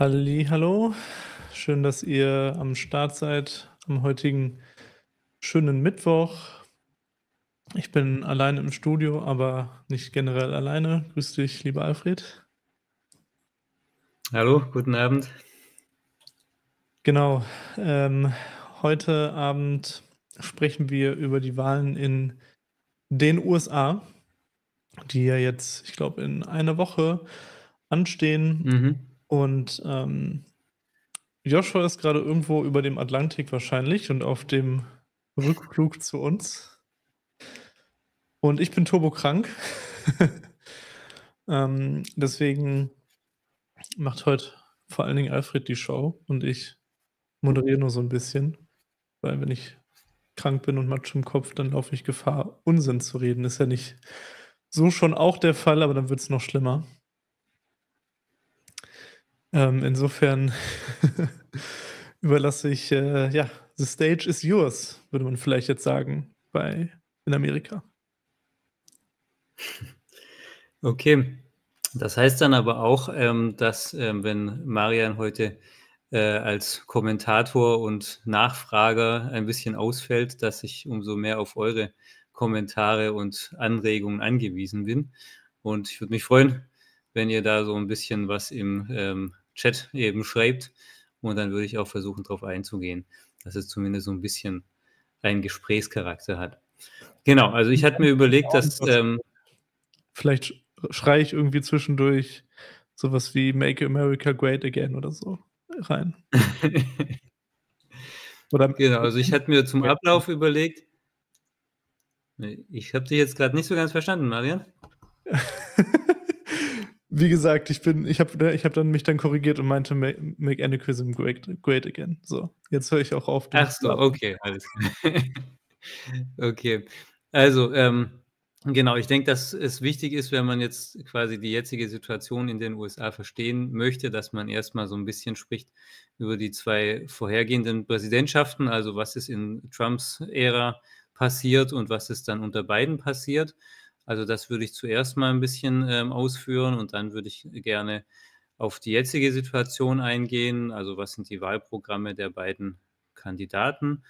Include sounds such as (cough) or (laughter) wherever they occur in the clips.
Halli, hallo. Schön, dass ihr am Start seid am heutigen schönen Mittwoch. Ich bin allein im Studio, aber nicht generell alleine. Grüß dich, lieber Alfred. Hallo, guten Abend. Genau. Ähm, heute Abend sprechen wir über die Wahlen in den USA, die ja jetzt, ich glaube, in einer Woche anstehen. Mhm. Und ähm, Joshua ist gerade irgendwo über dem Atlantik wahrscheinlich und auf dem Rückflug zu uns. Und ich bin turbokrank. (laughs) ähm, deswegen macht heute vor allen Dingen Alfred die Show und ich moderiere nur so ein bisschen, weil wenn ich krank bin und Matsch im Kopf, dann laufe ich Gefahr, Unsinn zu reden. Ist ja nicht so schon auch der Fall, aber dann wird es noch schlimmer. Ähm, insofern (laughs) überlasse ich, äh, ja, the stage is yours, würde man vielleicht jetzt sagen, bei, in Amerika. Okay. Das heißt dann aber auch, ähm, dass, ähm, wenn Marian heute äh, als Kommentator und Nachfrager ein bisschen ausfällt, dass ich umso mehr auf eure Kommentare und Anregungen angewiesen bin. Und ich würde mich freuen, wenn ihr da so ein bisschen was im ähm, Chat eben schreibt. Und dann würde ich auch versuchen, darauf einzugehen, dass es zumindest so ein bisschen einen Gesprächscharakter hat. Genau, also ich hatte mir überlegt, dass. Ähm, Vielleicht schreie ich irgendwie zwischendurch sowas wie Make America Great Again oder so rein. (laughs) oder genau, also ich hatte mir zum Ablauf überlegt. Ich habe dich jetzt gerade nicht so ganz verstanden, Marian. (laughs) wie gesagt, ich bin, ich habe ne, ich hab dann mich dann korrigiert und meinte, make Anarchism great, great again. So, jetzt höre ich auch auf. Ach so, okay, alles klar. (laughs) okay, also, ähm, genau, ich denke, dass es wichtig ist, wenn man jetzt quasi die jetzige Situation in den USA verstehen möchte, dass man erstmal so ein bisschen spricht über die zwei vorhergehenden Präsidentschaften, also was ist in Trumps Ära passiert und was ist dann unter Biden passiert. Also das würde ich zuerst mal ein bisschen ähm, ausführen und dann würde ich gerne auf die jetzige Situation eingehen. Also was sind die Wahlprogramme der beiden Kandidaten?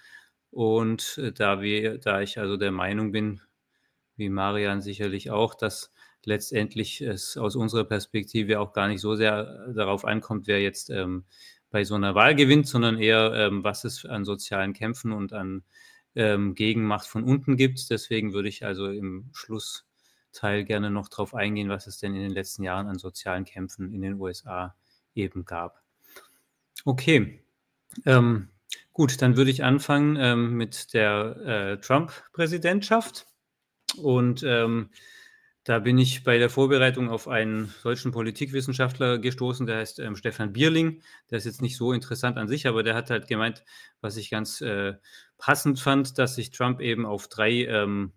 Und äh, da, wir, da ich also der Meinung bin, wie Marian sicherlich auch, dass letztendlich es aus unserer Perspektive auch gar nicht so sehr darauf ankommt, wer jetzt ähm, bei so einer Wahl gewinnt, sondern eher, ähm, was es an sozialen Kämpfen und an ähm, Gegenmacht von unten gibt. Deswegen würde ich also im Schluss Teil gerne noch darauf eingehen, was es denn in den letzten Jahren an sozialen Kämpfen in den USA eben gab. Okay, ähm, gut, dann würde ich anfangen ähm, mit der äh, Trump-Präsidentschaft. Und ähm, da bin ich bei der Vorbereitung auf einen deutschen Politikwissenschaftler gestoßen, der heißt ähm, Stefan Bierling. Der ist jetzt nicht so interessant an sich, aber der hat halt gemeint, was ich ganz äh, passend fand, dass sich Trump eben auf drei ähm,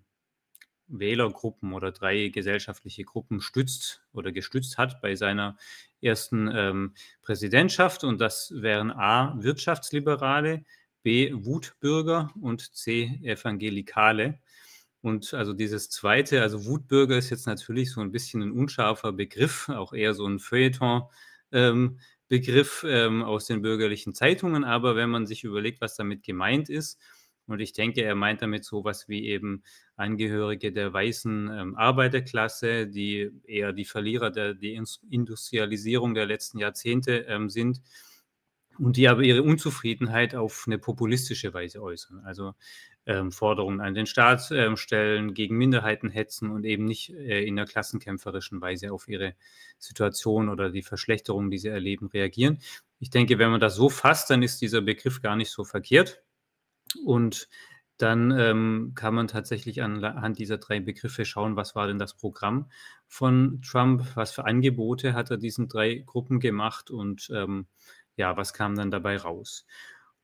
Wählergruppen oder drei gesellschaftliche Gruppen stützt oder gestützt hat bei seiner ersten ähm, Präsidentschaft. Und das wären A, Wirtschaftsliberale, B, Wutbürger und C, Evangelikale. Und also dieses zweite, also Wutbürger ist jetzt natürlich so ein bisschen ein unscharfer Begriff, auch eher so ein Feuilleton. Ähm, Begriff ähm, aus den bürgerlichen Zeitungen, aber wenn man sich überlegt, was damit gemeint ist, und ich denke, er meint damit sowas wie eben Angehörige der weißen ähm, Arbeiterklasse, die eher die Verlierer der die Industrialisierung der letzten Jahrzehnte ähm, sind und die aber ihre Unzufriedenheit auf eine populistische Weise äußern. Also ähm, Forderungen an den Staat ähm, stellen, gegen Minderheiten hetzen und eben nicht äh, in der klassenkämpferischen Weise auf ihre Situation oder die Verschlechterung, die sie erleben, reagieren. Ich denke, wenn man das so fasst, dann ist dieser Begriff gar nicht so verkehrt. Und dann ähm, kann man tatsächlich anhand dieser drei Begriffe schauen, was war denn das Programm von Trump, was für Angebote hat er diesen drei Gruppen gemacht und ähm, ja, was kam dann dabei raus.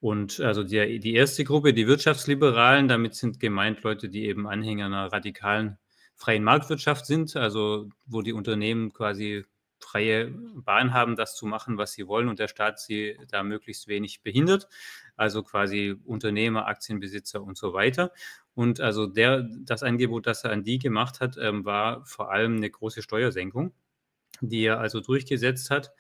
Und also die, die erste Gruppe, die Wirtschaftsliberalen, damit sind gemeint Leute, die eben Anhänger einer radikalen freien Marktwirtschaft sind, also wo die Unternehmen quasi freie Bahn haben, das zu machen, was sie wollen und der Staat sie da möglichst wenig behindert. Also quasi Unternehmer, Aktienbesitzer und so weiter. Und also der, das Angebot, das er an die gemacht hat, ähm, war vor allem eine große Steuersenkung, die er also durchgesetzt hat,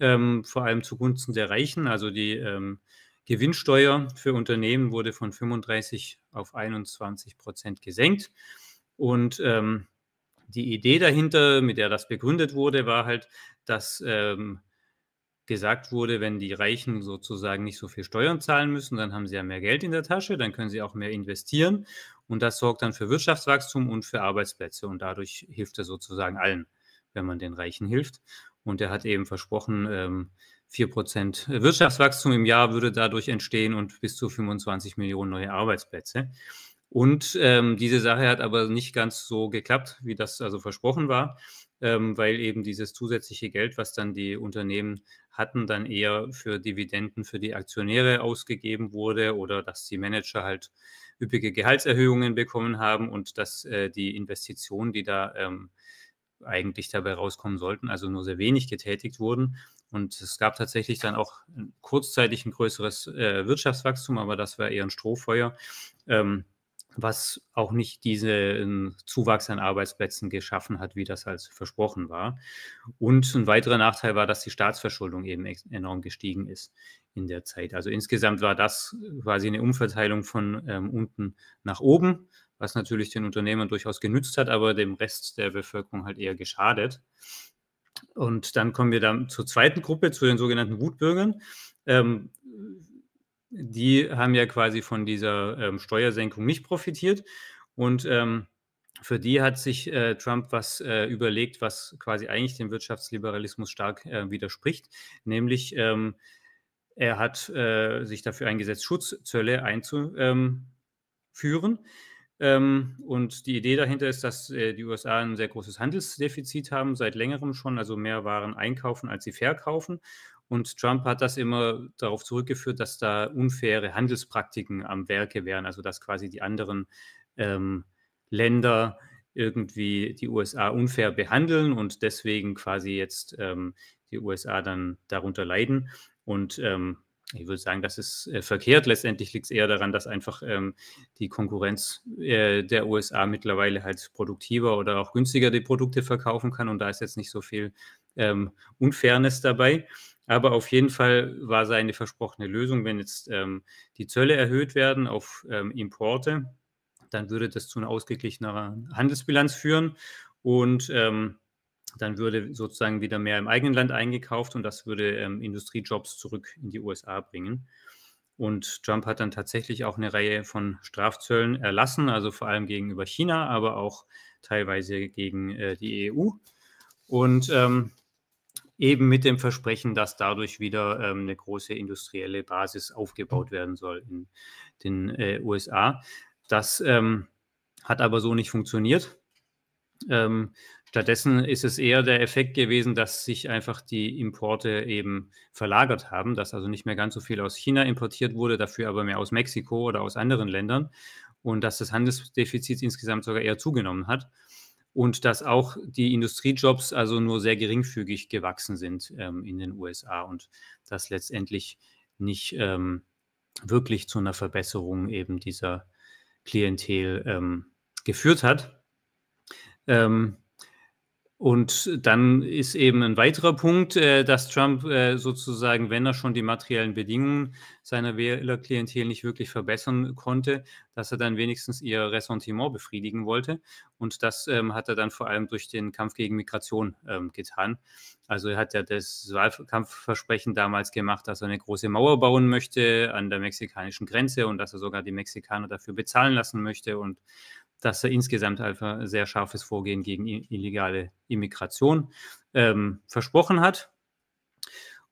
ähm, vor allem zugunsten der Reichen. Also die ähm, Gewinnsteuer für Unternehmen wurde von 35 auf 21 Prozent gesenkt. Und ähm, die Idee dahinter, mit der das begründet wurde, war halt, dass ähm, gesagt wurde, wenn die Reichen sozusagen nicht so viel Steuern zahlen müssen, dann haben sie ja mehr Geld in der Tasche, dann können sie auch mehr investieren und das sorgt dann für Wirtschaftswachstum und für Arbeitsplätze und dadurch hilft er sozusagen allen, wenn man den Reichen hilft. Und er hat eben versprochen, ähm, 4% Wirtschaftswachstum im Jahr würde dadurch entstehen und bis zu 25 Millionen neue Arbeitsplätze. Und ähm, diese Sache hat aber nicht ganz so geklappt, wie das also versprochen war, ähm, weil eben dieses zusätzliche Geld, was dann die Unternehmen hatten, dann eher für Dividenden für die Aktionäre ausgegeben wurde oder dass die Manager halt üppige Gehaltserhöhungen bekommen haben und dass äh, die Investitionen, die da ähm, eigentlich dabei rauskommen sollten, also nur sehr wenig getätigt wurden. Und es gab tatsächlich dann auch kurzzeitig ein größeres äh, Wirtschaftswachstum, aber das war eher ein Strohfeuer. Ähm, was auch nicht diesen ähm, Zuwachs an Arbeitsplätzen geschaffen hat, wie das als versprochen war. Und ein weiterer Nachteil war, dass die Staatsverschuldung eben enorm gestiegen ist in der Zeit. Also insgesamt war das quasi eine Umverteilung von ähm, unten nach oben, was natürlich den Unternehmern durchaus genützt hat, aber dem Rest der Bevölkerung halt eher geschadet. Und dann kommen wir dann zur zweiten Gruppe, zu den sogenannten Wutbürgern. Ähm, die haben ja quasi von dieser ähm, Steuersenkung nicht profitiert. Und ähm, für die hat sich äh, Trump was äh, überlegt, was quasi eigentlich dem Wirtschaftsliberalismus stark äh, widerspricht, nämlich ähm, er hat äh, sich dafür eingesetzt, Schutzzölle einzuführen. Ähm, ähm, und die Idee dahinter ist, dass äh, die USA ein sehr großes Handelsdefizit haben, seit längerem schon, also mehr Waren einkaufen, als sie verkaufen. Und Trump hat das immer darauf zurückgeführt, dass da unfaire Handelspraktiken am Werke wären, also dass quasi die anderen ähm, Länder irgendwie die USA unfair behandeln und deswegen quasi jetzt ähm, die USA dann darunter leiden. Und ähm, ich würde sagen, das ist äh, verkehrt. Letztendlich liegt es eher daran, dass einfach ähm, die Konkurrenz äh, der USA mittlerweile halt produktiver oder auch günstiger die Produkte verkaufen kann. Und da ist jetzt nicht so viel ähm, Unfairness dabei. Aber auf jeden Fall war seine versprochene Lösung, wenn jetzt ähm, die Zölle erhöht werden auf ähm, Importe, dann würde das zu einer ausgeglichenen Handelsbilanz führen und ähm, dann würde sozusagen wieder mehr im eigenen Land eingekauft und das würde ähm, Industriejobs zurück in die USA bringen. Und Trump hat dann tatsächlich auch eine Reihe von Strafzöllen erlassen, also vor allem gegenüber China, aber auch teilweise gegen äh, die EU. Und ähm, Eben mit dem Versprechen, dass dadurch wieder ähm, eine große industrielle Basis aufgebaut mhm. werden soll in den äh, USA. Das ähm, hat aber so nicht funktioniert. Ähm, stattdessen ist es eher der Effekt gewesen, dass sich einfach die Importe eben verlagert haben, dass also nicht mehr ganz so viel aus China importiert wurde, dafür aber mehr aus Mexiko oder aus anderen Ländern und dass das Handelsdefizit insgesamt sogar eher zugenommen hat und dass auch die Industriejobs also nur sehr geringfügig gewachsen sind ähm, in den USA und das letztendlich nicht ähm, wirklich zu einer Verbesserung eben dieser Klientel ähm, geführt hat. Ähm, und dann ist eben ein weiterer Punkt, äh, dass Trump äh, sozusagen, wenn er schon die materiellen Bedingungen seiner Wählerklientel nicht wirklich verbessern konnte, dass er dann wenigstens ihr Ressentiment befriedigen wollte. Und das ähm, hat er dann vor allem durch den Kampf gegen Migration ähm, getan. Also er hat ja das Wahlkampfversprechen damals gemacht, dass er eine große Mauer bauen möchte an der mexikanischen Grenze und dass er sogar die Mexikaner dafür bezahlen lassen möchte und dass er insgesamt einfach ein sehr scharfes Vorgehen gegen illegale Immigration ähm, versprochen hat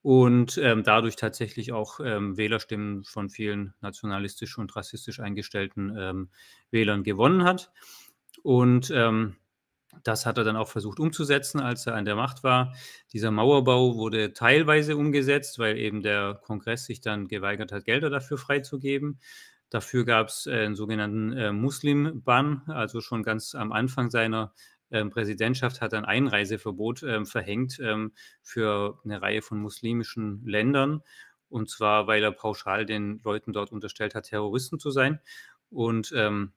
und ähm, dadurch tatsächlich auch ähm, Wählerstimmen von vielen nationalistisch und rassistisch eingestellten ähm, Wählern gewonnen hat. Und ähm, das hat er dann auch versucht umzusetzen, als er an der Macht war. Dieser Mauerbau wurde teilweise umgesetzt, weil eben der Kongress sich dann geweigert hat, Gelder dafür freizugeben. Dafür gab es äh, einen sogenannten äh, Muslim-Bann, also schon ganz am Anfang seiner ähm, Präsidentschaft hat ein Einreiseverbot ähm, verhängt ähm, für eine Reihe von muslimischen Ländern. Und zwar, weil er pauschal den Leuten dort unterstellt hat, Terroristen zu sein. Und ähm,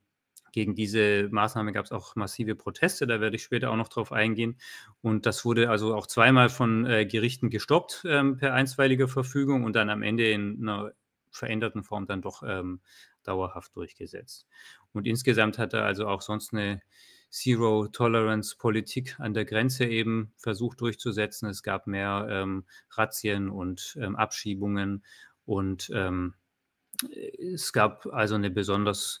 gegen diese Maßnahme gab es auch massive Proteste, da werde ich später auch noch drauf eingehen. Und das wurde also auch zweimal von äh, Gerichten gestoppt ähm, per einstweiliger Verfügung und dann am Ende in einer veränderten Form dann doch ähm, dauerhaft durchgesetzt. Und insgesamt hat er also auch sonst eine Zero-Tolerance-Politik an der Grenze eben versucht durchzusetzen. Es gab mehr ähm, Razzien und ähm, Abschiebungen und ähm, es gab also eine besonders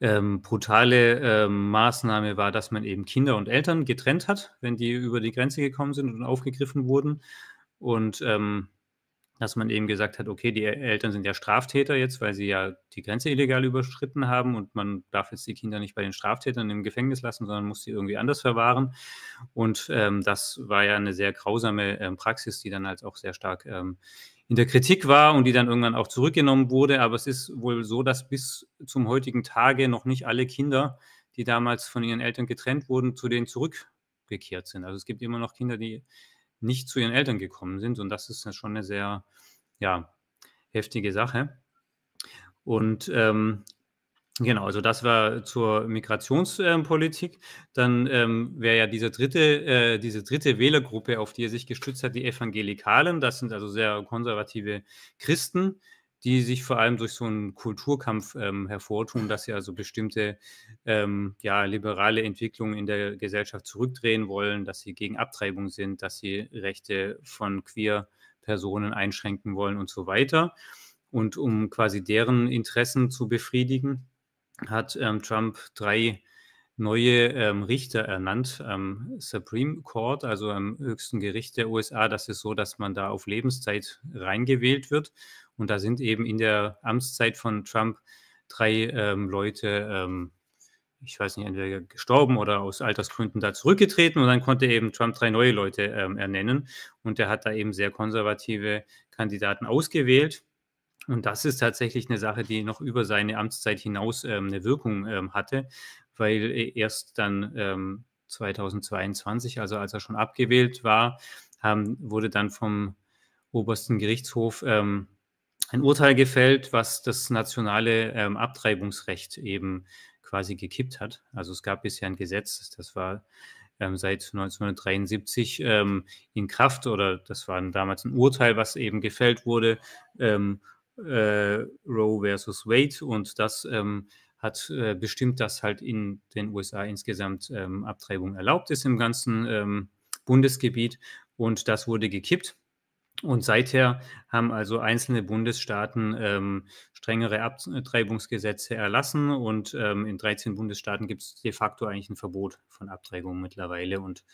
ähm, brutale ähm, Maßnahme war, dass man eben Kinder und Eltern getrennt hat, wenn die über die Grenze gekommen sind und aufgegriffen wurden. Und ähm, dass man eben gesagt hat, okay, die Eltern sind ja Straftäter jetzt, weil sie ja die Grenze illegal überschritten haben und man darf jetzt die Kinder nicht bei den Straftätern im Gefängnis lassen, sondern muss sie irgendwie anders verwahren. Und ähm, das war ja eine sehr grausame ähm, Praxis, die dann halt auch sehr stark ähm, in der Kritik war und die dann irgendwann auch zurückgenommen wurde. Aber es ist wohl so, dass bis zum heutigen Tage noch nicht alle Kinder, die damals von ihren Eltern getrennt wurden, zu denen zurückgekehrt sind. Also es gibt immer noch Kinder, die nicht zu ihren Eltern gekommen sind. Und das ist schon eine sehr ja, heftige Sache. Und ähm, Genau, also das war zur Migrationspolitik. Dann ähm, wäre ja diese dritte, äh, diese dritte Wählergruppe, auf die er sich gestützt hat, die Evangelikalen. Das sind also sehr konservative Christen, die sich vor allem durch so einen Kulturkampf ähm, hervortun, dass sie also bestimmte ähm, ja, liberale Entwicklungen in der Gesellschaft zurückdrehen wollen, dass sie gegen Abtreibung sind, dass sie Rechte von queer Personen einschränken wollen und so weiter. Und um quasi deren Interessen zu befriedigen, hat ähm, Trump drei neue ähm, Richter ernannt am ähm, Supreme Court, also am höchsten Gericht der USA. Das ist so, dass man da auf Lebenszeit reingewählt wird. Und da sind eben in der Amtszeit von Trump drei ähm, Leute, ähm, ich weiß nicht, entweder gestorben oder aus Altersgründen da zurückgetreten. Und dann konnte eben Trump drei neue Leute ähm, ernennen. Und er hat da eben sehr konservative Kandidaten ausgewählt. Und das ist tatsächlich eine Sache, die noch über seine Amtszeit hinaus ähm, eine Wirkung ähm, hatte, weil erst dann 2022, ähm, also als er schon abgewählt war, haben, wurde dann vom obersten Gerichtshof ähm, ein Urteil gefällt, was das nationale ähm, Abtreibungsrecht eben quasi gekippt hat. Also es gab bisher ein Gesetz, das war ähm, seit 1973 ähm, in Kraft oder das war damals ein Urteil, was eben gefällt wurde, ähm, äh, Roe versus Wade und das ähm, hat äh, bestimmt, dass halt in den USA insgesamt ähm, Abtreibung erlaubt ist im ganzen ähm, Bundesgebiet und das wurde gekippt. Und seither haben also einzelne Bundesstaaten ähm, strengere Abtreibungsgesetze erlassen und ähm, in 13 Bundesstaaten gibt es de facto eigentlich ein Verbot von Abtreibungen mittlerweile und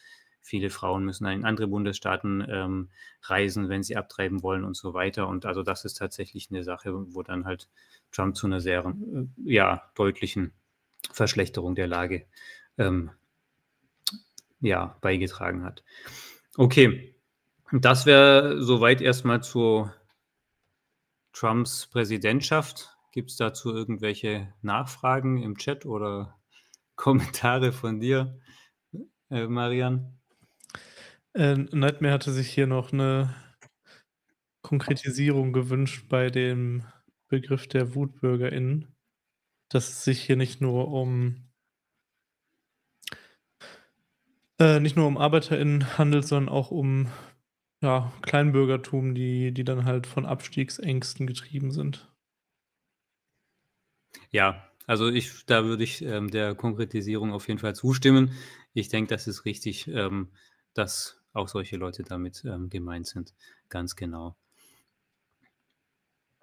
viele Frauen müssen dann in andere Bundesstaaten ähm, reisen, wenn sie abtreiben wollen und so weiter. Und also das ist tatsächlich eine Sache, wo dann halt Trump zu einer sehr äh, ja, deutlichen Verschlechterung der Lage ähm, ja, beigetragen hat. Okay, das wäre soweit erstmal zu Trumps Präsidentschaft. Gibt es dazu irgendwelche Nachfragen im Chat oder (laughs) Kommentare von dir, äh, Marian? Äh, Nightmare hatte sich hier noch eine Konkretisierung gewünscht bei dem Begriff der WutbürgerInnen, dass es sich hier nicht nur um äh, nicht nur um ArbeiterInnen handelt, sondern auch um ja, Kleinbürgertum, die, die dann halt von Abstiegsängsten getrieben sind. Ja, also ich, da würde ich ähm, der Konkretisierung auf jeden Fall zustimmen. Ich denke, das ist richtig, ähm, dass auch solche Leute damit ähm, gemeint sind. Ganz genau.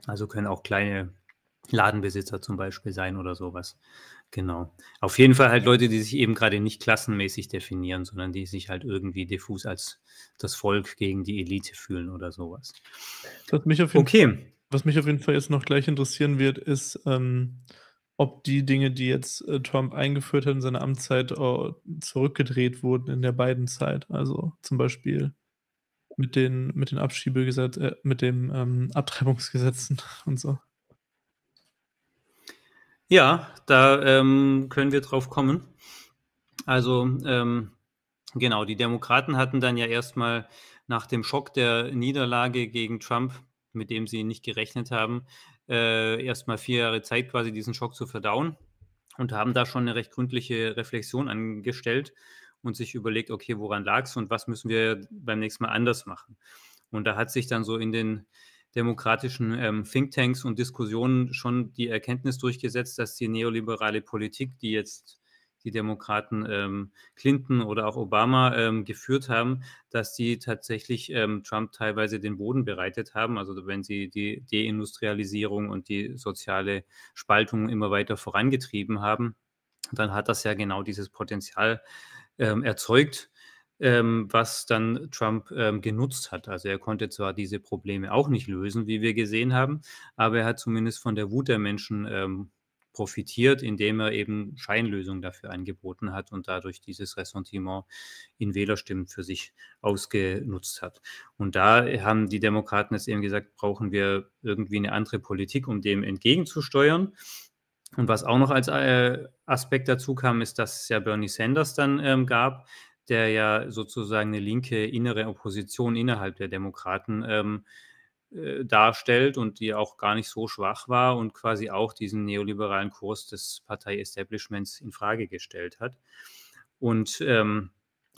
Also können auch kleine Ladenbesitzer zum Beispiel sein oder sowas. Genau. Auf jeden Fall halt Leute, die sich eben gerade nicht klassenmäßig definieren, sondern die sich halt irgendwie diffus als das Volk gegen die Elite fühlen oder sowas. Was mich auf jeden, okay. was mich auf jeden Fall jetzt noch gleich interessieren wird, ist, ähm, ob die Dinge, die jetzt äh, Trump eingeführt hat in seiner Amtszeit, oh, zurückgedreht wurden in der beiden zeit Also zum Beispiel mit den, mit den Abschiebegesetzen, äh, mit den ähm, Abtreibungsgesetzen (laughs) und so. Ja, da ähm, können wir drauf kommen. Also ähm, genau, die Demokraten hatten dann ja erstmal nach dem Schock der Niederlage gegen Trump, mit dem sie nicht gerechnet haben, äh, erstmal vier Jahre Zeit quasi diesen Schock zu verdauen und haben da schon eine recht gründliche Reflexion angestellt und sich überlegt, okay, woran lag es und was müssen wir beim nächsten Mal anders machen. Und da hat sich dann so in den demokratischen ähm, Thinktanks und Diskussionen schon die Erkenntnis durchgesetzt, dass die neoliberale Politik, die jetzt die Demokraten ähm, Clinton oder auch Obama ähm, geführt haben, dass die tatsächlich ähm, Trump teilweise den Boden bereitet haben. Also wenn sie die Deindustrialisierung und die soziale Spaltung immer weiter vorangetrieben haben, dann hat das ja genau dieses Potenzial ähm, erzeugt ähm, was dann Trump ähm, genutzt hat. Also er konnte zwar diese Probleme auch nicht lösen, wie wir gesehen haben, aber er hat zumindest von der Wut der Menschen ähm, profitiert, indem er eben Scheinlösungen dafür angeboten hat und dadurch dieses Ressentiment in Wählerstimmen für sich ausgenutzt hat. Und da haben die Demokraten es eben gesagt, brauchen wir irgendwie eine andere Politik, um dem entgegenzusteuern. Und was auch noch als äh, Aspekt dazu kam, ist, dass es ja Bernie Sanders dann ähm, gab, der ja sozusagen eine linke innere Opposition innerhalb der Demokraten ähm, äh, darstellt und die auch gar nicht so schwach war und quasi auch diesen neoliberalen Kurs des Partei-Establishments in Frage gestellt hat. Und ähm,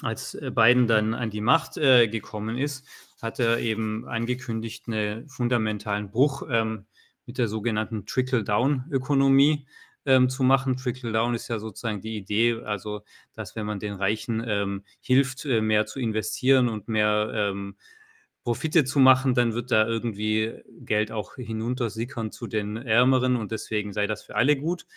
als Biden dann an die Macht äh, gekommen ist, hat er eben angekündigt einen fundamentalen Bruch ähm, mit der sogenannten Trickle-Down-Ökonomie ähm, zu machen. Trickle Down ist ja sozusagen die Idee, also dass wenn man den Reichen ähm, hilft, äh, mehr zu investieren und mehr ähm, Profite zu machen, dann wird da irgendwie Geld auch hinuntersickern zu den Ärmeren und deswegen sei das für alle gut.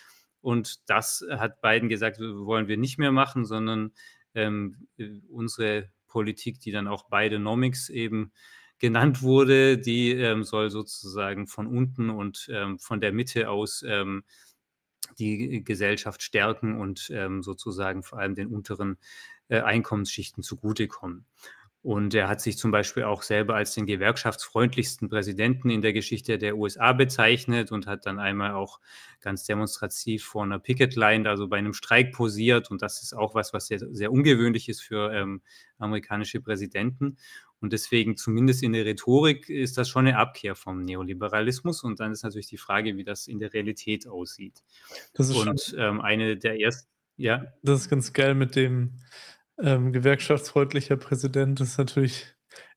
Und das hat Biden gesagt, wollen wir nicht mehr machen, sondern ähm, äh, unsere Politik, die dann auch Nomics eben genannt wurde, die ähm, soll sozusagen von unten und ähm, von der Mitte aus ähm, die äh, Gesellschaft stärken und ähm, sozusagen vor allem den unteren äh, Einkommensschichten zugutekommen. Und er hat sich zum Beispiel auch selber als den gewerkschaftsfreundlichsten Präsidenten in der Geschichte der USA bezeichnet und hat dann einmal auch ganz demonstrativ vor einer Picketline, also bei einem Streik posiert. Und das ist auch was, was sehr, sehr ungewöhnlich ist für ähm, amerikanische Präsidenten. Und deswegen, zumindest in der Rhetorik, ist das schon eine Abkehr vom Neoliberalismus. Und dann ist natürlich die Frage, wie das in der Realität aussieht. Das ist und ähm, eine der ersten, ja. Das ist ganz geil mit dem ähm, gewerkschaftsfreundlicher Präsident. Das ist natürlich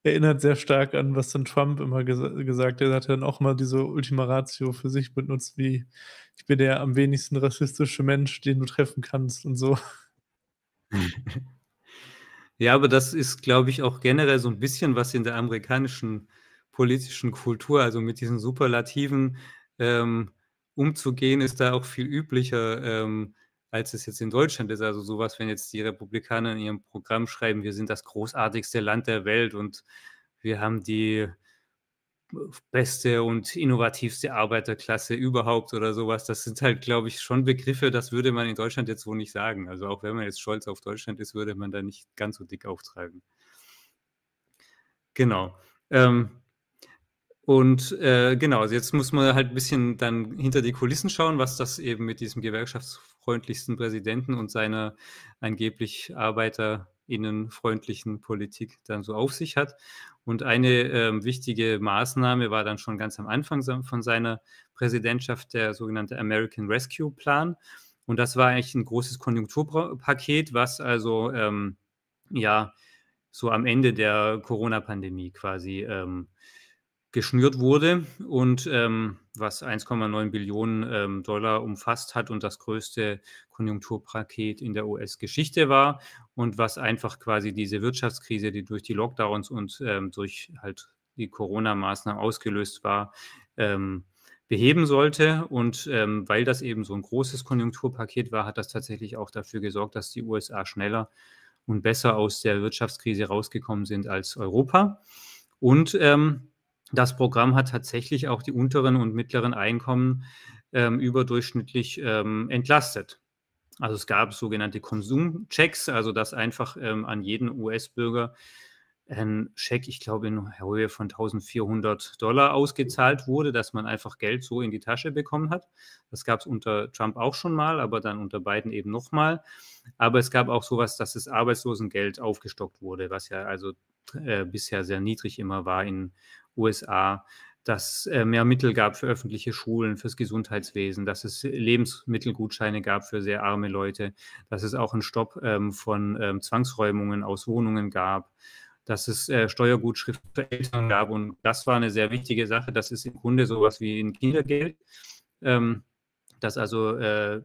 erinnert sehr stark an, was dann Trump immer ges gesagt hat. Er hat dann auch mal diese Ultima Ratio für sich benutzt, wie ich bin der am wenigsten rassistische Mensch, den du treffen kannst und so. (laughs) Ja, aber das ist, glaube ich, auch generell so ein bisschen was in der amerikanischen politischen Kultur, also mit diesen Superlativen ähm, umzugehen, ist da auch viel üblicher, ähm, als es jetzt in Deutschland ist. Also sowas, wenn jetzt die Republikaner in ihrem Programm schreiben, wir sind das großartigste Land der Welt und wir haben die beste und innovativste Arbeiterklasse überhaupt oder sowas. Das sind halt, glaube ich, schon Begriffe, das würde man in Deutschland jetzt wohl nicht sagen. Also auch wenn man jetzt stolz auf Deutschland ist, würde man da nicht ganz so dick auftreiben. Genau. Ähm, und äh, genau, also jetzt muss man halt ein bisschen dann hinter die Kulissen schauen, was das eben mit diesem gewerkschaftsfreundlichsten Präsidenten und seiner angeblich Arbeiter innenfreundlichen Politik dann so auf sich hat. Und eine ähm, wichtige Maßnahme war dann schon ganz am Anfang von seiner Präsidentschaft der sogenannte American Rescue Plan. Und das war eigentlich ein großes Konjunkturpaket, was also ähm, ja so am Ende der Corona-Pandemie quasi ähm, geschnürt wurde und ähm, was 1,9 Billionen ähm, Dollar umfasst hat und das größte Konjunkturpaket in der US-Geschichte war und was einfach quasi diese Wirtschaftskrise, die durch die Lockdowns und ähm, durch halt die Corona-Maßnahmen ausgelöst war, ähm, beheben sollte. Und ähm, weil das eben so ein großes Konjunkturpaket war, hat das tatsächlich auch dafür gesorgt, dass die USA schneller und besser aus der Wirtschaftskrise rausgekommen sind als Europa. Und ähm, das Programm hat tatsächlich auch die unteren und mittleren Einkommen ähm, überdurchschnittlich ähm, entlastet. Also es gab sogenannte Konsumchecks, also dass einfach ähm, an jeden US-Bürger ein Scheck, ich glaube in Höhe von 1400 Dollar ausgezahlt wurde, dass man einfach Geld so in die Tasche bekommen hat. Das gab es unter Trump auch schon mal, aber dann unter Biden eben nochmal. Aber es gab auch sowas, dass das Arbeitslosengeld aufgestockt wurde, was ja also äh, bisher sehr niedrig immer war in USA, dass äh, mehr Mittel gab für öffentliche Schulen, fürs Gesundheitswesen, dass es Lebensmittelgutscheine gab für sehr arme Leute, dass es auch einen Stopp ähm, von ähm, Zwangsräumungen aus Wohnungen gab, dass es äh, Steuergutschriften für Eltern gab. Und das war eine sehr wichtige Sache. Das ist im Grunde sowas wie ein Kindergeld, ähm, dass also äh,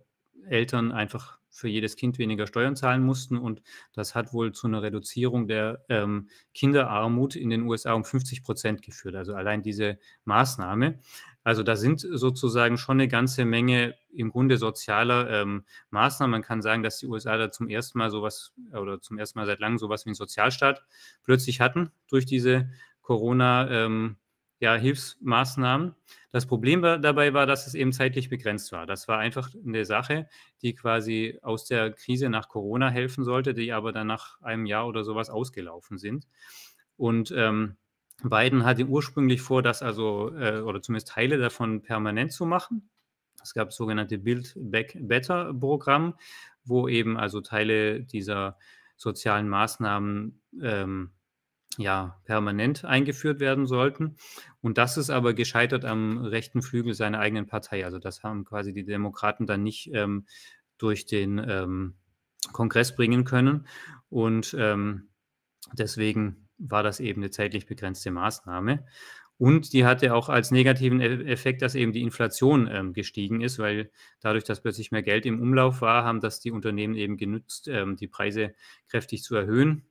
Eltern einfach für jedes Kind weniger Steuern zahlen mussten. Und das hat wohl zu einer Reduzierung der ähm, Kinderarmut in den USA um 50 Prozent geführt. Also allein diese Maßnahme. Also da sind sozusagen schon eine ganze Menge im Grunde sozialer ähm, Maßnahmen. Man kann sagen, dass die USA da zum ersten Mal sowas oder zum ersten Mal seit langem sowas wie einen Sozialstaat plötzlich hatten durch diese Corona. Ähm, ja, Hilfsmaßnahmen. Das Problem war, dabei war, dass es eben zeitlich begrenzt war. Das war einfach eine Sache, die quasi aus der Krise nach Corona helfen sollte, die aber dann nach einem Jahr oder sowas ausgelaufen sind. Und ähm, Biden hatte ursprünglich vor, das also, äh, oder zumindest Teile davon permanent zu machen. Es gab das sogenannte Build Back Better Programm, wo eben also Teile dieser sozialen Maßnahmen ähm, ja, permanent eingeführt werden sollten. Und das ist aber gescheitert am rechten Flügel seiner eigenen Partei. Also das haben quasi die Demokraten dann nicht ähm, durch den ähm, Kongress bringen können. Und ähm, deswegen war das eben eine zeitlich begrenzte Maßnahme. Und die hatte auch als negativen e-, Effekt, dass eben die Inflation ähm, gestiegen ist, weil dadurch, dass plötzlich mehr Geld im Umlauf war, haben das die Unternehmen eben genützt, ähm, die Preise kräftig zu erhöhen.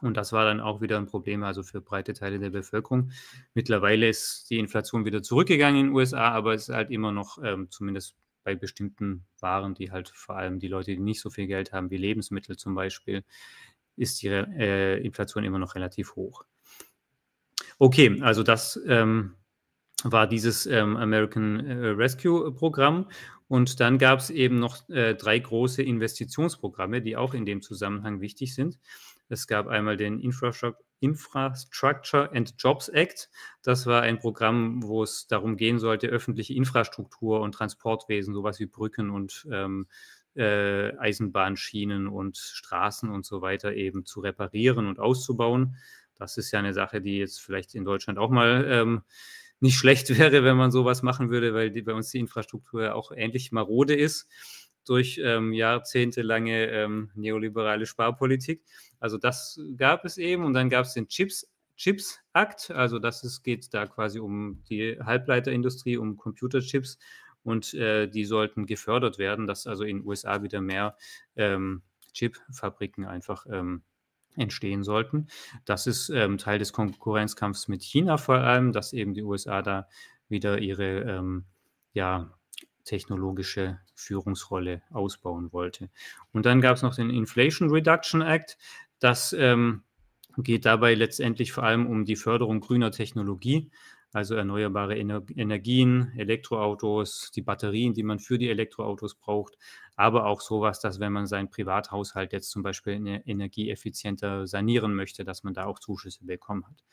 Und das war dann auch wieder ein Problem, also für breite Teile der Bevölkerung. Mittlerweile ist die Inflation wieder zurückgegangen in den USA, aber es ist halt immer noch, ähm, zumindest bei bestimmten Waren, die halt vor allem die Leute, die nicht so viel Geld haben, wie Lebensmittel zum Beispiel, ist die äh, Inflation immer noch relativ hoch. Okay, also das ähm, war dieses ähm, American äh, Rescue Programm. Und dann gab es eben noch äh, drei große Investitionsprogramme, die auch in dem Zusammenhang wichtig sind. Es gab einmal den Infrastructure and Jobs Act. Das war ein Programm, wo es darum gehen sollte, öffentliche Infrastruktur und Transportwesen, sowas wie Brücken und ähm, äh, Eisenbahnschienen und Straßen und so weiter eben zu reparieren und auszubauen. Das ist ja eine Sache, die jetzt vielleicht in Deutschland auch mal ähm, nicht schlecht (laughs) wäre, wenn man sowas machen würde, weil die, bei uns die Infrastruktur ja auch ähnlich marode ist durch ähm, jahrzehntelange ähm, neoliberale Sparpolitik. Also das gab es eben und dann gab es den Chips. Chips-Akt, also das ist, geht da quasi um die Halbleiterindustrie, um Computerchips und äh, die sollten gefördert werden, dass also in den USA wieder mehr ähm, Chip-Fabriken einfach ähm, entstehen sollten. Das ist ähm, Teil des Konkurrenzkampfs mit China vor allem, dass eben die USA da wieder ihre ähm, ja, technologische Führungsrolle ausbauen wollte. Und dann gab es noch den Inflation Reduction Act. Das ähm, geht dabei letztendlich vor allem um die Förderung grüner Technologie, also erneuerbare Ener Energien, Elektroautos, die Batterien, die man für die Elektroautos braucht, aber auch sowas, dass wenn man seinen Privathaushalt jetzt zum Beispiel e-, energieeffizienter sanieren möchte, dass man da auch Zuschüsse bekommen hat.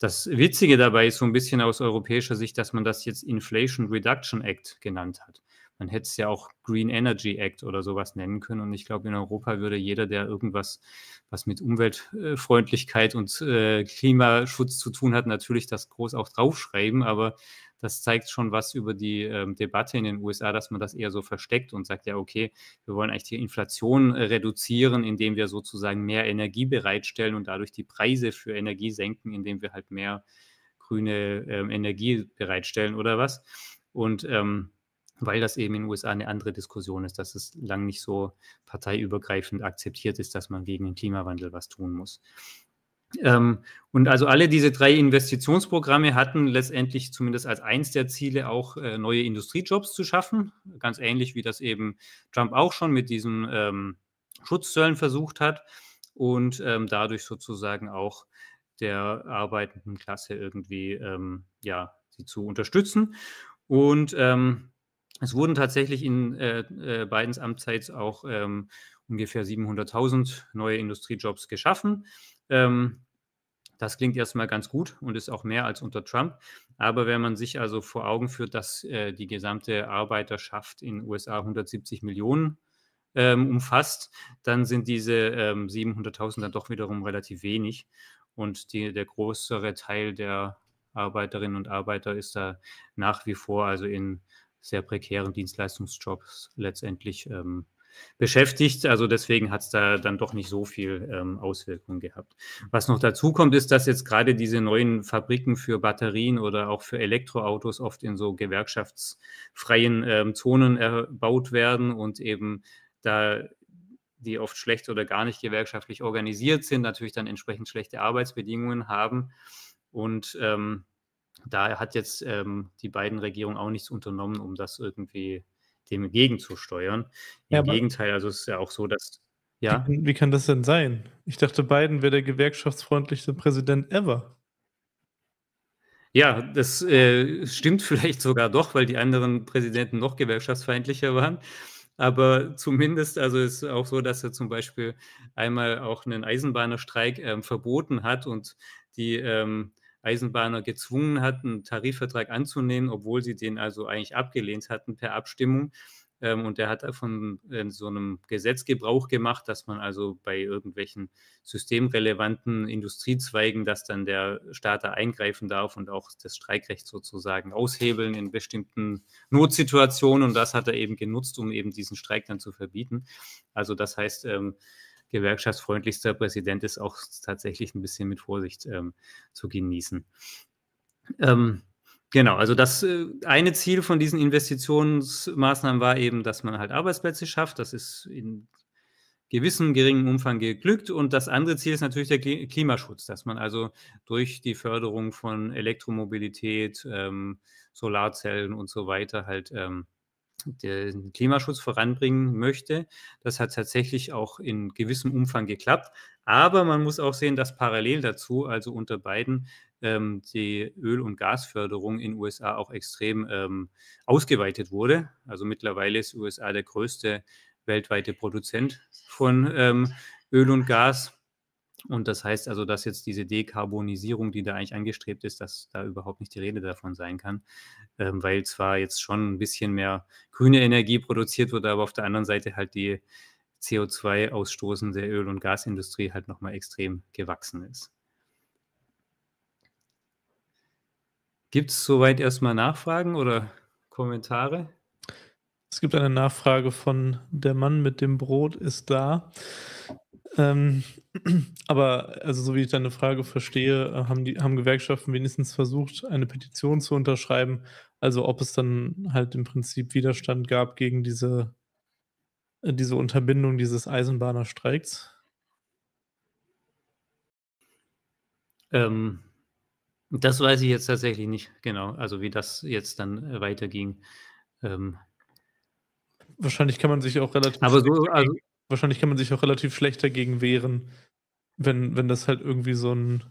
Das Witzige dabei ist so ein bisschen aus europäischer Sicht, dass man das jetzt Inflation Reduction Act genannt hat. Man hätte es ja auch Green Energy Act oder sowas nennen können. Und ich glaube, in Europa würde jeder, der irgendwas, was mit Umweltfreundlichkeit und äh, Klimaschutz zu tun hat, natürlich das groß auch draufschreiben. Aber das zeigt schon was über die ähm, Debatte in den USA, dass man das eher so versteckt und sagt, ja, okay, wir wollen eigentlich die Inflation äh, reduzieren, indem wir sozusagen mehr Energie bereitstellen und dadurch die Preise für Energie senken, indem wir halt mehr grüne ähm, Energie bereitstellen oder was. Und ähm, weil das eben in den USA eine andere Diskussion ist, dass es lang nicht so parteiübergreifend akzeptiert ist, dass man gegen den Klimawandel was tun muss. Ähm, und also alle diese drei Investitionsprogramme hatten letztendlich zumindest als eins der Ziele auch äh, neue Industriejobs zu schaffen, ganz ähnlich wie das eben Trump auch schon mit diesen ähm, Schutzzöllen versucht hat und ähm, dadurch sozusagen auch der arbeitenden Klasse irgendwie ähm, ja sie zu unterstützen und ähm, es wurden tatsächlich in äh, äh Bidens Amtszeit auch ähm, ungefähr 700.000 neue Industriejobs geschaffen. Ähm, das klingt erstmal ganz gut und ist auch mehr als unter Trump. Aber wenn man sich also vor Augen führt, dass äh, die gesamte Arbeiterschaft in den USA 170 Millionen ähm, umfasst, dann sind diese ähm, 700.000 dann doch wiederum relativ wenig. Und die, der größere Teil der Arbeiterinnen und Arbeiter ist da nach wie vor also in sehr prekären Dienstleistungsjobs letztendlich ähm, beschäftigt. Also deswegen hat es da dann doch nicht so viel ähm, Auswirkungen gehabt. Was noch dazu kommt, ist, dass jetzt gerade diese neuen Fabriken für Batterien oder auch für Elektroautos oft in so gewerkschaftsfreien ähm, Zonen erbaut werden und eben da die oft schlecht oder gar nicht gewerkschaftlich organisiert sind, natürlich dann entsprechend schlechte Arbeitsbedingungen haben. Und ähm, da hat jetzt ähm, die beiden Regierungen auch nichts unternommen, um das irgendwie äh, dem gegenzusteuern. Im ja, Gegenteil, also es ist ja auch so, dass. Ja? Wie, wie kann das denn sein? Ich dachte, Biden wäre der gewerkschaftsfreundlichste Präsident ever. Ja, das äh, stimmt (laughs) vielleicht sogar doch, weil die anderen Präsidenten noch gewerkschaftsfeindlicher waren. Aber zumindest, also ist auch so, dass er zum Beispiel einmal auch einen Eisenbahnerstreik ähm, verboten hat und die ähm, Eisenbahner gezwungen hatten, einen Tarifvertrag anzunehmen, obwohl sie den also eigentlich abgelehnt hatten per Abstimmung. Ähm, und der hat von äh, so einem Gesetz Gebrauch gemacht, dass man also bei irgendwelchen systemrelevanten Industriezweigen, dass dann der Staat da eingreifen darf und auch das Streikrecht sozusagen aushebeln in bestimmten Notsituationen. Und das hat er eben genutzt, um eben diesen Streik dann zu verbieten. Also das heißt, ähm, gewerkschaftsfreundlichster Präsident ist, auch tatsächlich ein bisschen mit Vorsicht ähm, zu genießen. Ähm, genau, also das äh, eine Ziel von diesen Investitionsmaßnahmen war eben, dass man halt Arbeitsplätze schafft. Das ist in gewissem geringen Umfang geglückt. Und das andere Ziel ist natürlich der Klimaschutz, dass man also durch die Förderung von Elektromobilität, ähm, Solarzellen und so weiter halt ähm, den Klimaschutz voranbringen möchte. Das hat tatsächlich auch in gewissem Umfang geklappt. Aber man muss auch sehen, dass parallel dazu, also unter beiden, ähm, die Öl- und Gasförderung in USA auch extrem ähm, ausgeweitet wurde. Also mittlerweile ist USA der größte weltweite Produzent von ähm, Öl und Gas. Und das heißt also, dass jetzt diese Dekarbonisierung, die da eigentlich angestrebt ist, dass da überhaupt nicht die Rede davon sein kann, ähm, weil zwar jetzt schon ein bisschen mehr grüne Energie produziert wird, aber auf der anderen Seite halt die CO2-Ausstoßen der Öl- und Gasindustrie halt nochmal extrem gewachsen ist. Gibt es soweit erstmal Nachfragen oder Kommentare? Es gibt eine Nachfrage von der Mann mit dem Brot ist da. Ähm, (clears throat) aber also so wie ich deine Frage verstehe, haben die haben Gewerkschaften wenigstens versucht, eine Petition zu unterschreiben. Also ob es dann halt im Prinzip Widerstand gab gegen diese äh, diese Unterbindung dieses Eisenbahnerstreiks? Ähm, das weiß ich jetzt tatsächlich nicht genau. Also wie das jetzt dann äh, weiterging. Ähm, Wahrscheinlich kann man sich auch relativ. Aber so, also, wahrscheinlich kann man sich auch relativ schlecht dagegen wehren, wenn, wenn das halt irgendwie so ein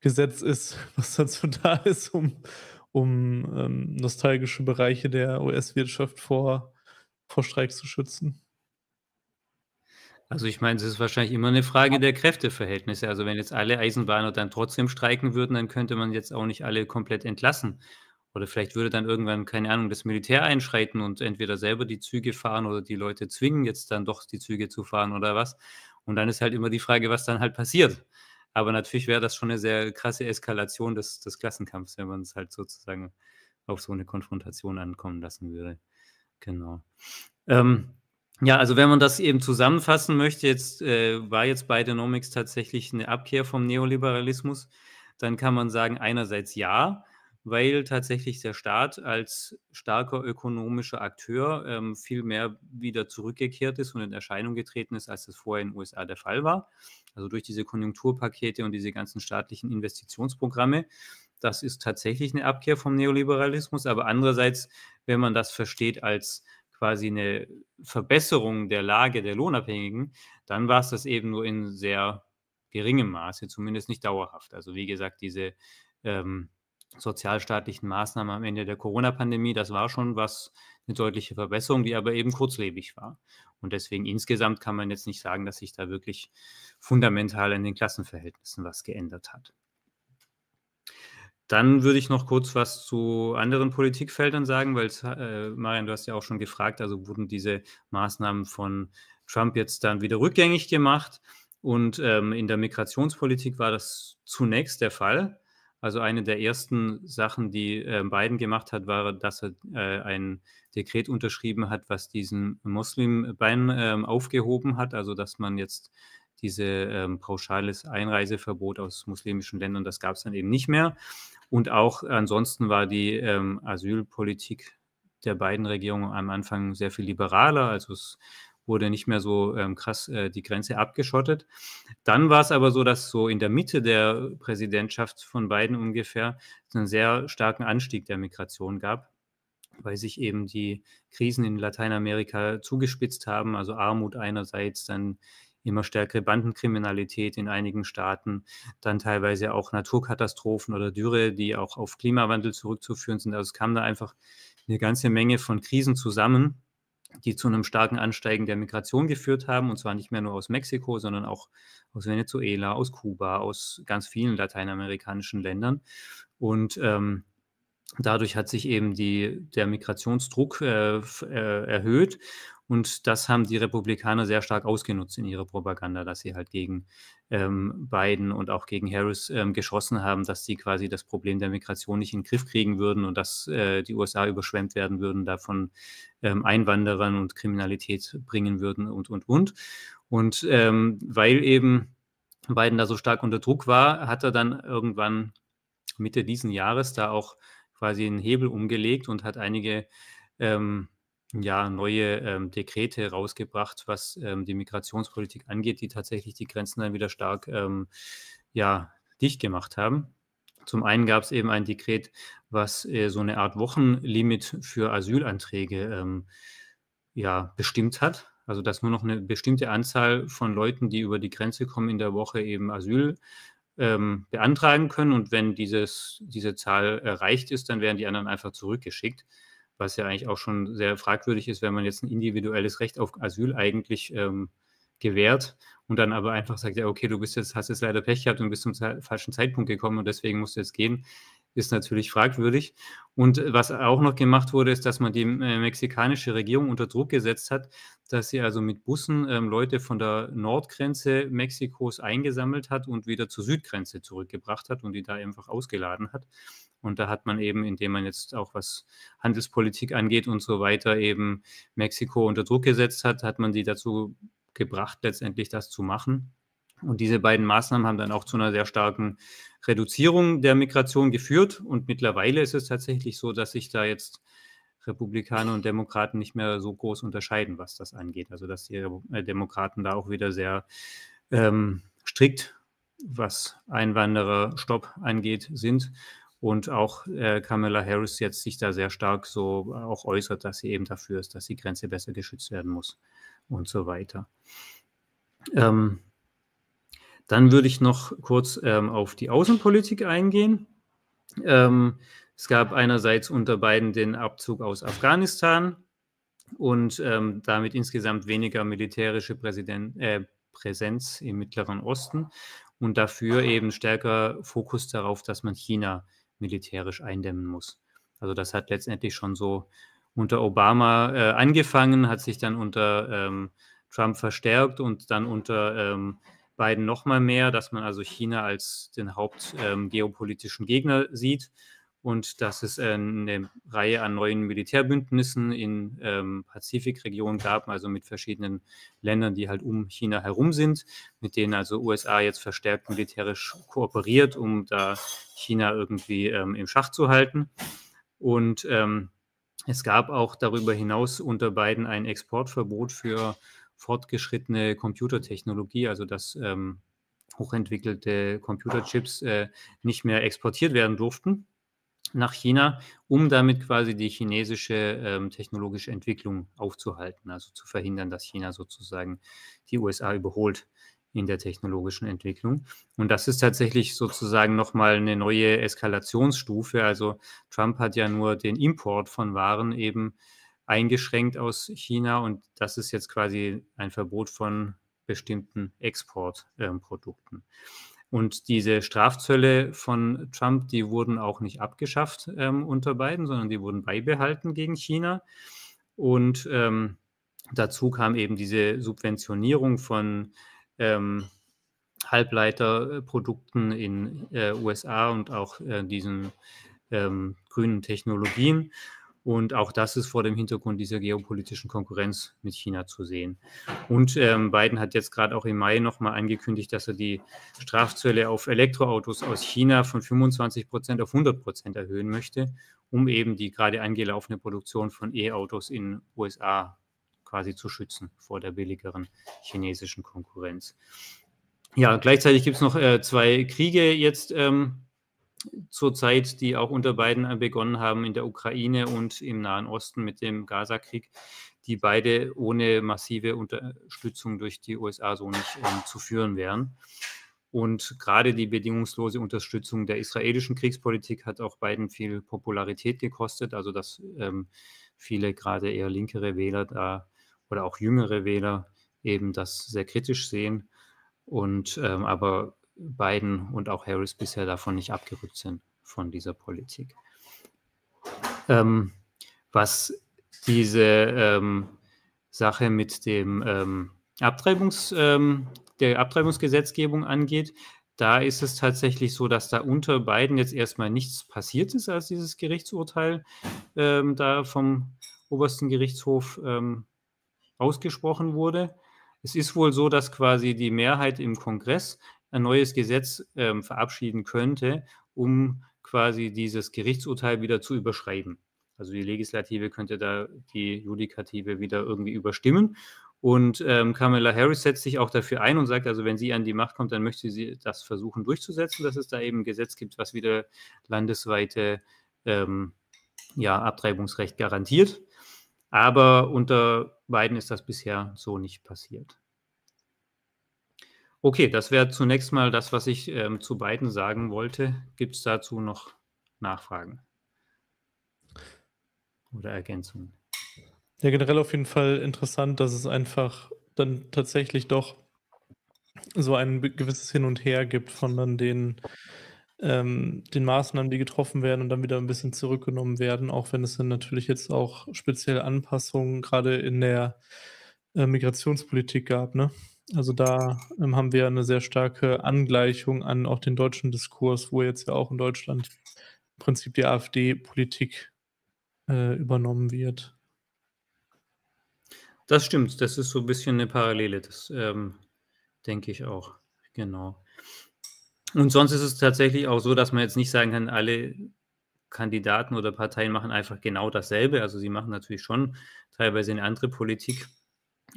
Gesetz ist, (laughs) was dazu da ist, um, um ähm, nostalgische Bereiche der US-Wirtschaft vor, vor Streiks zu schützen. Also ich meine, es ist wahrscheinlich immer eine Frage der Kräfteverhältnisse. Also wenn jetzt alle Eisenbahner dann trotzdem streiken würden, dann könnte man jetzt auch nicht alle komplett entlassen. Oder vielleicht würde dann irgendwann, keine Ahnung, das Militär einschreiten und entweder selber die Züge fahren oder die Leute zwingen jetzt dann doch die Züge zu fahren oder was. Und dann ist halt immer die Frage, was dann halt passiert. Aber natürlich wäre das schon eine sehr krasse Eskalation des, des Klassenkampfs, wenn man es halt sozusagen auf so eine Konfrontation ankommen lassen würde. Genau. Ähm, ja, also wenn man das eben zusammenfassen möchte, jetzt äh, war jetzt bei Denomics tatsächlich eine Abkehr vom Neoliberalismus, dann kann man sagen, einerseits ja, weil tatsächlich der Staat als starker ökonomischer Akteur ähm, viel mehr wieder zurückgekehrt ist und in Erscheinung getreten ist, als das vorher in den USA der Fall war. Also durch diese Konjunkturpakete und diese ganzen staatlichen Investitionsprogramme. Das ist tatsächlich eine Abkehr vom Neoliberalismus, aber andererseits, wenn man das versteht als quasi eine Verbesserung der Lage der Lohnabhängigen, dann war es das eben nur in sehr geringem Maße, zumindest nicht dauerhaft. Also wie gesagt, diese ähm, sozialstaatlichen Maßnahmen am Ende der Corona-Pandemie. Das war schon was, eine deutliche Verbesserung, die aber eben kurzlebig war. Und deswegen insgesamt kann man jetzt nicht sagen, dass sich da wirklich fundamental in den Klassenverhältnissen was geändert hat. Dann würde ich noch kurz was zu anderen Politikfeldern sagen, weil, äh, Marian, du hast ja auch schon gefragt, also wurden diese Maßnahmen von Trump jetzt dann wieder rückgängig gemacht. Und ähm, in der Migrationspolitik war das zunächst der Fall. Also eine der ersten Sachen, die äh, Biden gemacht hat, war, dass er äh, ein Dekret unterschrieben hat, was diesen muslim ähm, aufgehoben hat, also dass man jetzt diese ähm, pauschales Einreiseverbot aus muslimischen Ländern, das gab es dann eben nicht mehr. Und auch ansonsten war die ähm, Asylpolitik der beiden Regierungen am Anfang sehr viel liberaler. Also es wurde nicht mehr so ähm, krass äh, die Grenze abgeschottet. Dann war es aber so, dass so in der Mitte der Präsidentschaft von Biden ungefähr einen sehr starken Anstieg der Migration gab, weil sich eben die Krisen in Lateinamerika zugespitzt haben, also Armut einerseits, dann immer stärkere Bandenkriminalität in einigen Staaten, dann teilweise auch Naturkatastrophen oder Dürre, die auch auf Klimawandel zurückzuführen sind. Also es kam da einfach eine ganze Menge von Krisen zusammen die zu einem starken Ansteigen der Migration geführt haben, und zwar nicht mehr nur aus Mexiko, sondern auch aus Venezuela, aus Kuba, aus ganz vielen lateinamerikanischen Ländern. Und ähm, Dadurch hat sich eben die, der Migrationsdruck äh, äh, erhöht und das haben die Republikaner sehr stark ausgenutzt in ihrer Propaganda, dass sie halt gegen ähm, Biden und auch gegen Harris ähm, geschossen haben, dass sie quasi das Problem der Migration nicht in den Griff kriegen würden und dass äh, die USA überschwemmt werden würden, davon ähm, Einwanderern und Kriminalität bringen würden und, und, und. Und ähm, weil eben Biden da so stark unter Druck war, hat er dann irgendwann Mitte diesen Jahres da auch quasi einen Hebel umgelegt und hat einige ähm, ja, neue ähm, Dekrete rausgebracht, was ähm, die Migrationspolitik angeht, die tatsächlich die Grenzen dann wieder stark ähm, ja, dicht gemacht haben. Zum einen gab es eben ein Dekret, was äh, so eine Art Wochenlimit für Asylanträge ähm, ja, bestimmt hat. Also dass nur noch eine bestimmte Anzahl von Leuten, die über die Grenze kommen, in der Woche eben Asyl ähm, beantragen können. Und wenn dieses, diese Zahl erreicht ist, dann werden die anderen einfach zurückgeschickt, was ja eigentlich auch schon sehr fragwürdig ist, wenn man jetzt ein individuelles Recht auf Asyl eigentlich ähm, gewährt und dann aber einfach sagt, ja, okay, du bist jetzt, hast jetzt leider Pech gehabt und bist zum falschen Zeitpunkt gekommen und deswegen musst du jetzt gehen ist natürlich fragwürdig. Und äh, was auch noch gemacht wurde, ist, dass man die äh, mexikanische Regierung unter Druck gesetzt hat, dass sie also mit Bussen ähm, Leute von der Nordgrenze Mexikos eingesammelt hat und wieder zur Südgrenze zurückgebracht hat und die da einfach ausgeladen hat. Und da hat man eben, indem man jetzt auch was Handelspolitik angeht und so weiter, eben Mexiko unter Druck gesetzt hat, hat man sie dazu gebracht, letztendlich das zu machen. Und diese beiden Maßnahmen haben dann auch zu einer sehr starken Reduzierung der Migration geführt. Und mittlerweile ist es tatsächlich so, dass sich da jetzt Republikaner und Demokraten nicht mehr so groß unterscheiden, was das angeht. Also dass die äh, Demokraten da auch wieder sehr ähm, strikt, was Einwandererstopp angeht, sind. Und auch äh, Kamala Harris jetzt sich da sehr stark so auch äußert, dass sie eben dafür ist, dass die Grenze besser geschützt werden muss und so weiter. Ähm, dann würde ich noch kurz ähm, auf die Außenpolitik eingehen. Ähm, es gab einerseits unter beiden den Abzug aus Afghanistan und ähm, damit insgesamt weniger militärische Präsident, äh, Präsenz im Mittleren Osten und dafür eben stärker Fokus darauf, dass man China militärisch eindämmen muss. Also das hat letztendlich schon so unter Obama äh, angefangen, hat sich dann unter ähm, Trump verstärkt und dann unter ähm, beiden noch mal mehr, dass man also China als den hauptgeopolitischen ähm, Gegner sieht und dass es äh, eine Reihe an neuen Militärbündnissen in ähm, Pazifikregionen gab, also mit verschiedenen Ländern, die halt um China herum sind, mit denen also USA jetzt verstärkt militärisch kooperiert, um da China irgendwie ähm, im Schach zu halten. Und ähm, es gab auch darüber hinaus unter beiden ein Exportverbot für fortgeschrittene Computertechnologie, also dass ähm, hochentwickelte Computerchips äh, nicht mehr exportiert werden durften nach China, um damit quasi die chinesische ähm, technologische Entwicklung aufzuhalten, also zu verhindern, dass China sozusagen die USA überholt in der technologischen Entwicklung. Und das ist tatsächlich sozusagen nochmal eine neue Eskalationsstufe. Also Trump hat ja nur den Import von Waren eben eingeschränkt aus China und das ist jetzt quasi ein Verbot von bestimmten Exportprodukten. Und diese Strafzölle von Trump, die wurden auch nicht abgeschafft ähm, unter Biden, sondern die wurden beibehalten gegen China. Und ähm, dazu kam eben diese Subventionierung von ähm, Halbleiterprodukten in äh, USA und auch äh, diesen ähm, grünen Technologien. Und auch das ist vor dem Hintergrund dieser geopolitischen Konkurrenz mit China zu sehen. Und ähm, Biden hat jetzt gerade auch im Mai nochmal angekündigt, dass er die Strafzölle auf Elektroautos aus China von 25 Prozent auf 100 Prozent erhöhen möchte, um eben die gerade angelaufene Produktion von E-Autos in den USA quasi zu schützen vor der billigeren chinesischen Konkurrenz. Ja, gleichzeitig gibt es noch äh, zwei Kriege jetzt. Ähm, zurzeit, die auch unter beiden begonnen haben in der Ukraine und im Nahen Osten mit dem Gaza-Krieg, die beide ohne massive Unterstützung durch die USA so nicht ähm, zu führen wären. Und gerade die bedingungslose Unterstützung der israelischen Kriegspolitik hat auch beiden viel Popularität gekostet, also dass ähm, viele gerade eher linkere Wähler da oder auch jüngere Wähler eben das sehr kritisch sehen. Und ähm, aber Biden und auch Harris bisher davon nicht abgerückt sind, von dieser Politik. Ähm, was diese ähm, Sache mit dem ähm, Abtreibungs, ähm, der Abtreibungsgesetzgebung angeht, da ist es tatsächlich so, dass da unter Biden jetzt erstmal nichts passiert ist, als dieses Gerichtsurteil ähm, da vom obersten Gerichtshof ähm, ausgesprochen wurde. Es ist wohl so, dass quasi die Mehrheit im Kongress ein neues Gesetz ähm, verabschieden könnte, um quasi dieses Gerichtsurteil wieder zu überschreiben. Also die Legislative könnte da die Judikative wieder irgendwie überstimmen. Und ähm, Kamala Harris setzt sich auch dafür ein und sagt, also wenn sie an die Macht kommt, dann möchte sie das versuchen durchzusetzen, dass es da eben ein Gesetz gibt, was wieder landesweite ähm, ja, Abtreibungsrecht garantiert. Aber unter beiden ist das bisher so nicht passiert. Okay, das wäre zunächst mal das, was ich ähm, zu beiden sagen wollte. Gibt es dazu noch Nachfragen oder Ergänzungen? Ja, generell auf jeden Fall interessant, dass es einfach dann tatsächlich doch so ein gewisses Hin und Her gibt von dann den, ähm, den Maßnahmen, die getroffen werden und dann wieder ein bisschen zurückgenommen werden, auch wenn es dann natürlich jetzt auch spezielle Anpassungen gerade in der äh, Migrationspolitik gab, ne? Also da ähm, haben wir eine sehr starke Angleichung an auch den deutschen Diskurs, wo jetzt ja auch in Deutschland im Prinzip die AfD-Politik äh, übernommen wird. Das stimmt, das ist so ein bisschen eine Parallele, das ähm, denke ich auch. Genau. Und sonst ist es tatsächlich auch so, dass man jetzt nicht sagen kann, alle Kandidaten oder Parteien machen einfach genau dasselbe. Also sie machen natürlich schon teilweise eine andere Politik,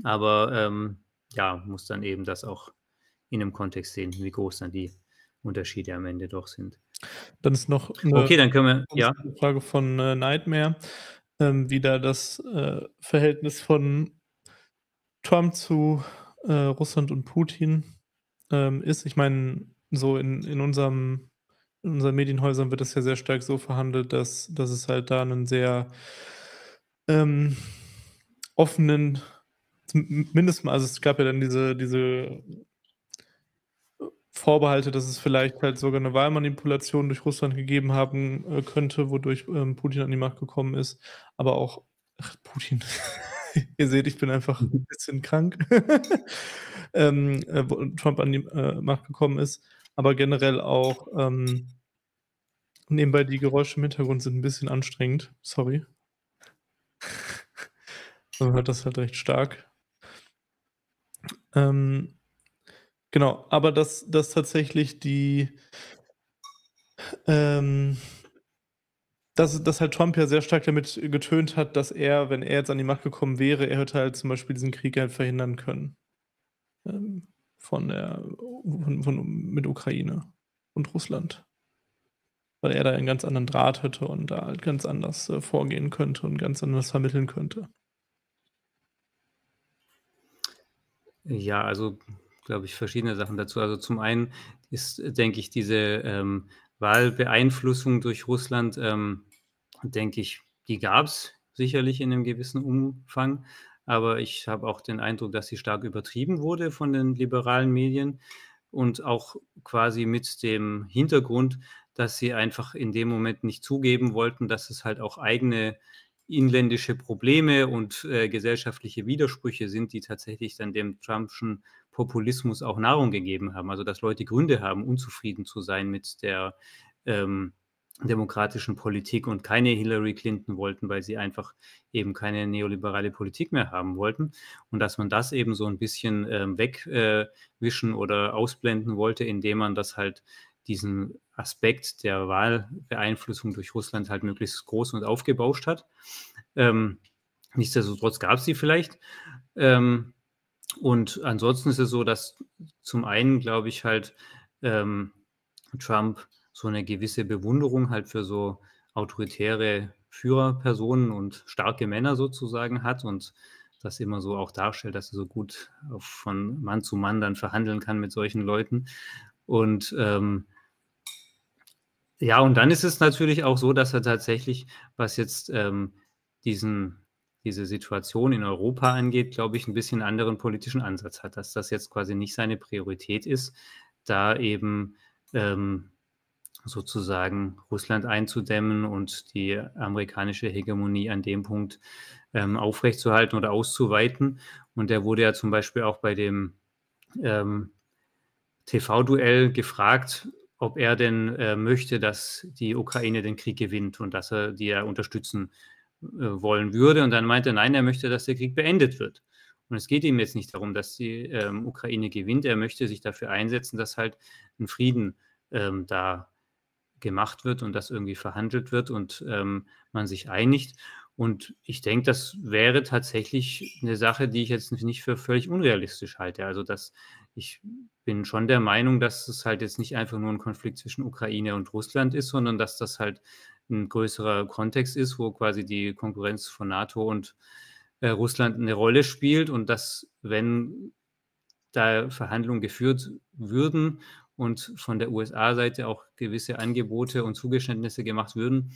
aber ähm, ja, muss dann eben das auch in einem Kontext sehen, wie groß dann die Unterschiede am Ende doch sind. Dann ist noch eine, okay, dann können wir, ja. Frage von äh, Nightmare. Ähm, da das äh, Verhältnis von Trump zu äh, Russland und Putin ähm, ist. Ich meine, so in, in, unserem, in unseren Medienhäusern wird das ja sehr stark so verhandelt, dass, dass es halt da einen sehr ähm, offenen mindestens, also es gab ja dann diese, diese Vorbehalte, dass es vielleicht halt sogar eine Wahlmanipulation durch Russland gegeben haben äh, könnte, wodurch ähm, Putin an die Macht gekommen ist. Aber auch, ach, Putin, (laughs) ihr seht, ich bin einfach ein bisschen krank, (laughs) ähm, äh, wo Trump an die äh, Macht gekommen ist. Aber generell auch, ähm, nebenbei die Geräusche im Hintergrund sind ein bisschen anstrengend, sorry. (laughs) Man hört das halt recht stark. Ähm, genau, aber dass, dass tatsächlich die, ähm, dass, dass halt Trump ja sehr stark damit getönt hat, dass er, wenn er jetzt an die Macht gekommen wäre, er hätte halt zum Beispiel diesen Krieg halt verhindern können. Ähm, von der, von, von, mit Ukraine und Russland. Weil er da einen ganz anderen Draht hätte und da halt ganz anders äh, vorgehen könnte und ganz anders vermitteln könnte. Ja, also glaube ich, verschiedene Sachen dazu. Also zum einen ist, äh, denke ich, diese ähm, Wahlbeeinflussung durch Russland, ähm, denke ich, die gab es sicherlich in einem gewissen Umfang. Aber ich habe auch den Eindruck, dass sie stark übertrieben wurde von den liberalen Medien und auch quasi mit dem Hintergrund, dass sie einfach in dem Moment nicht zugeben wollten, dass es halt auch eigene inländische Probleme und äh, gesellschaftliche Widersprüche sind, die tatsächlich dann dem Trumpschen Populismus auch Nahrung gegeben haben. Also dass Leute Gründe haben, unzufrieden zu sein mit der ähm, demokratischen Politik und keine Hillary Clinton wollten, weil sie einfach eben keine neoliberale Politik mehr haben wollten. Und dass man das eben so ein bisschen ähm, wegwischen äh, oder ausblenden wollte, indem man das halt diesen Aspekt der Wahlbeeinflussung durch Russland halt möglichst groß und aufgebauscht hat. Ähm, nichtsdestotrotz gab es sie vielleicht. Ähm, und ansonsten ist es so, dass zum einen, glaube ich, halt ähm, Trump so eine gewisse Bewunderung halt für so autoritäre Führerpersonen und starke Männer sozusagen hat und das immer so auch darstellt, dass er so gut von Mann zu Mann dann verhandeln kann mit solchen Leuten. Und ähm, ja, und dann ist es natürlich auch so, dass er tatsächlich, was jetzt ähm, diesen, diese Situation in Europa angeht, glaube ich, ein bisschen anderen politischen Ansatz hat, dass das jetzt quasi nicht seine Priorität ist, da eben ähm, sozusagen Russland einzudämmen und die amerikanische Hegemonie an dem Punkt ähm, aufrechtzuerhalten oder auszuweiten. Und er wurde ja zum Beispiel auch bei dem ähm, TV-Duell gefragt, ob er denn äh, möchte, dass die Ukraine den Krieg gewinnt und dass er die ja unterstützen äh, wollen würde. Und dann meinte, nein, er möchte, dass der Krieg beendet wird. Und es geht ihm jetzt nicht darum, dass die ähm, Ukraine gewinnt. Er möchte sich dafür einsetzen, dass halt ein Frieden ähm, da gemacht wird und das irgendwie verhandelt wird und ähm, man sich einigt. Und ich denke, das wäre tatsächlich eine Sache, die ich jetzt nicht für völlig unrealistisch halte. Also, dass ich bin schon der Meinung, dass es halt jetzt nicht einfach nur ein Konflikt zwischen Ukraine und Russland ist, sondern dass das halt ein größerer Kontext ist, wo quasi die Konkurrenz von NATO und äh, Russland eine Rolle spielt und dass, wenn da Verhandlungen geführt würden und von der USA-Seite auch gewisse Angebote und Zugeständnisse gemacht würden,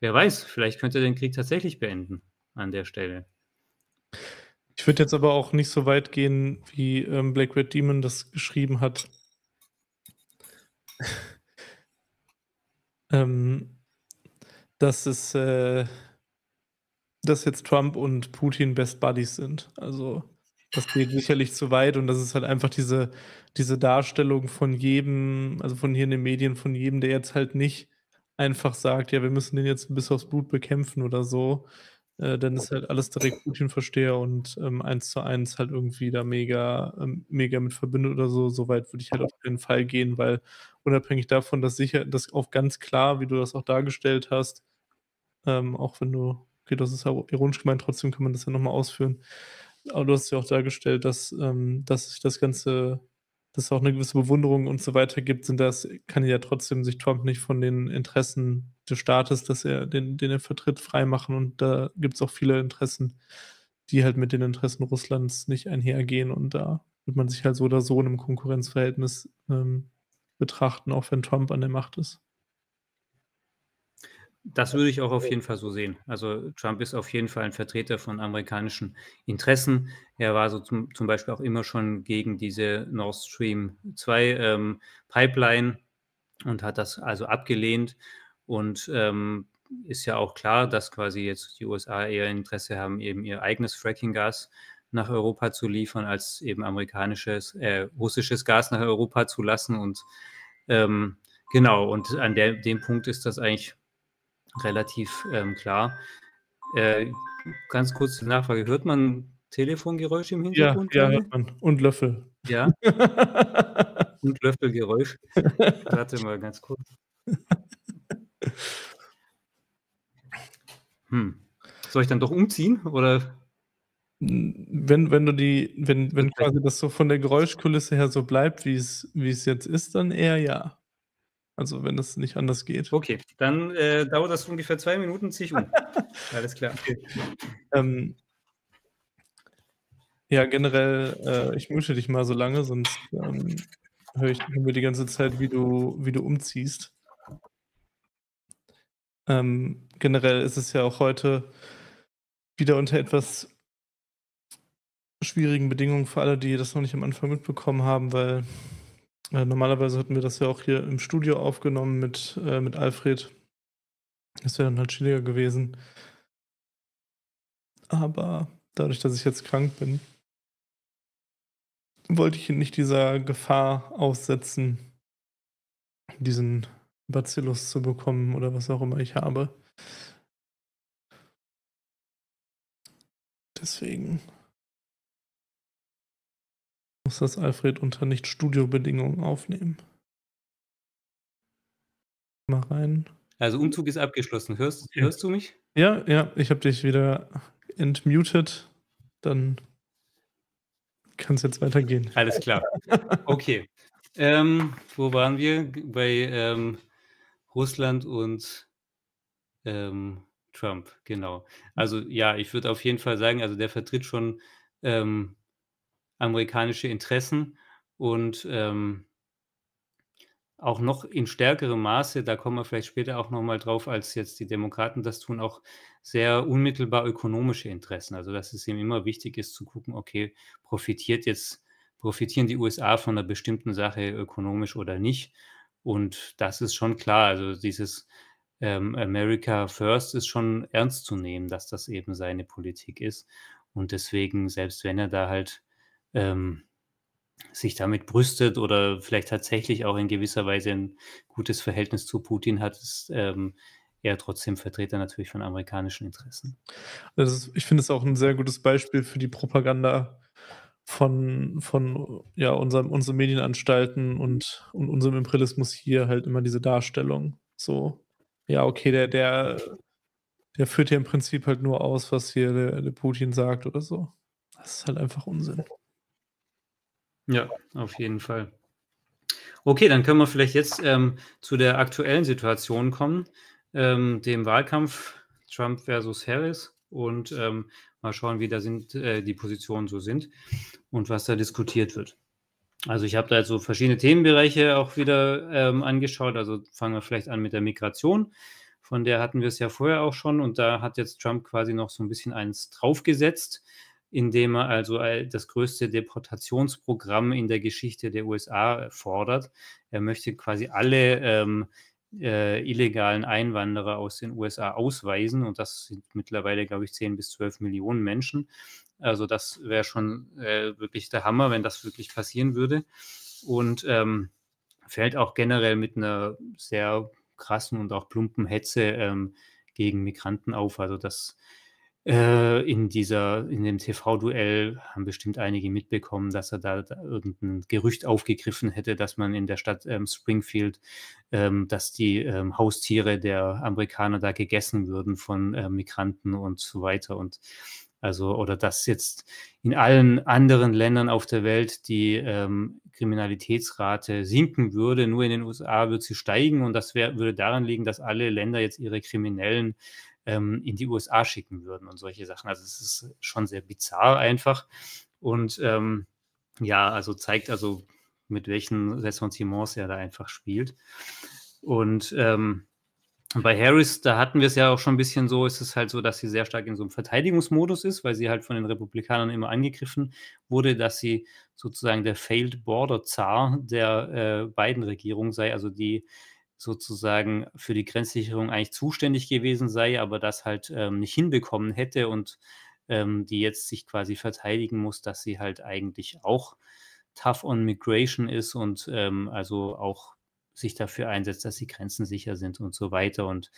wer weiß, vielleicht könnte er den Krieg tatsächlich beenden an der Stelle. Ich würde jetzt aber auch nicht so weit gehen, wie ähm, Black Red Demon das geschrieben hat. (laughs) ähm, dass es, äh, dass jetzt Trump und Putin Best Buddies sind. Also das geht sicherlich zu weit und das ist halt einfach diese, diese Darstellung von jedem, also von hier in den Medien, von jedem, der jetzt halt nicht einfach sagt, ja, wir müssen den jetzt bis aufs Blut bekämpfen oder so, äh, dann ist halt alles direkt Putin-Versteher und ähm, eins zu eins halt irgendwie da mega, ähm, mega mit verbündet oder so. Soweit würde ich halt auf keinen Fall gehen, weil unabhängig davon, dass sicher, das auch ganz klar, wie du das auch dargestellt hast, ähm, auch wenn du, okay, das ist ja ironisch gemeint, trotzdem kann man das ja nochmal ausführen. Aber du hast ja auch dargestellt, dass, ähm, dass sich das Ganze dass es auch eine gewisse Bewunderung und so weiter gibt, sind das, kann ja trotzdem sich Trump nicht von den Interessen des Staates, dass er, den, den er vertritt, freimachen. Und da gibt es auch viele Interessen, die halt mit den Interessen Russlands nicht einhergehen. Und da wird man sich halt so oder so in einem Konkurrenzverhältnis ähm, betrachten, auch wenn Trump an der Macht ist. Das würde ich auch auf jeden Fall so sehen. Also Trump ist auf jeden Fall ein Vertreter von amerikanischen Interessen. Er war so zum, zum Beispiel auch immer schon gegen diese Nord Stream 2 ähm, Pipeline und hat das also abgelehnt und ähm, ist ja auch klar, dass quasi jetzt die USA eher Interesse haben, eben ihr eigenes Fracking-Gas nach Europa zu liefern, als eben amerikanisches, äh, russisches Gas nach Europa zu lassen. Und ähm, genau, und an der, dem Punkt ist das eigentlich relativ ähm, klar. Äh, ganz kurze Nachfrage: Hört man Telefongeräusche im Hintergrund? Ja, ja hört man. Und Löffel. Ja. (laughs) und Löffelgeräusch. Warte mal ganz kurz. (laughs) Hm. Soll ich dann doch umziehen oder? Wenn, wenn du die, wenn, wenn quasi das so von der Geräuschkulisse her so bleibt, wie es, jetzt ist, dann eher ja. Also wenn es nicht anders geht. Okay, dann äh, dauert das ungefähr zwei Minuten, ziehe ich um. (laughs) Alles klar. Okay. Ähm, ja, generell, äh, ich mute dich mal so lange, sonst ähm, höre ich mir die ganze Zeit, wie du, wie du umziehst. Ähm, generell ist es ja auch heute wieder unter etwas schwierigen Bedingungen für alle, die das noch nicht am Anfang mitbekommen haben, weil äh, normalerweise hätten wir das ja auch hier im Studio aufgenommen mit, äh, mit Alfred. Das wäre dann halt schwieriger gewesen. Aber dadurch, dass ich jetzt krank bin, wollte ich ihn nicht dieser Gefahr aussetzen, diesen Bacillus zu bekommen oder was auch immer ich habe. Deswegen muss das Alfred unter Nicht-Studio-Bedingungen aufnehmen. Mal rein. Also Umzug ist abgeschlossen. Hörst, okay. hörst du mich? Ja, ja, ich habe dich wieder entmutet. Dann kann es jetzt weitergehen. Alles klar. Okay. (laughs) ähm, wo waren wir? Bei ähm, Russland und ähm, Trump, genau. Hm. Also ja, ich würde auf jeden Fall sagen, also der vertritt schon ähm, amerikanische Interessen und ähm, auch noch in stärkerem Maße, da kommen wir vielleicht später auch nochmal drauf, als jetzt die Demokraten das tun, auch sehr unmittelbar ökonomische Interessen. Also dass es ihm immer wichtig ist zu gucken, okay, profitiert jetzt, profitieren die USA von einer bestimmten Sache ökonomisch oder nicht? Und das ist schon klar. Also dieses ähm, America First ist schon ernst zu nehmen, dass das eben seine Politik ist. Und deswegen, selbst wenn er da halt ähm, sich damit brüstet oder vielleicht tatsächlich auch in gewisser Weise ein gutes Verhältnis zu Putin hat, ist ähm, er trotzdem Vertreter natürlich von amerikanischen Interessen. Also ich finde es auch ein sehr gutes Beispiel für die Propaganda von, von ja, unserem, unseren Medienanstalten und, und unserem Imperialismus hier halt immer diese Darstellung. So, ja, okay, der, der, der führt ja im Prinzip halt nur aus, was hier der, der Putin sagt oder so. Das ist halt einfach Unsinn. Ja, auf jeden Fall. Okay, dann können wir vielleicht jetzt ähm, zu der aktuellen Situation kommen, ähm, dem Wahlkampf Trump versus Harris und ähm, Mal schauen, wie da sind, äh, die Positionen so sind und was da diskutiert wird. Also ich habe da jetzt so verschiedene Themenbereiche auch wieder ähm, angeschaut. Also fangen wir vielleicht an mit der Migration. Von der hatten wir es ja vorher auch schon und da hat jetzt Trump quasi noch so ein bisschen eins draufgesetzt, indem er also äh, das größte Deportationsprogramm in der Geschichte der USA fordert. Er möchte quasi alle ähm, äh, illegalen Einwanderer aus den USA ausweisen. Und das sind mittlerweile, glaube ich, 10 bis 12 Millionen Menschen. Also das wäre schon äh, wirklich der Hammer, wenn das wirklich passieren würde. Und ähm, fällt auch generell mit einer sehr krassen und auch plumpen Hetze ähm, gegen Migranten auf. Also das äh, in dieser, in dem TV-Duell haben bestimmt einige mitbekommen, dass er da, da, irgendein Gerücht aufgegriffen hätte, dass man in der Stadt ähm, Springfield, ähm, dass die ähm, Haustiere der Amerikaner da gegessen würden von äh, Migranten und so weiter. Und also, oder dass jetzt in allen anderen Ländern auf der Welt die ähm, Kriminalitätsrate sinken würde, nur in den USA würde sie steigen und das wär, würde daran liegen, dass alle Länder jetzt ihre Kriminellen ähm, in die USA schicken würden und solche Sachen. Also es ist schon sehr bizarr einfach. Und ähm, ja, also zeigt also, mit welchen Ressentiments er da einfach spielt. Und ähm, bei Harris, da hatten wir es ja auch schon ein bisschen so, ist es halt so, dass sie sehr stark in so einem Verteidigungsmodus ist, weil sie halt von den Republikanern immer angegriffen wurde, dass sie sozusagen der Failed Border Zar der äh, beiden Regierung sei, also die sozusagen für die Grenzsicherung eigentlich zuständig gewesen sei, aber das halt ähm, nicht hinbekommen hätte und ähm, die jetzt sich quasi verteidigen muss, dass sie halt eigentlich auch tough on migration ist und ähm, also auch sich dafür einsetzt, dass die Grenzen sicher sind und so weiter und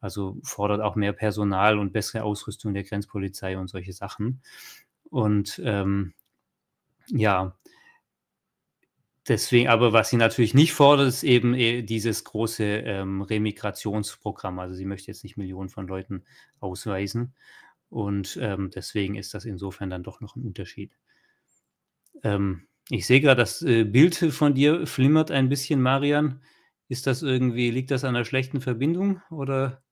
also fordert auch mehr Personal und bessere Ausrüstung der Grenzpolizei und solche Sachen. Und ähm, ja, Deswegen, aber was sie natürlich nicht fordert, ist eben äh, dieses große ähm, Remigrationsprogramm. Also sie möchte jetzt nicht Millionen von Leuten ausweisen. Und ähm, deswegen ist das insofern dann doch noch ein Unterschied. Ähm, ich sehe gerade, das äh, Bild von dir flimmert ein bisschen, Marian. Ist das irgendwie, liegt das an einer schlechten Verbindung oder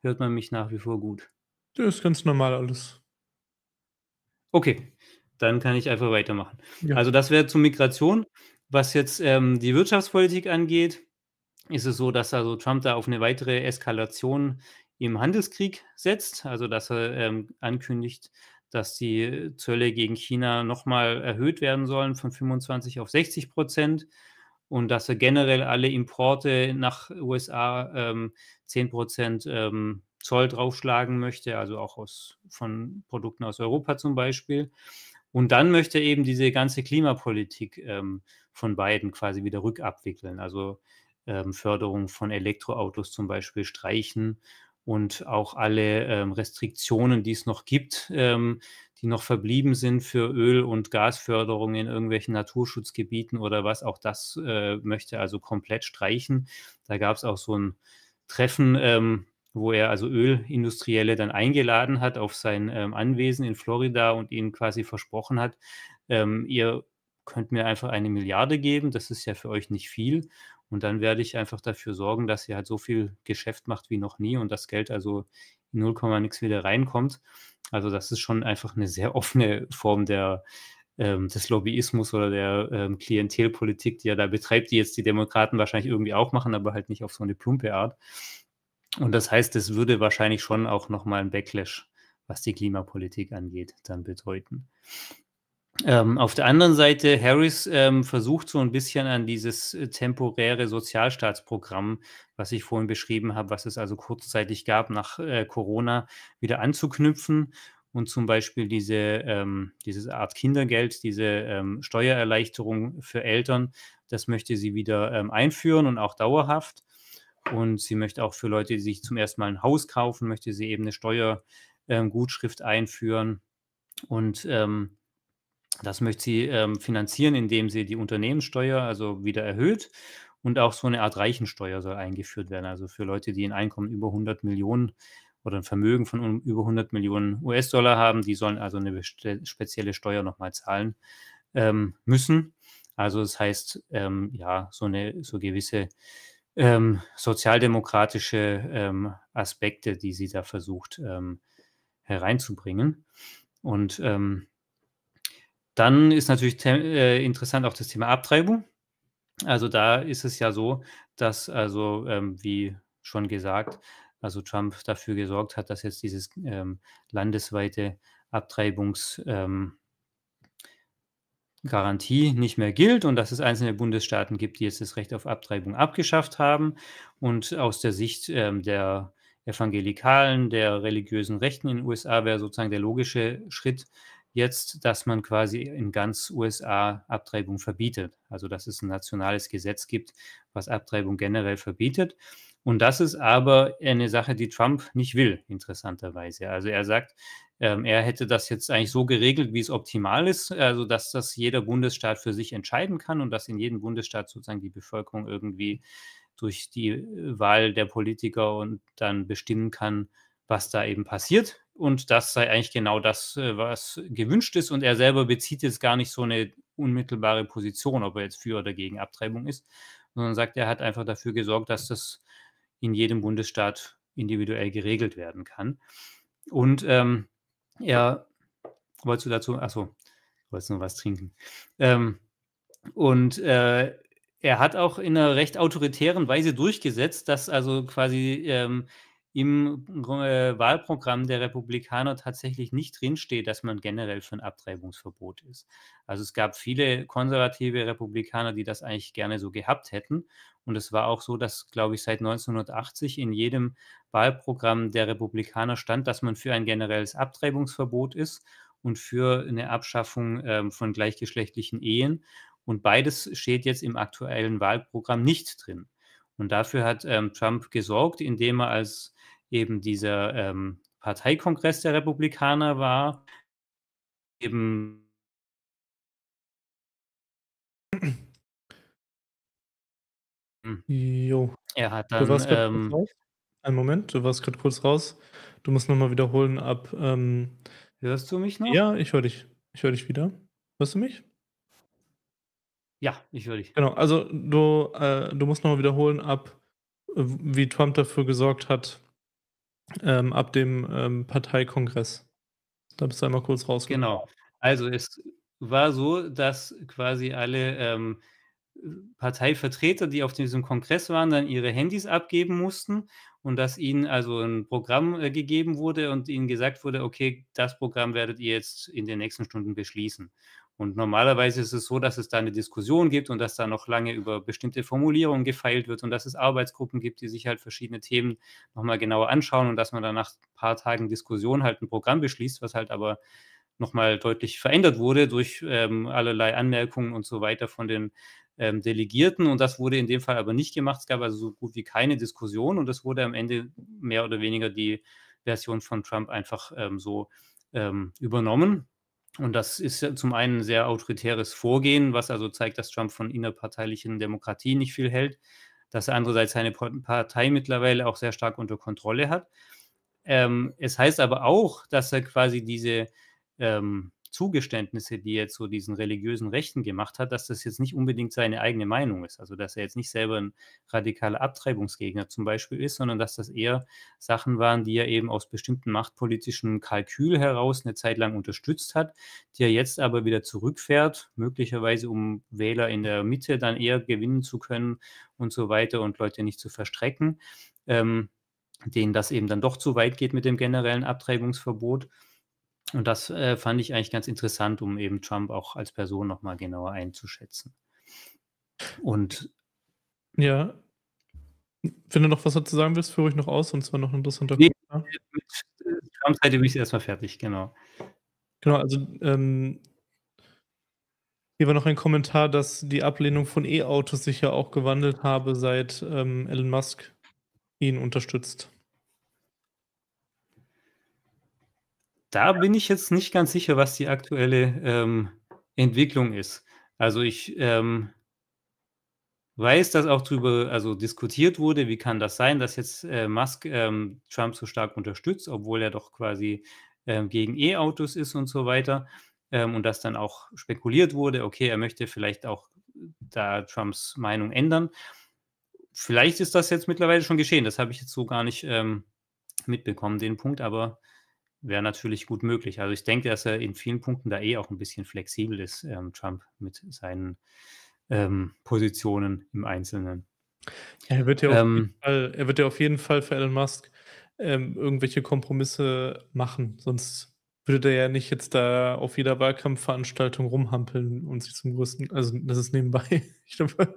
hört man mich nach wie vor gut? Das ist ganz normal alles. Okay, dann kann ich einfach weitermachen. Ja. Also das wäre zur Migration. Was jetzt ähm, die Wirtschaftspolitik angeht, ist es so, dass also Trump da auf eine weitere Eskalation im Handelskrieg setzt, also dass er ähm, ankündigt, dass die Zölle gegen China nochmal erhöht werden sollen von 25 auf 60 Prozent und dass er generell alle Importe nach USA ähm, 10 Prozent ähm, Zoll draufschlagen möchte, also auch aus, von Produkten aus Europa zum Beispiel. Und dann möchte er eben diese ganze Klimapolitik ähm, von beiden quasi wieder rückabwickeln. Also ähm, Förderung von Elektroautos zum Beispiel streichen und auch alle ähm, Restriktionen, die es noch gibt, ähm, die noch verblieben sind für Öl- und Gasförderung in irgendwelchen Naturschutzgebieten oder was, auch das äh, möchte also komplett streichen. Da gab es auch so ein Treffen, ähm, wo er also Ölindustrielle dann eingeladen hat auf sein ähm, Anwesen in Florida und ihnen quasi versprochen hat, ähm, ihr könnt mir einfach eine Milliarde geben, das ist ja für euch nicht viel. Und dann werde ich einfach dafür sorgen, dass ihr halt so viel Geschäft macht wie noch nie und das Geld also in 0, nichts wieder reinkommt. Also das ist schon einfach eine sehr (laughs) offene Form der, ähm, des Lobbyismus oder der ähm, Klientelpolitik, die er da betreibt, die jetzt die Demokraten wahrscheinlich irgendwie auch machen, aber halt nicht auf so eine plumpe Art. Und das heißt, es würde wahrscheinlich schon auch nochmal ein Backlash, was die Klimapolitik angeht, dann bedeuten. Ähm, auf der anderen Seite, Harris ähm, versucht so ein bisschen an dieses äh, temporäre Sozialstaatsprogramm, was ich vorhin beschrieben habe, was es also kurzzeitig gab nach äh, Corona, wieder anzuknüpfen und zum Beispiel diese ähm, dieses Art Kindergeld, diese ähm, Steuererleichterung für Eltern, das möchte sie wieder ähm, einführen und auch dauerhaft. Und sie möchte auch für Leute, die sich zum ersten Mal ein Haus kaufen, möchte sie eben eine Steuergutschrift ähm, einführen und ähm, das möchte sie ähm, finanzieren, indem sie die Unternehmenssteuer also wieder erhöht und auch so eine Art Reichensteuer soll eingeführt werden. Also für Leute, die ein Einkommen über 100 Millionen oder ein Vermögen von über 100 Millionen US-Dollar haben, die sollen also eine spezielle Steuer nochmal zahlen ähm, müssen. Also das heißt, ähm, ja, so eine so gewisse ähm, sozialdemokratische ähm, Aspekte, die sie da versucht ähm, hereinzubringen. Und ähm, dann ist natürlich äh, interessant auch das Thema Abtreibung. Also da ist es ja so, dass also ähm, wie schon gesagt, also Trump dafür gesorgt hat, dass jetzt dieses ähm, landesweite Abtreibungsgarantie ähm, nicht mehr gilt und dass es einzelne Bundesstaaten gibt, die jetzt das Recht auf Abtreibung abgeschafft haben. Und aus der Sicht ähm, der Evangelikalen, der religiösen Rechten in den USA wäre sozusagen der logische Schritt, jetzt, dass man quasi in ganz USA Abtreibung verbietet. Also dass es ein nationales Gesetz gibt, was Abtreibung generell verbietet. Und das ist aber eine Sache, die Trump nicht will, interessanterweise. Also er sagt, ähm, er hätte das jetzt eigentlich so geregelt, wie es optimal ist, also dass das jeder Bundesstaat für sich entscheiden kann und dass in jedem Bundesstaat sozusagen die Bevölkerung irgendwie durch die Wahl der Politiker und dann bestimmen kann, was da eben passiert und das sei eigentlich genau das, äh, was gewünscht ist. Und er selber bezieht jetzt gar nicht so eine unmittelbare Position, ob er jetzt für oder gegen Abtreibung ist, sondern sagt, er hat einfach dafür gesorgt, dass das in jedem Bundesstaat individuell geregelt werden kann. Und ähm, er, wolltest du dazu, achso, wolltest nur was trinken. Ähm, und äh, er hat auch in einer recht autoritären Weise durchgesetzt, dass also quasi ähm, im äh, Wahlprogramm der Republikaner tatsächlich nicht drinsteht, dass man generell für ein Abtreibungsverbot ist. Also es gab viele konservative Republikaner, die das eigentlich gerne so gehabt hätten. Und es war auch so, dass, glaube ich, seit 1980 in jedem Wahlprogramm der Republikaner stand, dass man für ein generelles Abtreibungsverbot ist und für eine Abschaffung äh, von gleichgeschlechtlichen Ehen. Und beides steht jetzt im aktuellen Wahlprogramm nicht drin. Und dafür hat ähm, Trump gesorgt, indem er als eben dieser ähm, Parteikongress der Republikaner war, eben hm. Jo. Er hat dann. Du warst ähm, raus. Einen Moment, du warst gerade kurz raus. Du musst nochmal wiederholen ab. Ähm, hörst du mich noch? Ja, ich höre dich. Ich höre dich wieder. Hörst du mich? Ja, ich höre dich. Genau, also du, äh, du musst nochmal wiederholen ab, wie Trump dafür gesorgt hat, ähm, ab dem ähm, Parteikongress. Da bist du einmal kurz raus. Genau. Also es war so, dass quasi alle ähm, Parteivertreter, die auf diesem Kongress waren, dann ihre Handys abgeben mussten und dass ihnen also ein Programm äh, gegeben wurde und ihnen gesagt wurde, okay, das Programm werdet ihr jetzt in den nächsten Stunden beschließen. Und normalerweise ist es so, dass es da eine Diskussion gibt und dass da noch lange über bestimmte Formulierungen gefeilt wird und dass es Arbeitsgruppen gibt, die sich halt verschiedene Themen nochmal genauer anschauen und dass man dann nach ein paar Tagen Diskussion halt ein Programm beschließt, was halt aber nochmal deutlich verändert wurde durch ähm, allerlei Anmerkungen und so weiter von den ähm, Delegierten. Und das wurde in dem Fall aber nicht gemacht. Es gab also so gut wie keine Diskussion und es wurde am Ende mehr oder weniger die Version von Trump einfach ähm, so ähm, übernommen. Und das ist ja zum einen ein sehr autoritäres Vorgehen, was also zeigt, dass Trump von innerparteilichen Demokratie nicht viel hält, dass er andererseits seine Partei mittlerweile auch sehr stark unter Kontrolle hat. Ähm, es heißt aber auch, dass er quasi diese ähm, Zugeständnisse, die er zu diesen religiösen Rechten gemacht hat, dass das jetzt nicht unbedingt seine eigene Meinung ist. Also dass er jetzt nicht selber ein radikaler Abtreibungsgegner zum Beispiel ist, sondern dass das eher Sachen waren, die er eben aus bestimmten machtpolitischen Kalkül heraus eine Zeit lang unterstützt hat, die er jetzt aber wieder zurückfährt, möglicherweise um Wähler in der Mitte dann eher gewinnen zu können und so weiter und Leute nicht zu verstrecken. Ähm, denen das eben dann doch zu weit geht mit dem generellen Abtreibungsverbot. Und das äh, fand ich eigentlich ganz interessant, um eben Trump auch als Person nochmal genauer einzuschätzen. Und ja, wenn du noch was dazu sagen willst, führe ich noch aus, und zwar noch ein interessanter nee, Kommentar. Mit Trumps Seite bin ich erstmal fertig, genau. Genau, also ähm, hier war noch ein Kommentar, dass die Ablehnung von E-Autos sich ja auch gewandelt habe, seit ähm, Elon Musk ihn unterstützt. Da bin ich jetzt nicht ganz sicher, was die aktuelle ähm, Entwicklung ist. Also ich ähm, weiß, dass auch darüber also diskutiert wurde, wie kann das sein, dass jetzt äh, Musk ähm, Trump so stark unterstützt, obwohl er doch quasi ähm, gegen E-Autos ist und so weiter. Ähm, und dass dann auch spekuliert wurde, okay, er möchte vielleicht auch da Trumps Meinung ändern. Vielleicht ist das jetzt mittlerweile schon geschehen. Das habe ich jetzt so gar nicht ähm, mitbekommen, den Punkt, aber wäre natürlich gut möglich. Also ich denke, dass er in vielen Punkten da eh auch ein bisschen flexibel ist, ähm, Trump, mit seinen ähm, Positionen im Einzelnen. Ja, er, wird ja ähm, Fall, er wird ja auf jeden Fall für Elon Musk ähm, irgendwelche Kompromisse machen, sonst würde er ja nicht jetzt da auf jeder Wahlkampfveranstaltung rumhampeln und sich zum größten, also das ist nebenbei, (laughs) ich glaube,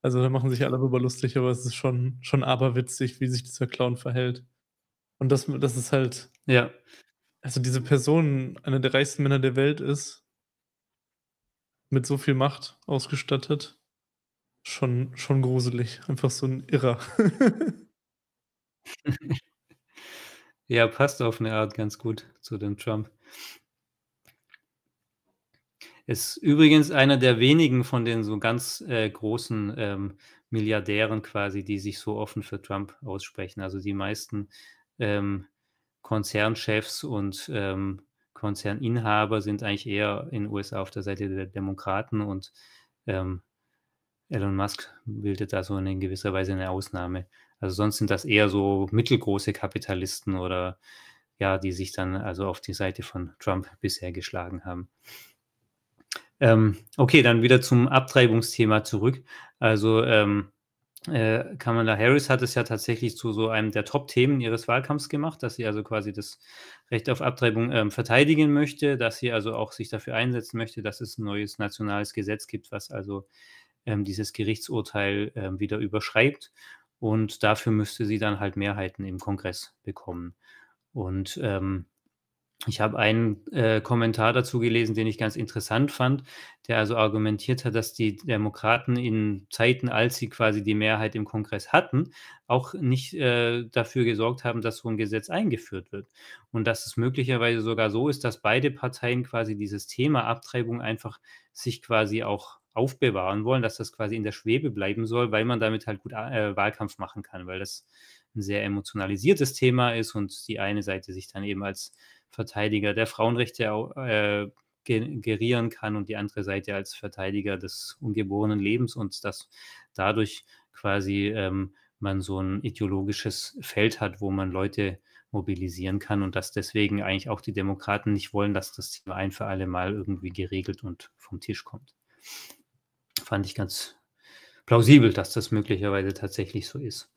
also da machen sich alle darüber lustig, aber es ist schon, schon aberwitzig, wie sich dieser Clown verhält. Und das, das ist halt, Ja. also diese Person, einer der reichsten Männer der Welt ist, mit so viel Macht ausgestattet, schon, schon gruselig. Einfach so ein Irrer. (laughs) Ja, passt auf eine Art ganz gut zu dem Trump. Ist übrigens einer der wenigen von den so ganz äh, großen ähm, Milliardären quasi, die sich so offen für Trump aussprechen. Also die meisten ähm, Konzernchefs und ähm, Konzerninhaber sind eigentlich eher in den USA auf der Seite der Demokraten und ähm, Elon Musk bildet da so in gewisser Weise eine Ausnahme. Also sonst sind das eher so mittelgroße Kapitalisten oder ja, die sich dann also auf die Seite von Trump bisher geschlagen haben. Ähm, okay, dann wieder zum Abtreibungsthema zurück. Also ähm, äh, Kamala Harris hat es ja tatsächlich zu so einem der Top-Themen ihres Wahlkampfs gemacht, dass sie also quasi das Recht auf Abtreibung ähm, verteidigen möchte, dass sie also auch sich dafür einsetzen möchte, dass es ein neues nationales Gesetz gibt, was also ähm, dieses Gerichtsurteil ähm, wieder überschreibt. Und dafür müsste sie dann halt Mehrheiten im Kongress bekommen. Und ähm, ich habe einen äh, Kommentar dazu gelesen, den ich ganz interessant fand, der also argumentiert hat, dass die Demokraten in Zeiten, als sie quasi die Mehrheit im Kongress hatten, auch nicht äh, dafür gesorgt haben, dass so ein Gesetz eingeführt wird. Und dass es möglicherweise sogar so ist, dass beide Parteien quasi dieses Thema Abtreibung einfach sich quasi auch aufbewahren wollen, dass das quasi in der Schwebe bleiben soll, weil man damit halt gut äh, Wahlkampf machen kann, weil das ein sehr emotionalisiertes Thema ist und die eine Seite sich dann eben als Verteidiger der Frauenrechte äh, gerieren kann und die andere Seite als Verteidiger des ungeborenen Lebens und dass dadurch quasi ähm, man so ein ideologisches Feld hat, wo man Leute mobilisieren kann und dass deswegen eigentlich auch die Demokraten nicht wollen, dass das Thema ein für alle Mal irgendwie geregelt und vom Tisch kommt. Fand ich ganz plausibel, dass das möglicherweise tatsächlich so ist.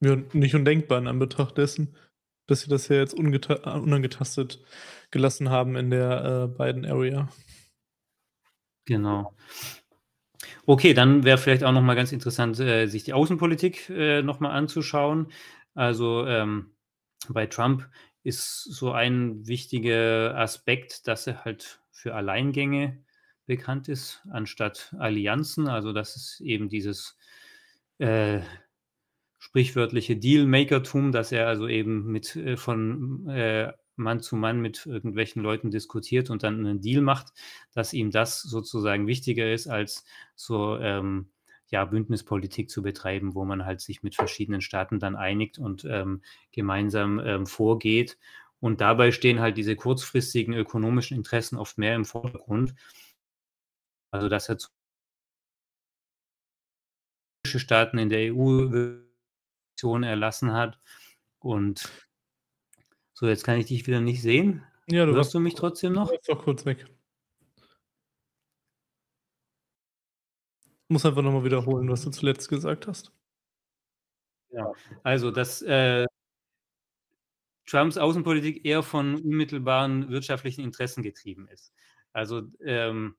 Ja, nicht undenkbar in Anbetracht dessen, dass sie das ja jetzt äh, unangetastet gelassen haben in der äh, beiden Area. Genau. Okay, dann wäre vielleicht auch nochmal ganz interessant, äh, sich die Außenpolitik äh, nochmal anzuschauen. Also ähm, bei Trump ist so ein wichtiger Aspekt, dass er halt für Alleingänge bekannt ist, anstatt Allianzen. Also das ist eben dieses äh, sprichwörtliche Dealmakertum, dass er also eben mit äh, von äh, Mann zu Mann mit irgendwelchen Leuten diskutiert und dann einen Deal macht, dass ihm das sozusagen wichtiger ist, als so ähm, ja, Bündnispolitik zu betreiben, wo man halt sich mit verschiedenen Staaten dann einigt und ähm, gemeinsam ähm, vorgeht. Und dabei stehen halt diese kurzfristigen ökonomischen Interessen oft mehr im Vordergrund. Also dass er zu Staaten in der EU Aktion erlassen hat. Und so, jetzt kann ich dich wieder nicht sehen. Ja, du Hörst du mich trotzdem noch? Du doch kurz weg. Muss einfach nochmal wiederholen, was du zuletzt gesagt hast. Ja, also dass äh, Trumps Außenpolitik eher von unmittelbaren wirtschaftlichen Interessen getrieben ist. Also ähm,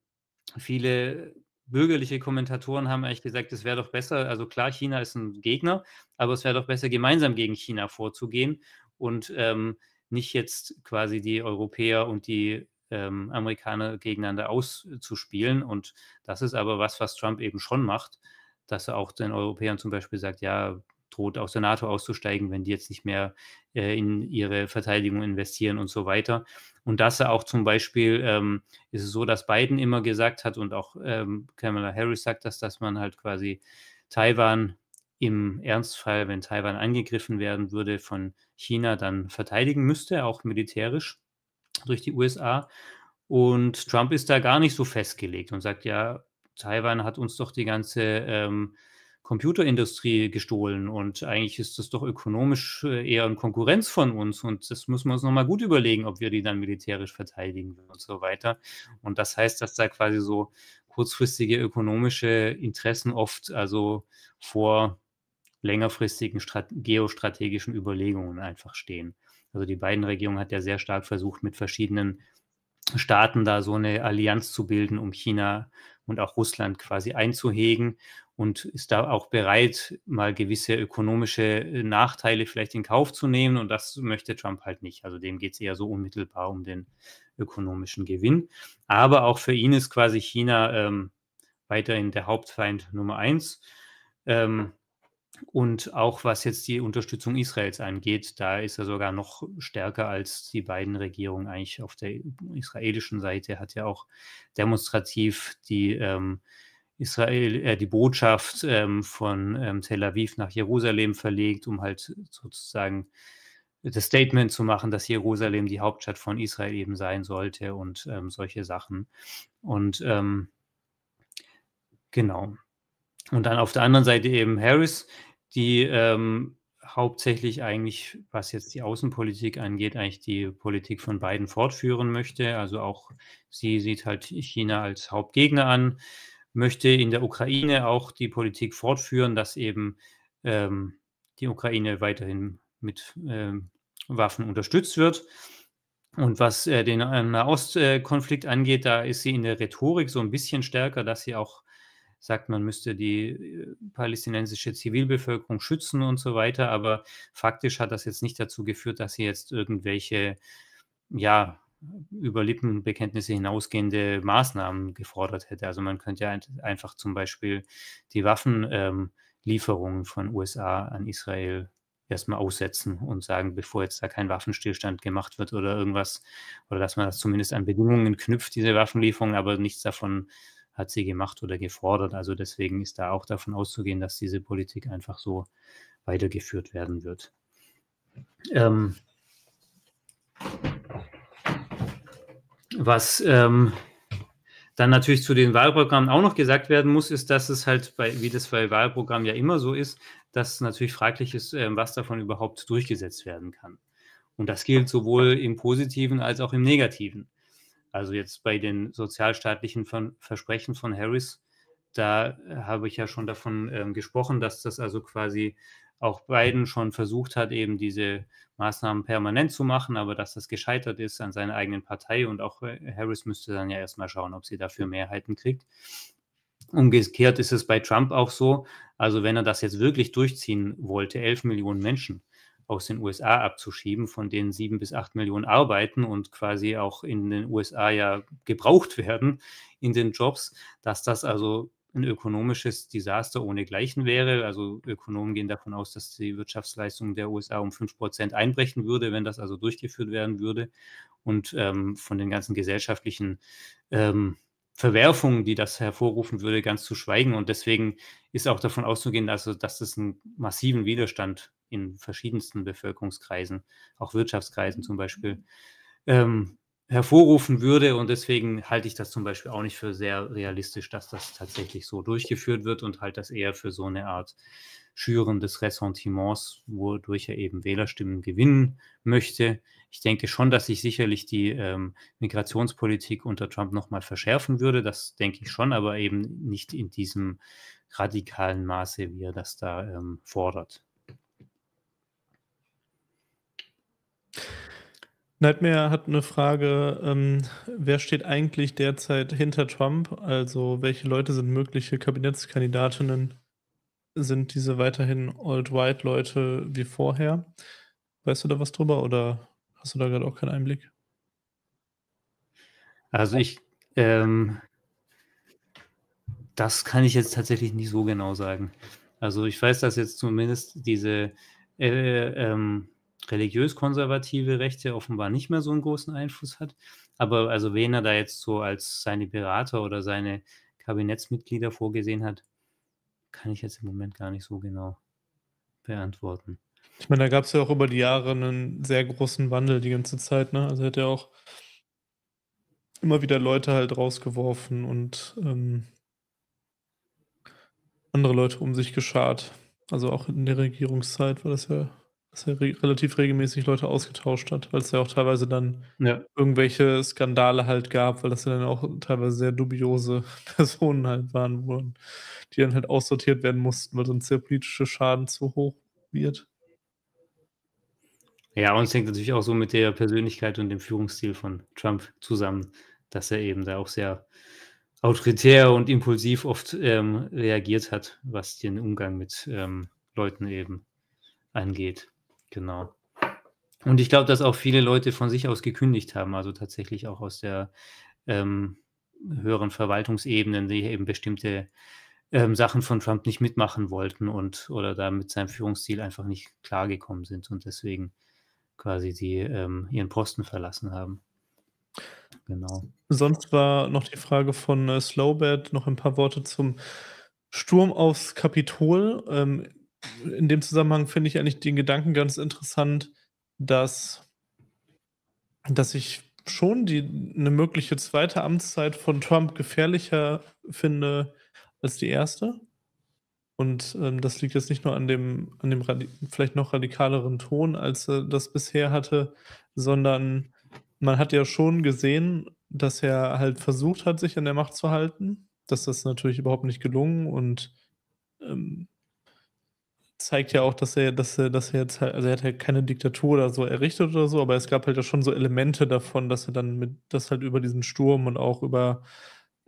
viele bürgerliche Kommentatoren haben eigentlich gesagt, es wäre doch besser, also klar, China ist ein Gegner, aber es wäre doch besser, gemeinsam gegen China vorzugehen und ähm, nicht jetzt quasi die Europäer und die ähm, Amerikaner gegeneinander auszuspielen. Und das ist aber was, was Trump eben schon macht, dass er auch den Europäern zum Beispiel sagt, ja, droht aus der NATO auszusteigen, wenn die jetzt nicht mehr äh, in ihre Verteidigung investieren und so weiter. Und das auch zum Beispiel, ähm, ist es so, dass Biden immer gesagt hat und auch ähm, Kamala Harris sagt das, dass man halt quasi Taiwan im Ernstfall, wenn Taiwan angegriffen werden würde von China, dann verteidigen müsste, auch militärisch durch die USA. Und Trump ist da gar nicht so festgelegt und sagt, ja, Taiwan hat uns doch die ganze ähm, Computerindustrie gestohlen und eigentlich ist das doch ökonomisch äh, eher in Konkurrenz von uns und das müssen wir uns nochmal gut überlegen, ob wir die dann militärisch verteidigen und so weiter. Und das heißt, dass da quasi so kurzfristige ökonomische Interessen oft also vor längerfristigen geostrategischen Überlegungen einfach stehen. Also die beiden Regierungen hat ja sehr stark versucht, mit verschiedenen Staaten da so eine Allianz zu bilden, um China und auch Russland quasi einzuhegen und ist da auch bereit, mal gewisse ökonomische äh, Nachteile vielleicht in Kauf zu nehmen. Und das möchte Trump halt nicht. Also dem geht es eher so unmittelbar um den ökonomischen Gewinn. Aber auch für ihn ist quasi China ähm, weiterhin der Hauptfeind Nummer eins. Ähm, und auch was jetzt die Unterstützung Israels angeht, da ist er sogar noch stärker als die beiden Regierungen eigentlich auf der israelischen Seite, hat ja auch demonstrativ die ähm, Israel, äh, die Botschaft ähm, von ähm, Tel Aviv nach Jerusalem verlegt, um halt sozusagen das Statement zu machen, dass Jerusalem die Hauptstadt von Israel eben sein sollte und ähm, solche Sachen. Und ähm, genau. Und dann auf der anderen Seite eben Harris, die ähm, hauptsächlich eigentlich, was jetzt die Außenpolitik angeht, eigentlich die Politik von beiden fortführen möchte. Also auch sie sieht halt China als Hauptgegner an möchte in der Ukraine auch die Politik fortführen, dass eben ähm, die Ukraine weiterhin mit ähm, Waffen unterstützt wird. Und was äh, den äh, Nahostkonflikt angeht, da ist sie in der Rhetorik so ein bisschen stärker, dass sie auch sagt, man müsste die äh, palästinensische Zivilbevölkerung schützen und so weiter. Aber faktisch hat das jetzt nicht dazu geführt, dass sie jetzt irgendwelche ja, über Lippenbekenntnisse hinausgehende Maßnahmen gefordert hätte. Also man könnte ja einfach zum Beispiel die Waffenlieferungen ähm, von USA an Israel erstmal aussetzen und sagen, bevor jetzt da kein Waffenstillstand gemacht wird oder irgendwas, oder dass man das zumindest an Bedingungen knüpft, diese Waffenlieferungen, aber nichts davon hat sie gemacht oder gefordert. Also deswegen ist da auch davon auszugehen, dass diese Politik einfach so weitergeführt werden wird. Ähm, Was ähm, dann natürlich zu den Wahlprogrammen auch noch gesagt werden muss, ist, dass es halt, bei, wie das bei Wahlprogrammen ja immer so ist, dass natürlich fraglich ist, ähm, was davon überhaupt durchgesetzt werden kann. Und das gilt sowohl im Positiven als auch im Negativen. Also jetzt bei den sozialstaatlichen Versprechen von Harris, da äh, habe ich ja schon davon ähm, gesprochen, dass das also quasi auch Biden schon versucht hat, eben diese Maßnahmen permanent zu machen, aber dass das gescheitert ist an seiner eigenen Partei und auch äh, Harris müsste dann ja erstmal schauen, ob sie dafür Mehrheiten kriegt. Umgekehrt ist es bei Trump auch so, also wenn er das jetzt wirklich durchziehen wollte, 11 Millionen Menschen aus den USA abzuschieben, von denen sieben bis acht Millionen arbeiten und quasi auch in den USA ja gebraucht (laughs) werden in den Jobs, dass das also ein ökonomisches Desaster ohnegleichen wäre. Also Ökonomen gehen davon aus, dass die Wirtschaftsleistung der USA um 5% einbrechen würde, wenn das also durchgeführt werden würde. Und ähm, von den ganzen gesellschaftlichen ähm, Verwerfungen, die das hervorrufen würde, ganz zu schweigen. Und deswegen ist auch davon auszugehen, dass, dass es einen massiven Widerstand in verschiedensten Bevölkerungskreisen, auch Wirtschaftskreisen zum Beispiel, mhm. ähm, hervorrufen würde. Und deswegen halte ich das zum Beispiel auch nicht für sehr realistisch, dass das tatsächlich so durchgeführt wird und halte das eher für so eine Art Schüren des Ressentiments, wodurch er eben Wählerstimmen gewinnen möchte. Ich denke schon, dass sich sicherlich die ähm, Migrationspolitik unter Trump nochmal verschärfen würde. Das denke ich schon, aber eben nicht in diesem radikalen Maße, wie er das da ähm, fordert. Nightmare hat eine Frage, ähm, wer steht eigentlich derzeit hinter Trump? Also welche Leute sind mögliche Kabinettskandidatinnen? Sind diese weiterhin old white leute wie vorher? Weißt du da was drüber oder hast du da gerade auch keinen Einblick? Also ich, ähm, das kann ich jetzt tatsächlich nicht so genau sagen. Also ich weiß, dass jetzt zumindest diese äh, ähm, religiös-konservative Rechte offenbar nicht mehr so einen großen Einfluss hat. Aber also wen er da jetzt so als seine Berater oder seine Kabinettsmitglieder vorgesehen hat, kann ich jetzt im Moment gar nicht so genau beantworten. Ich meine, da gab es ja auch über die Jahre einen sehr großen Wandel die ganze Zeit, ne? Also hat er auch immer wieder Leute halt rausgeworfen und ähm, andere Leute um sich geschart. Also auch in der Regierungszeit war das ja dass er re relativ regelmäßig Leute ausgetauscht hat, weil es ja auch teilweise dann ja. irgendwelche Skandale halt gab, weil das ja dann auch teilweise sehr dubiose (laughs) Personen halt waren, wurden, die dann halt aussortiert werden mussten, weil sonst der politische Schaden zu hoch wird. Ja, und es hängt natürlich auch so mit der Persönlichkeit und dem Führungsstil von Trump zusammen, dass er eben da auch sehr autoritär und impulsiv oft ähm, reagiert hat, was den Umgang mit ähm, Leuten eben angeht. Genau. Und ich glaube, dass auch viele Leute von sich aus gekündigt haben, also tatsächlich auch aus der ähm, höheren Verwaltungsebene, die eben bestimmte ähm, Sachen von Trump nicht mitmachen wollten und oder da mit seinem Führungsstil einfach nicht klargekommen sind und deswegen quasi die ähm, ihren Posten verlassen haben. Genau. Sonst war noch die Frage von äh, Slowbad noch ein paar Worte zum Sturm aufs Kapitol. Ähm, in dem Zusammenhang finde ich eigentlich den Gedanken ganz interessant, dass, dass ich schon die, eine mögliche zweite Amtszeit von Trump gefährlicher finde als die erste. Und ähm, das liegt jetzt nicht nur an dem, an dem vielleicht noch radikaleren Ton, als er das bisher hatte, sondern man hat ja schon gesehen, dass er halt versucht hat, sich an der Macht zu halten. Dass das natürlich überhaupt nicht gelungen und ähm, zeigt ja auch, dass er, dass er, dass er jetzt halt, also er hat ja halt keine Diktatur oder so errichtet oder so, aber es gab halt ja schon so Elemente davon, dass er dann mit, das halt über diesen Sturm und auch über,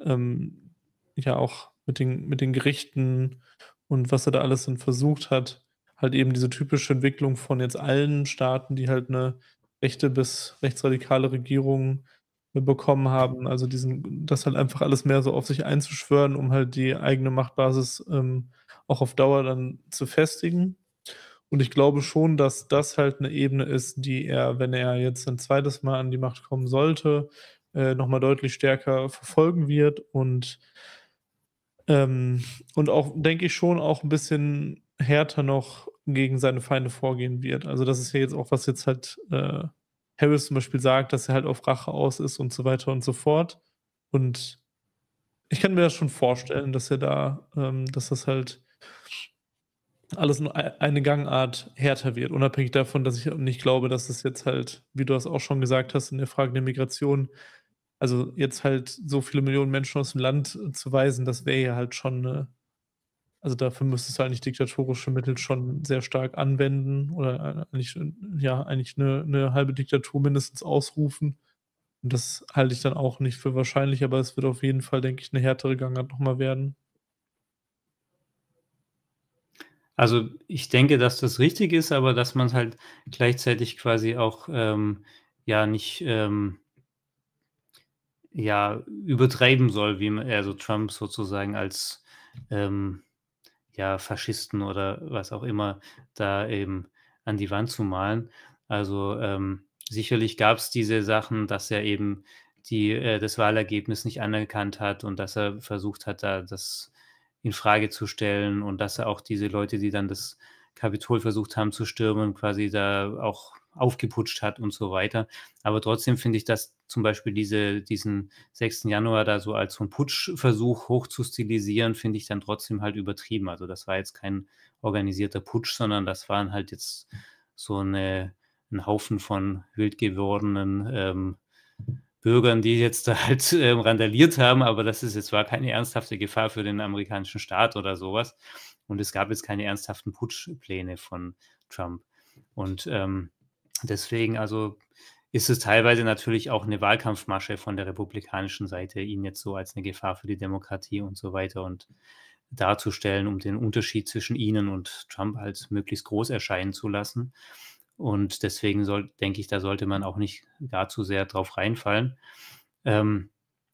ähm, ja, auch mit den, mit den Gerichten und was er da alles dann versucht hat, halt eben diese typische Entwicklung von jetzt allen Staaten, die halt eine rechte bis rechtsradikale Regierung bekommen haben, also diesen, das halt einfach alles mehr so auf sich einzuschwören, um halt die eigene Machtbasis ähm, auch auf Dauer dann zu festigen. Und ich glaube schon, dass das halt eine Ebene ist, die er, wenn er jetzt ein zweites Mal an die Macht kommen sollte, äh, nochmal deutlich stärker verfolgen wird und, ähm, und auch, denke ich, schon auch ein bisschen härter noch gegen seine Feinde vorgehen wird. Also das ist ja jetzt auch, was jetzt halt äh, Harris zum Beispiel sagt, dass er halt auf Rache aus ist und so weiter und so fort. Und ich kann mir das schon vorstellen, dass er da, ähm, dass das halt alles nur e-, eine Gangart härter wird, unabhängig davon, dass ich nicht glaube, dass es jetzt halt, wie du das auch schon gesagt hast, in der Frage der Migration, also jetzt halt so viele Millionen Menschen aus dem Land zu weisen, das wäre ja halt schon eine, äh, also dafür müsstest halt du eigentlich diktatorische Mittel schon sehr stark anwenden oder eigentlich, äh, ja, eigentlich eine, eine halbe Diktatur mindestens ausrufen. Und das halte ich dann auch nicht für wahrscheinlich, aber es wird auf jeden Fall, denke ich, eine härtere Gangart nochmal werden. Also ich denke, dass das richtig ist, aber dass man es halt gleichzeitig quasi auch ähm, ja nicht ähm, ja übertreiben soll, wie man, also Trump sozusagen als ähm, ja Faschisten oder was auch immer da eben an die Wand zu malen. Also ähm, sicherlich gab es diese Sachen, dass er eben die äh, das Wahlergebnis nicht anerkannt hat und dass er versucht hat, da das in Frage zu stellen und dass er auch diese Leute, die dann das Kapitol versucht haben zu stürmen, quasi da auch aufgeputscht hat und so weiter. Aber trotzdem finde ich, dass zum Beispiel diese, diesen 6. Januar da so als so ein Putschversuch hoch zu stilisieren, finde ich dann trotzdem halt übertrieben. Also das war jetzt kein organisierter Putsch, sondern das waren halt jetzt so eine, ein Haufen von wild gewordenen ähm, Bürgern, die jetzt da halt (laughs) äh, randaliert haben, aber das ist jetzt war keine ernsthafte Gefahr für den amerikanischen Staat oder sowas. Und es gab jetzt keine ernsthaften Putschpläne von Trump. Und ähm, deswegen, also ist es teilweise natürlich auch eine Wahlkampfmasche von der republikanischen Seite, ihn jetzt so als eine Gefahr für die Demokratie und so weiter und darzustellen, um den Unterschied zwischen ihnen und Trump halt möglichst groß erscheinen zu lassen. Und deswegen soll, denke ich, da sollte man auch nicht gar zu sehr drauf reinfallen. Ähm,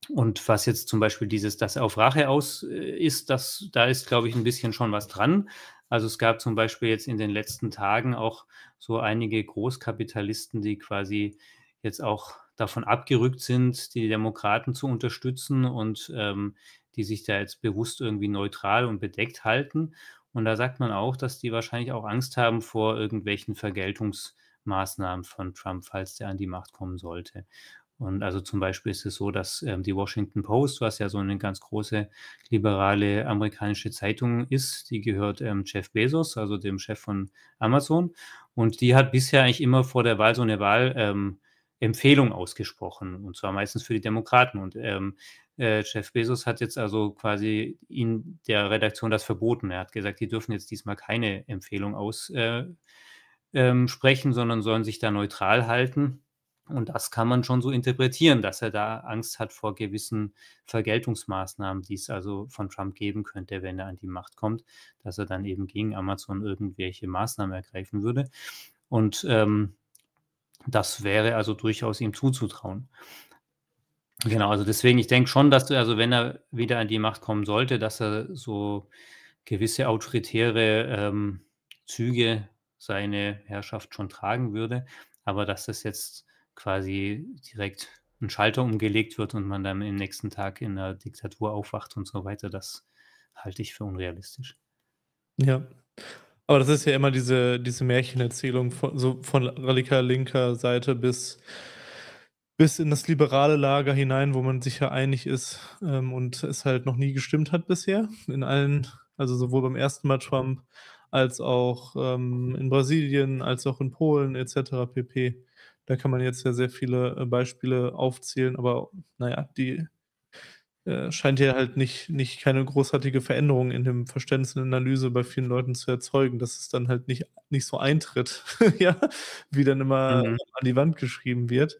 und was jetzt zum Beispiel dieses, das auf Rache aus äh, ist, das, da ist, glaube ich, ein bisschen schon was dran. Also es gab zum Beispiel jetzt in den letzten Tagen auch so einige Großkapitalisten, die quasi jetzt auch davon abgerückt sind, die Demokraten zu unterstützen und ähm, die sich da jetzt bewusst irgendwie neutral und bedeckt halten. Und da sagt man auch, dass die wahrscheinlich auch Angst haben vor irgendwelchen Vergeltungsmaßnahmen von Trump, falls der an die Macht kommen sollte. Und also zum Beispiel ist es so, dass ähm, die Washington Post, was ja so eine ganz große liberale amerikanische Zeitung ist, die gehört ähm, Jeff Bezos, also dem Chef von Amazon. Und die hat bisher eigentlich immer vor der Wahl so eine Wahlempfehlung Ähm, ausgesprochen, und zwar meistens für die Demokraten. Und ähm, äh, Jeff Bezos hat jetzt also quasi in der Redaktion das verboten. Er hat gesagt, die dürfen jetzt diesmal keine Empfehlung aussprechen, äh, ähm, sondern sollen sich da neutral halten. Und das kann man schon so interpretieren, dass er da Angst hat vor gewissen Vergeltungsmaßnahmen, die es also von Trump geben könnte, wenn er an die Macht kommt, dass er dann eben gegen Amazon irgendwelche Maßnahmen ergreifen würde. Und ähm, das wäre also durchaus ihm zuzutrauen. Genau, also deswegen, ich denke schon, dass du, also wenn er wieder an die Macht kommen sollte, dass er so gewisse autoritäre ähm, Züge seine Herrschaft schon tragen würde, aber dass das jetzt quasi direkt ein Schalter umgelegt wird und man dann im nächsten Tag in einer Diktatur aufwacht und so weiter, das halte ich für unrealistisch. Ja. Aber das ist ja immer diese, diese Märchenerzählung von, so von radikal linker Seite bis bis in das liberale Lager hinein, wo man sich ja einig ist ähm, und es halt noch nie gestimmt hat bisher. In allen, also sowohl beim ersten Mal Trump als auch ähm, in Brasilien, als auch in Polen etc. pp. Da kann man jetzt ja sehr viele äh, Beispiele aufzählen, aber naja, die äh, scheint ja halt nicht, nicht keine großartige Veränderung in dem Verständnis und Analyse bei vielen Leuten zu erzeugen, dass es dann halt nicht, nicht so eintritt, (laughs) ja, wie dann immer mhm. an die Wand geschrieben wird.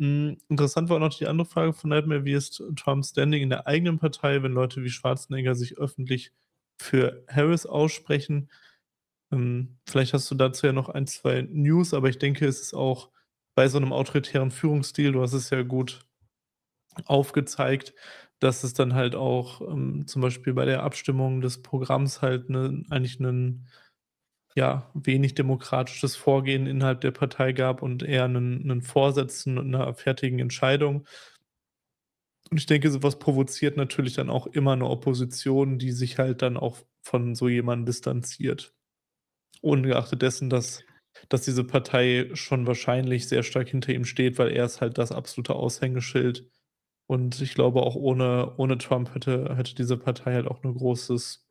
Mm, interessant war auch noch die andere Frage von Nightmare, wie ist Trump Standing in der eigenen Partei, wenn Leute wie Schwarzenegger sich öffentlich für Harris aussprechen? Ähm, vielleicht hast du dazu ja noch ein, zwei News, aber ich denke, es ist auch bei so einem autoritären Führungsstil, du hast es ja gut aufgezeigt, dass es dann halt auch ähm, zum Beispiel bei der Abstimmung des Programms halt ne, eigentlich einen ja, wenig demokratisches Vorgehen innerhalb der Partei gab und eher einen, einen Vorsitzen und einer fertigen Entscheidung. Und ich denke, sowas provoziert natürlich dann auch immer eine Opposition, die sich halt dann auch von so jemandem distanziert. Ungeachtet dessen, dass, dass diese Partei schon wahrscheinlich sehr stark hinter ihm steht, weil er ist halt das absolute Aushängeschild. Und ich glaube, auch ohne, ohne Trump hätte, hätte diese Partei halt auch ein großes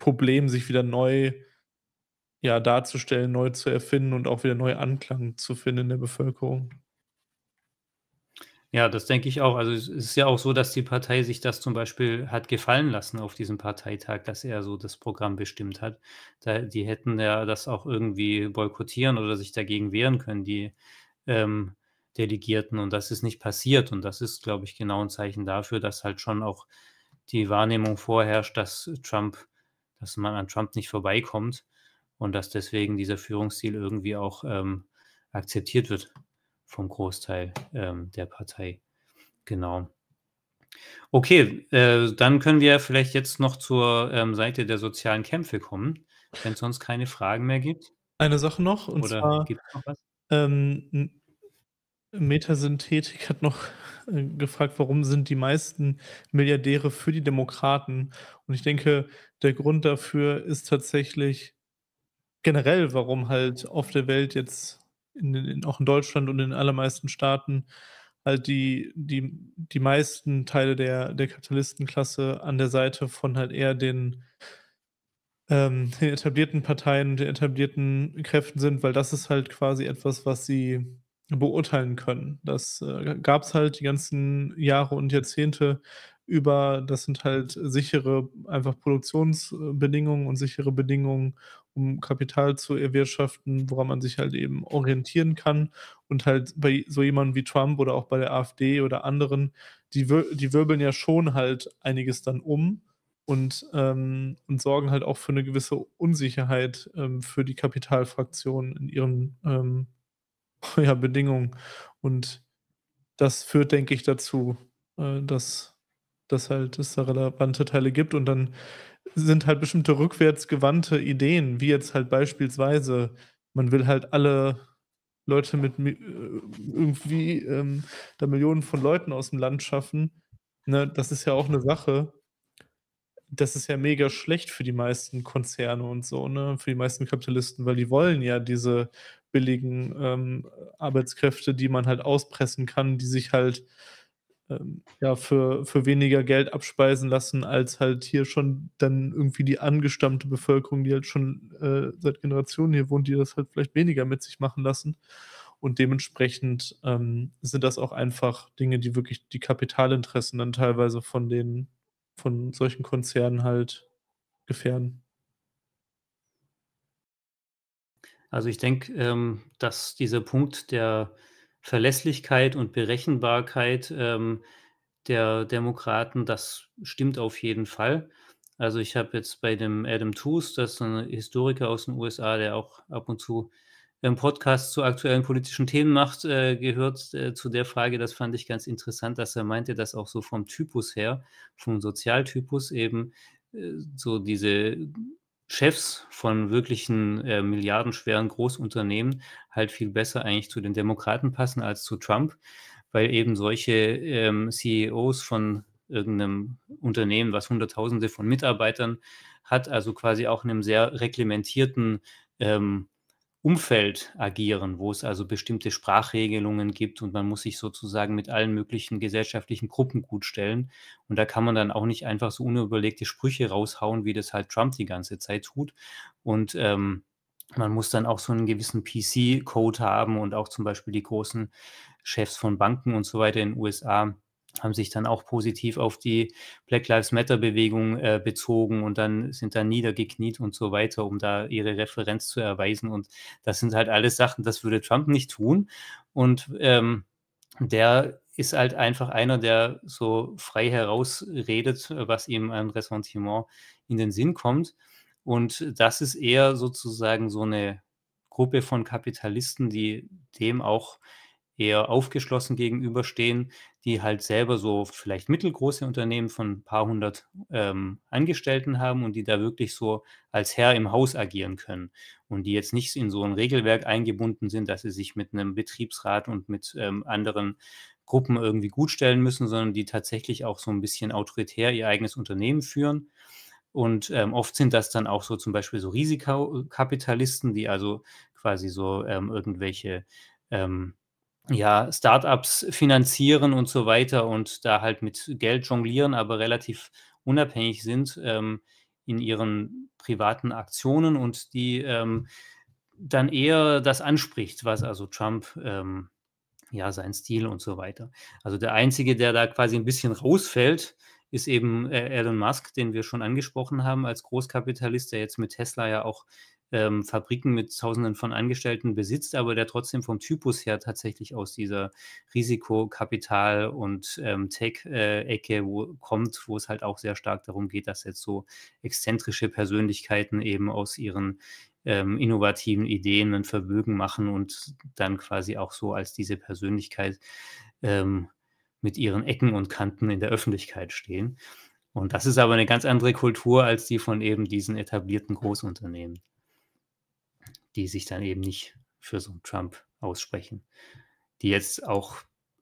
Problem, sich wieder neu zu ja, darzustellen, neu zu erfinden und auch wieder neu Anklang zu finden in der Bevölkerung. Ja, das denke ich auch. Also es ist ja auch so, dass die Partei sich das zum Beispiel hat gefallen lassen auf diesem Parteitag, dass er so das Programm bestimmt hat. Da, die hätten ja das auch irgendwie boykottieren oder sich dagegen wehren können, die ähm, Delegierten. Und das ist nicht passiert. Und das ist, glaube ich, genau ein Zeichen dafür, dass halt schon auch die Wahrnehmung vorherrscht, dass Trump, dass man an Trump nicht vorbeikommt und dass deswegen dieser Führungsstil irgendwie auch ähm, akzeptiert wird vom Großteil ähm, der Partei. Genau. Okay, äh, dann können wir vielleicht jetzt noch zur ähm, Seite der sozialen Kämpfe kommen, wenn es sonst keine Fragen mehr gibt. Eine Sache noch, und Oder zwar, gibt's noch was? Ähm, Metasynthetik hat noch äh, gefragt, warum sind die meisten Milliardäre für die Demokraten? Und ich denke, der Grund dafür ist tatsächlich, generell, warum halt auf der Welt jetzt, in, in, auch in Deutschland und in allermeisten Staaten, halt die, die, die meisten Teile der, der Kapitalistenklasse an der Seite von halt eher den, ähm, (laughs) den etablierten Parteien, den etablierten Kräften sind, weil das ist halt quasi etwas, was sie beurteilen können. Das äh, gab es halt die ganzen Jahre und Jahrzehnte über, das sind halt sichere einfach Produktionsbedingungen und sichere Bedingungen, um Kapital zu erwirtschaften, woran man sich halt eben orientieren kann. Und halt bei so jemandem wie Trump oder auch bei der AfD oder anderen, die, wir, die wirbeln ja schon halt einiges dann um und, ähm, und sorgen halt auch für eine gewisse Unsicherheit ähm, für die Kapitalfraktionen in ihren ähm, (laughs) ja, Bedingungen. Und das führt, denke ich, dazu, äh, dass, dass halt es da relevante Teile gibt und dann sind halt bestimmte rückwärtsgewandte Ideen, wie jetzt halt beispielsweise, man will halt alle Leute mit äh, irgendwie ähm, da Millionen von Leuten aus dem Land schaffen. Ne, das ist ja auch eine Sache. Das ist ja mega schlecht für die meisten Konzerne und so, ne? Für die meisten Kapitalisten, weil die wollen ja diese billigen ähm, Arbeitskräfte, die man halt auspressen kann, die sich halt ähm, ja, für, für weniger Geld abspeisen lassen, als halt hier schon dann irgendwie die angestammte Bevölkerung, die halt schon äh, seit Generationen hier wohnt, die das halt vielleicht weniger mit sich machen lassen. Und dementsprechend ähm, sind das auch einfach Dinge, die wirklich die Kapitalinteressen dann teilweise von den, von solchen Konzernen halt gefährden. Also ich denke, ähm, dass dieser Punkt der Verlässlichkeit und Berechenbarkeit ähm, der Demokraten, das stimmt auf jeden Fall. Also ich habe jetzt bei dem Adam Toos, das ist ein Historiker aus den USA, der auch ab und zu einen ähm, Podcast zu aktuellen politischen Themen macht, äh, gehört äh, zu der Frage, das fand ich ganz interessant, dass er meinte, dass auch so vom Typus her, vom Sozialtypus eben äh, so diese Chefs von wirklichen äh, milliardenschweren Großunternehmen halt viel besser eigentlich zu den Demokraten passen als zu Trump, weil eben solche ähm, CEOs von irgendeinem Unternehmen, was Hunderttausende von Mitarbeitern hat, also quasi auch in einem sehr reglementierten ähm, Umfeld agieren, wo es also bestimmte Sprachregelungen gibt und man muss sich sozusagen mit allen möglichen gesellschaftlichen Gruppen gut stellen. Und da kann man dann auch nicht einfach so unüberlegte Sprüche raushauen, wie das halt Trump die ganze Zeit tut. Und ähm, man muss dann auch so einen gewissen PC-Code haben und auch zum Beispiel die großen Chefs von Banken und so weiter in den USA haben sich dann auch positiv auf die Black Lives Matter-Bewegung äh, bezogen und dann sind da niedergekniet und so weiter, um da ihre Referenz zu erweisen. Und das sind halt alles Sachen, das würde Trump nicht tun. Und ähm, der ist halt einfach einer, der so frei herausredet, was ihm an Ressentiment in den Sinn kommt. Und das ist eher sozusagen so eine Gruppe von Kapitalisten, die dem auch eher aufgeschlossen gegenüberstehen, die halt selber so vielleicht mittelgroße Unternehmen von ein paar hundert ähm, Angestellten haben und die da wirklich so als Herr im Haus agieren können und die jetzt nicht in so ein Regelwerk eingebunden sind, dass sie sich mit einem Betriebsrat und mit ähm, anderen Gruppen irgendwie gutstellen müssen, sondern die tatsächlich auch so ein bisschen autoritär ihr eigenes Unternehmen führen. Und ähm, oft sind das dann auch so zum Beispiel so Risikokapitalisten, die also quasi so ähm, irgendwelche ähm, ja, Startups finanzieren und so weiter und da halt mit Geld jonglieren, aber relativ unabhängig sind ähm, in ihren privaten Aktionen und die ähm, dann eher das anspricht, was also Trump, ähm, ja, sein Stil und so weiter. Also der Einzige, der da quasi ein bisschen rausfällt, ist eben äh, Elon Musk, den wir schon angesprochen haben als Großkapitalist, der jetzt mit Tesla ja auch ähm, Fabriken mit Tausenden von Angestellten besitzt, aber der trotzdem vom Typus her tatsächlich aus dieser Risikokapital- und ähm, Tech-Ecke äh, kommt, wo es halt auch sehr stark darum geht, dass jetzt so exzentrische Persönlichkeiten eben aus ihren ähm, innovativen Ideen ein Vermögen machen und dann quasi auch so als diese Persönlichkeit ähm, mit ihren Ecken und Kanten in der Öffentlichkeit stehen. Und das ist aber eine ganz andere Kultur als die von eben diesen etablierten Großunternehmen die sich dann eben nicht für so einen Trump aussprechen. Die jetzt auch,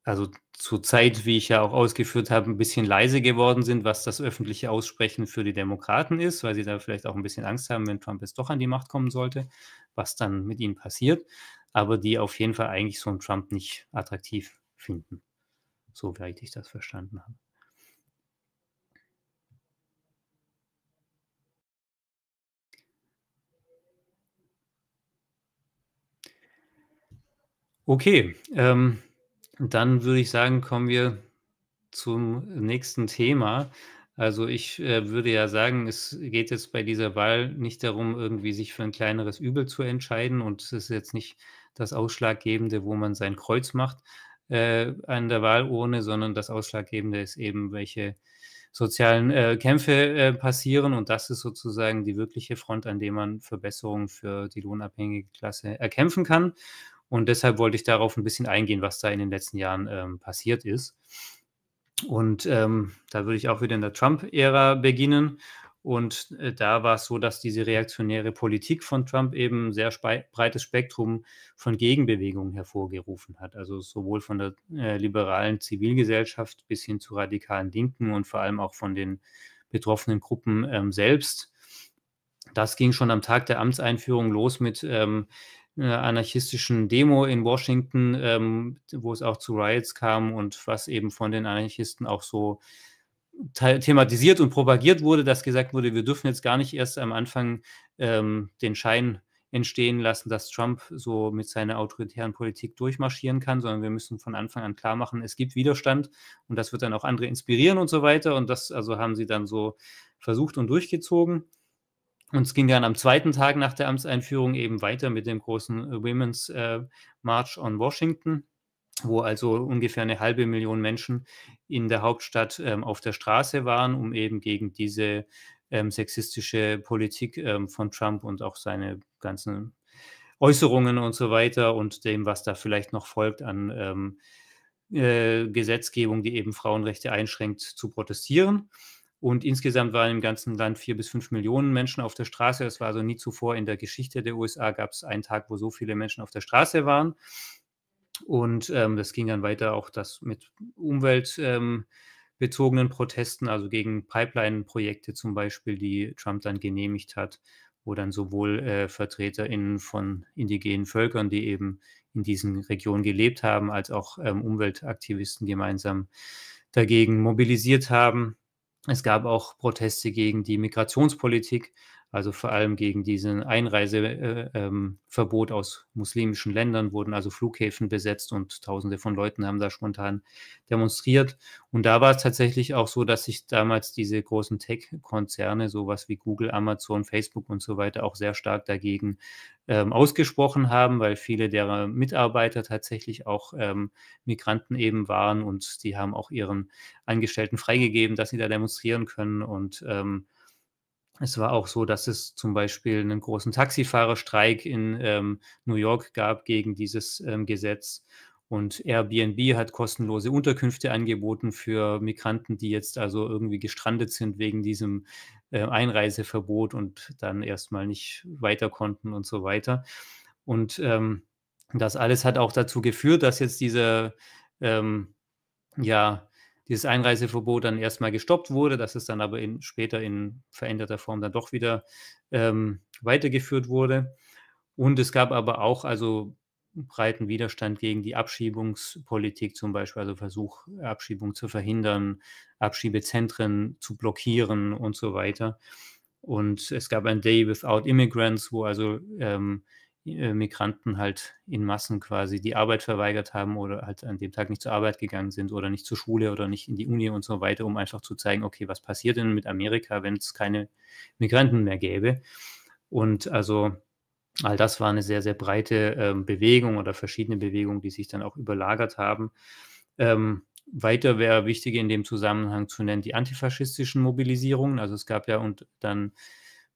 also zur Zeit, wie ich ja auch ausgeführt habe, ein bisschen leise geworden sind, was das öffentliche Aussprechen für die Demokraten ist, weil sie da vielleicht auch ein bisschen Angst haben, wenn Trump jetzt doch an die Macht kommen sollte, was dann mit ihnen passiert, aber die auf jeden Fall eigentlich so einen Trump nicht attraktiv finden. Soweit ich das verstanden habe. Okay, ähm, dann würde ich sagen, kommen wir zum nächsten Thema. Also ich äh, würde ja sagen, es geht jetzt bei dieser Wahl nicht darum, irgendwie sich für ein kleineres Übel zu entscheiden und es ist jetzt nicht das Ausschlaggebende, wo man sein Kreuz macht äh, an der Wahlurne, sondern das Ausschlaggebende ist eben, welche sozialen äh, Kämpfe äh, passieren und das ist sozusagen die wirkliche Front, an der man Verbesserungen für die lohnabhängige Klasse erkämpfen kann. Und deshalb wollte ich darauf ein bisschen eingehen, was da in den letzten Jahren ähm, passiert ist. Und ähm, da würde ich auch wieder in der Trump-Ära beginnen. Und äh, da war es so, dass diese reaktionäre Politik von Trump eben ein sehr breites Spektrum von Gegenbewegungen hervorgerufen hat. Also sowohl von der äh, liberalen Zivilgesellschaft bis hin zu radikalen Linken und vor allem auch von den betroffenen Gruppen ähm, selbst. Das ging schon am Tag der Amtseinführung los mit ähm, äh, anarchistischen Demo in Washington, ähm, wo es auch zu Riots kam und was eben von den Anarchisten auch so thematisiert und propagiert wurde, dass gesagt wurde, wir dürfen jetzt gar nicht erst am Anfang ähm, den Schein entstehen lassen, dass Trump so mit seiner autoritären Politik durchmarschieren kann, sondern wir müssen von Anfang an klar machen, es gibt Widerstand und das wird dann auch andere inspirieren und so weiter. Und das also haben sie dann so versucht und durchgezogen. Und es ging dann am zweiten Tag nach der Amtseinführung eben weiter mit dem großen äh, Women's äh, March on Washington, wo also ungefähr eine halbe Million Menschen in der Hauptstadt ähm, auf der Straße waren, um eben gegen diese ähm, sexistische Politik ähm, von Trump und auch seine ganzen Äußerungen und so weiter und dem, was da vielleicht noch folgt an ähm, äh, Gesetzgebung, die eben Frauenrechte einschränkt, zu protestieren. Und insgesamt waren im ganzen Land vier bis fünf Millionen Menschen auf der Straße. Das war also nie zuvor in der Geschichte der USA gab es einen Tag, wo so viele Menschen auf der Straße waren. Und ähm, das ging dann weiter auch das mit umweltbezogenen ähm, Protesten, also gegen Pipeline-Projekte zum Beispiel, die Trump dann genehmigt hat, wo dann sowohl äh, VertreterInnen von indigenen Völkern, die eben in diesen Regionen gelebt haben, als auch ähm, Umweltaktivisten gemeinsam dagegen mobilisiert haben. Es gab auch Proteste gegen die Migrationspolitik also vor allem gegen diesen Einreiseverbot äh, ähm, aus muslimischen Ländern wurden also Flughäfen besetzt und Tausende von Leuten haben da spontan demonstriert. Und da war es tatsächlich auch so, dass sich damals diese großen Tech-Konzerne, sowas wie Google, Amazon, Facebook und so weiter, auch sehr stark dagegen ähm, ausgesprochen haben, weil viele derer Mitarbeiter tatsächlich auch ähm, Migranten eben waren und die haben auch ihren Angestellten freigegeben, dass sie da demonstrieren können und ähm, es war auch so, dass es zum Beispiel einen großen Taxifahrerstreik in ähm, New York gab gegen dieses ähm, Gesetz. Und Airbnb hat kostenlose Unterkünfte angeboten für Migranten, die jetzt also irgendwie gestrandet sind wegen diesem äh, Einreiseverbot und dann erstmal nicht weiter konnten und so weiter. Und ähm, das alles hat auch dazu geführt, dass jetzt diese ähm, ja, dieses Einreiseverbot dann erstmal gestoppt wurde, dass es dann aber in, später in veränderter Form dann doch wieder ähm, weitergeführt wurde. Und es gab aber auch also breiten Widerstand gegen die Abschiebungspolitik zum Beispiel, also Versuch, Abschiebung zu verhindern, Abschiebezentren zu blockieren und so weiter. Und es gab ein Day Without Immigrants, wo also ähm, äh, Migranten halt in Massen quasi die Arbeit verweigert haben oder halt an dem Tag nicht zur Arbeit gegangen sind oder nicht zur Schule oder nicht in die Uni und so weiter, um einfach zu zeigen, okay, was passiert denn mit Amerika, wenn es keine Migranten mehr gäbe? Und also all das war eine sehr, sehr breite ähm, Bewegung oder verschiedene Bewegungen, die sich dann auch überlagert haben. Ähm, weiter wäre wichtig in dem Zusammenhang zu nennen die antifaschistischen Mobilisierungen. Also es gab ja und dann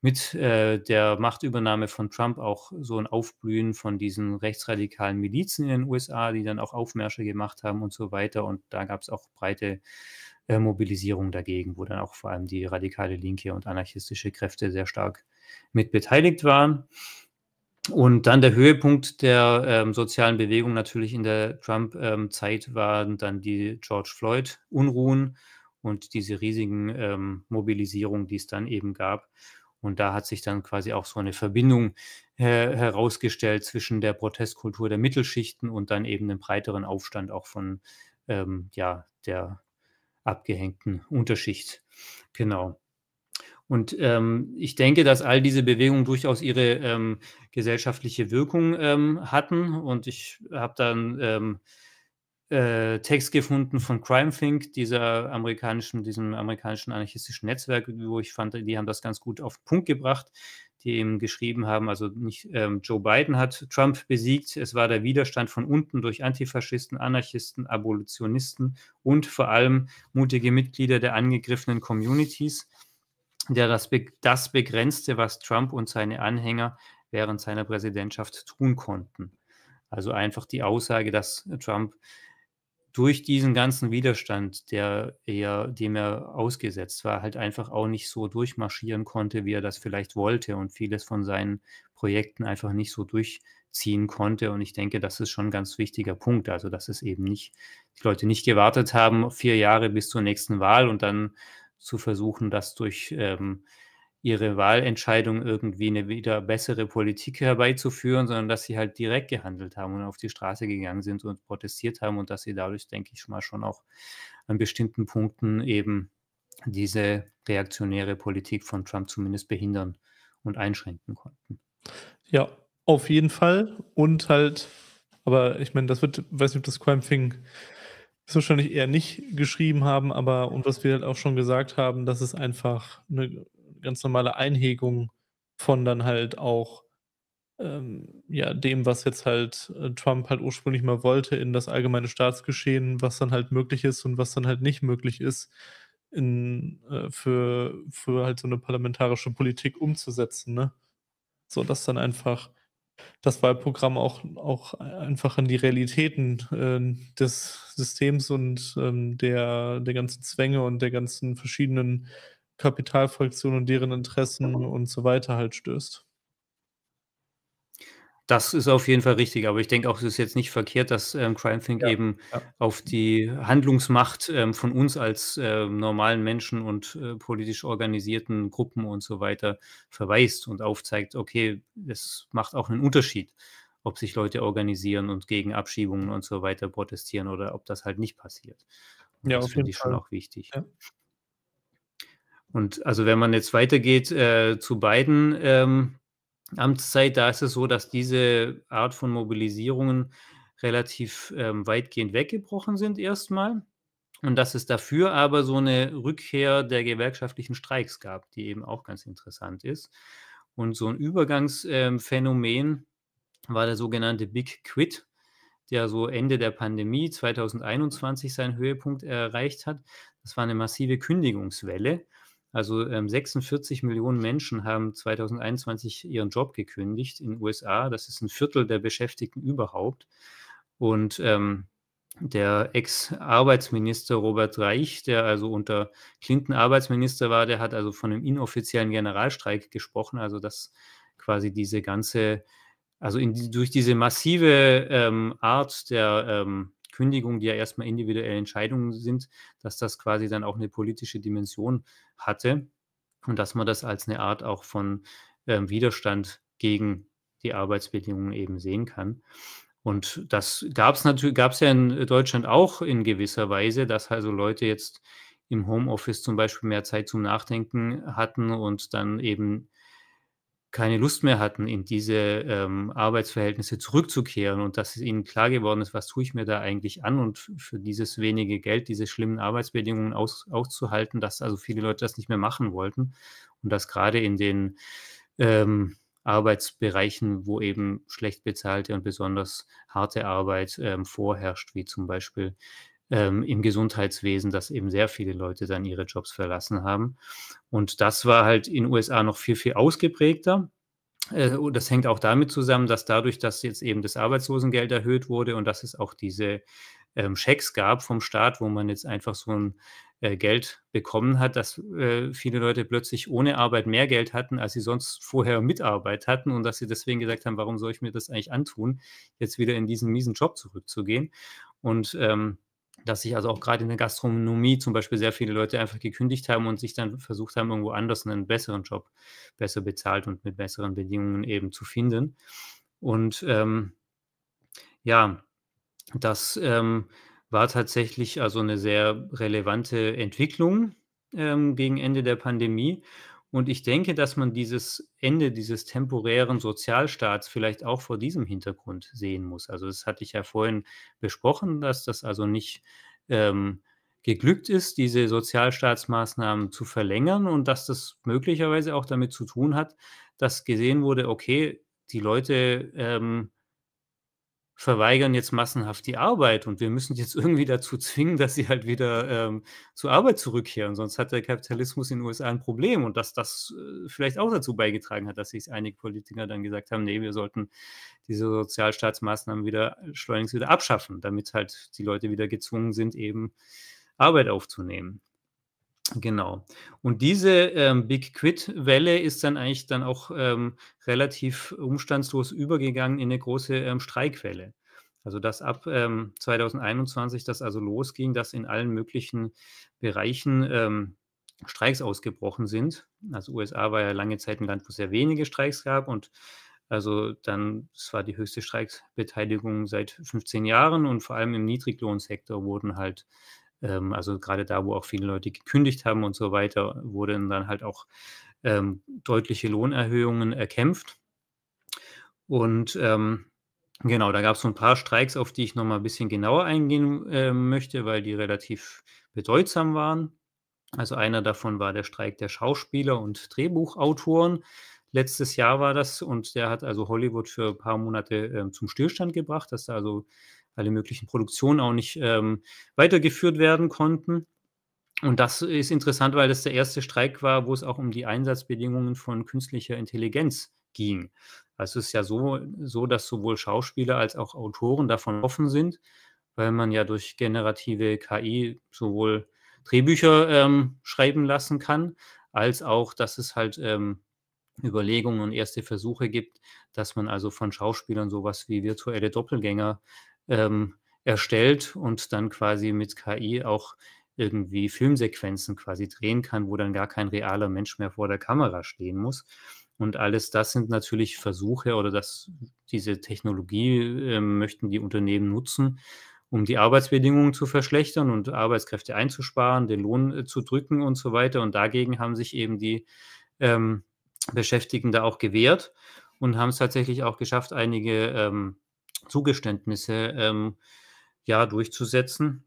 mit äh, der Machtübernahme von Trump auch so ein Aufblühen von diesen rechtsradikalen Milizen in den USA, die dann auch Aufmärsche gemacht haben und so weiter. Und da gab es auch breite äh, Mobilisierung dagegen, wo dann auch vor allem die radikale Linke und anarchistische Kräfte sehr stark mit beteiligt waren. Und dann der Höhepunkt der ähm, sozialen Bewegung natürlich in der Trump-Zeit ähm, waren dann die George Floyd-Unruhen und diese riesigen ähm, Mobilisierungen, die es dann eben gab. Und da hat sich dann quasi auch so eine Verbindung her äh, herausgestellt zwischen der Protestkultur der Mittelschichten und dann eben dem breiteren Aufstand auch von ähm, ja, der abgehängten Unterschicht. Genau. Und ähm, ich denke, dass all diese Bewegungen durchaus ihre ähm, gesellschaftliche Wirkung ähm, hatten. Und ich habe dann ähm, äh, Text gefunden von Crime Think, dieser amerikanischen, diesem amerikanischen anarchistischen Netzwerk, wo ich fand, die haben das ganz gut auf den Punkt gebracht, die eben geschrieben haben, also nicht ähm, Joe Biden hat Trump besiegt, es war der Widerstand von unten durch Antifaschisten, Anarchisten, Abolitionisten und vor allem mutige Mitglieder der angegriffenen Communities, der das, be das begrenzte, was Trump und seine Anhänger während seiner Präsidentschaft tun konnten. Also einfach die Aussage, dass Trump durch diesen ganzen Widerstand, der er, dem er ausgesetzt war, halt einfach auch nicht so durchmarschieren konnte, wie er das vielleicht wollte und vieles von seinen Projekten einfach nicht so durchziehen konnte. Und ich denke, das ist schon ein ganz wichtiger Punkt. Also, dass es eben nicht, die Leute nicht gewartet haben, vier Jahre bis zur nächsten Wahl und dann zu versuchen, das durch ähm, ihre Wahlentscheidung irgendwie eine wieder bessere Politik herbeizuführen, sondern dass sie halt direkt gehandelt haben und auf die Straße gegangen sind und protestiert haben und dass sie dadurch, denke ich mal, schon auch an bestimmten Punkten eben diese reaktionäre Politik von Trump zumindest behindern und einschränken konnten. Ja, auf jeden Fall. Und halt, aber ich meine, das wird, weiß nicht, ob das Crime-Thing wahrscheinlich eher nicht geschrieben haben, aber und was wir halt auch schon gesagt haben, dass es einfach eine ganz normale Einhegung von dann halt auch ähm, ja, dem, was jetzt halt äh, Trump halt ursprünglich mal wollte, in das allgemeine Staatsgeschehen, was dann halt möglich ist und was dann halt nicht möglich ist, in, äh, für, für halt so eine parlamentarische Politik umzusetzen. Ne? So dass dann einfach das Wahlprogramm auch, auch einfach an die Realitäten äh, des Systems und ähm, der, der ganzen Zwänge und der ganzen verschiedenen Kapitalfraktionen und deren Interessen und so weiter halt stößt. Das ist auf jeden Fall richtig, aber ich denke auch, es ist jetzt nicht verkehrt, dass ähm, Crime Think ja, eben ja. auf die Handlungsmacht ähm, von uns als äh, normalen Menschen und äh, politisch organisierten Gruppen und so weiter verweist und aufzeigt, okay, es macht auch einen Unterschied, ob sich Leute organisieren und gegen Abschiebungen und so weiter protestieren oder ob das halt nicht passiert. ja, das finde ich Fall. schon auch wichtig. Ja. Und also wenn man jetzt weitergeht äh, zu beiden ähm, Amtszeit, da ist es so, dass diese Art von Mobilisierungen relativ ähm, weitgehend weggebrochen sind erstmal. Und dass es dafür aber so eine Rückkehr der gewerkschaftlichen Streiks gab, die eben auch ganz interessant ist. Und so ein Übergangsphänomen ähm, war der sogenannte Big Quit, der so Ende der Pandemie 2021 seinen Höhepunkt erreicht hat. Das war eine massive Kündigungswelle. Also ähm, 46 Millionen Menschen haben 2021 ihren Job gekündigt in den USA. Das ist ein Viertel der Beschäftigten überhaupt. Und ähm, der Ex-Arbeitsminister Robert Reich, der also unter Clinton Arbeitsminister war, der hat also von einem inoffiziellen Generalstreik gesprochen. Also dass quasi diese ganze, also in, durch diese massive ähm, Art der ähm, Kündigungen, die ja erstmal individuelle Entscheidungen sind, dass das quasi dann auch eine politische Dimension hatte und dass man das als eine Art auch von ähm, Widerstand gegen die Arbeitsbedingungen eben sehen kann. Und das gab es natürlich, gab es ja in Deutschland auch in gewisser Weise, dass also Leute jetzt im Homeoffice zum Beispiel mehr Zeit zum Nachdenken hatten und dann eben keine Lust mehr hatten, in diese ähm, Arbeitsverhältnisse zurückzukehren und dass es ihnen klar geworden ist, was tue ich mir da eigentlich an und für dieses wenige Geld, diese schlimmen Arbeitsbedingungen aus, auszuhalten, dass also viele Leute das nicht mehr machen wollten und dass gerade in den ähm, Arbeitsbereichen, wo eben schlecht bezahlte und besonders harte Arbeit ähm, vorherrscht, wie zum Beispiel ähm, im Gesundheitswesen, dass eben sehr viele Leute dann ihre Jobs verlassen haben. Und das war halt in den USA noch viel, viel ausgeprägter. Äh, das hängt auch damit zusammen, dass dadurch, dass jetzt eben das Arbeitslosengeld erhöht wurde und dass es auch diese ähm, Schecks gab vom Staat, wo man jetzt einfach so ein äh, Geld bekommen hat, dass äh, viele Leute plötzlich ohne Arbeit mehr Geld hatten, als sie sonst vorher mit Arbeit hatten und dass sie deswegen gesagt haben, warum soll ich mir das eigentlich antun, jetzt wieder in diesen miesen Job zurückzugehen? Und ähm, dass sich also auch gerade in der Gastronomie zum Beispiel sehr viele Leute einfach gekündigt haben und sich dann versucht haben, irgendwo anders einen besseren Job besser bezahlt und mit besseren Bedingungen eben zu finden. Und ähm, ja, das ähm, war tatsächlich also eine sehr relevante Entwicklung ähm, gegen Ende der Pandemie. Und ich denke, dass man dieses Ende dieses temporären Sozialstaats vielleicht auch vor diesem Hintergrund sehen muss. Also das hatte ich ja vorhin besprochen, dass das also nicht ähm, geglückt ist, diese Sozialstaatsmaßnahmen zu verlängern und dass das möglicherweise auch damit zu tun hat, dass gesehen wurde, okay, die Leute ähm, verweigern jetzt massenhaft die Arbeit und wir müssen jetzt (laughs) irgendwie dazu zwingen, dass sie halt wieder ähm, zur Arbeit zurückkehren. Sonst hat der Kapitalismus in den USA ein Problem und dass das äh, vielleicht auch dazu beigetragen hat, dass sich einige Politiker dann gesagt haben, nee, wir sollten diese Sozialstaatsmaßnahmen wieder äh, schleunigst wieder abschaffen, damit halt die Leute wieder gezwungen sind, eben Arbeit aufzunehmen. Genau. Und diese ähm, Big Quit-Welle ist dann eigentlich dann auch ähm, relativ umstandslos übergegangen in eine große ähm, Streikwelle. Also dass ab 2021 ähm, das also losging, dass in allen möglichen Bereichen ähm, Streiks ausgebrochen sind. Also USA war ja lange Zeit ein Land, wo es sehr wenige Streiks gab und also dann, es war die höchste Streiksbeteiligung seit 15 Jahren und vor allem im Niedriglohnsektor wurden halt ähm, also gerade da, wo auch viele Leute gekündigt haben und so weiter, wurden dann halt auch ähm, deutliche Lohnerhöhungen erkämpft. Und ähm, genau, da gab es so ein paar Streiks, auf die ich nochmal ein bisschen genauer eingehen äh, möchte, weil die relativ bedeutsam waren. Also einer davon war der Streik der Schauspieler und Drehbuchautoren. Letztes Jahr war das und der hat also Hollywood für ein paar Monate äh, zum Stillstand gebracht, dass da also alle möglichen Produktionen auch nicht ähm, weitergeführt werden konnten. Und das ist interessant, weil das der erste Streik war, wo es auch um die Einsatzbedingungen von künstlicher Intelligenz ging. Also es ist ja so, so, dass sowohl Schauspieler als auch Autoren davon offen sind, weil man ja durch generative KI sowohl Drehbücher ähm, schreiben lassen kann, als auch, dass es halt ähm, Überlegungen und erste Versuche gibt, dass man also von Schauspielern sowas wie virtuelle Doppelgänger ähm, erstellt und dann quasi mit KI auch irgendwie Filmsequenzen quasi drehen kann, wo dann gar kein realer Mensch mehr vor der Kamera stehen muss. Und alles das sind natürlich Versuche oder das, diese Technologie äh, möchten die Unternehmen nutzen, um die Arbeitsbedingungen zu verschlechtern und Arbeitskräfte einzusparen, den Lohn äh, zu drücken und so weiter. Und dagegen haben sich eben die ähm, Beschäftigten da auch gewehrt und haben es tatsächlich auch geschafft, einige ähm, Zugeständnisse ähm, ja, durchzusetzen.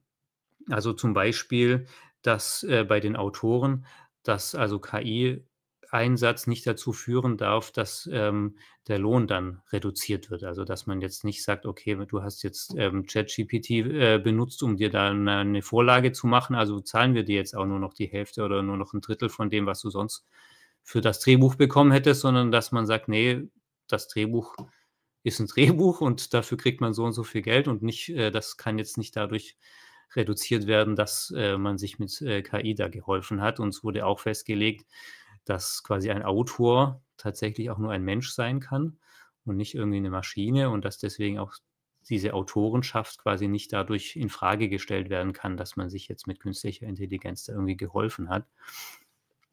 Also zum Beispiel, dass äh, bei den Autoren, dass also KI-Einsatz nicht dazu führen darf, dass ähm, der Lohn dann reduziert wird. Also dass man jetzt nicht sagt, okay, du hast jetzt ähm, ChatGPT äh, benutzt, um dir dann eine Vorlage zu machen, also zahlen wir dir jetzt auch nur noch die Hälfte oder nur noch ein Drittel von dem, was du sonst für das Drehbuch bekommen hättest, sondern dass man sagt, nee, das Drehbuch ist ein Drehbuch und dafür kriegt man so und so viel Geld und nicht, äh, das kann jetzt nicht dadurch reduziert werden, dass äh, man sich mit äh, KI da geholfen hat. Uns wurde auch festgelegt, dass quasi ein Autor tatsächlich auch nur ein Mensch sein kann und nicht irgendwie eine Maschine und dass deswegen auch diese Autorenschaft quasi nicht dadurch in Frage gestellt werden kann, dass man sich jetzt mit künstlicher Intelligenz da irgendwie geholfen hat.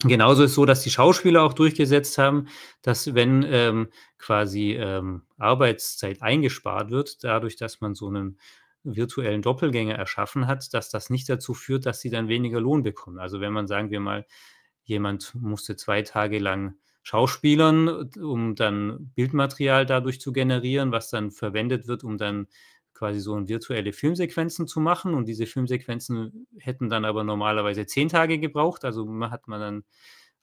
Genauso ist es so, dass die Schauspieler auch durchgesetzt haben, dass wenn ähm, quasi ähm, Arbeitszeit eingespart wird, dadurch, dass man so einen virtuellen Doppelgänger erschaffen hat, dass das nicht dazu führt, dass sie dann weniger Lohn bekommen. Also wenn man, sagen wir mal, jemand musste zwei Tage lang Schauspielern, um dann Bildmaterial dadurch zu generieren, was dann verwendet wird, um dann quasi so in virtuelle Filmsequenzen zu machen. Und diese Filmsequenzen hätten dann aber normalerweise zehn Tage gebraucht. Also hat man dann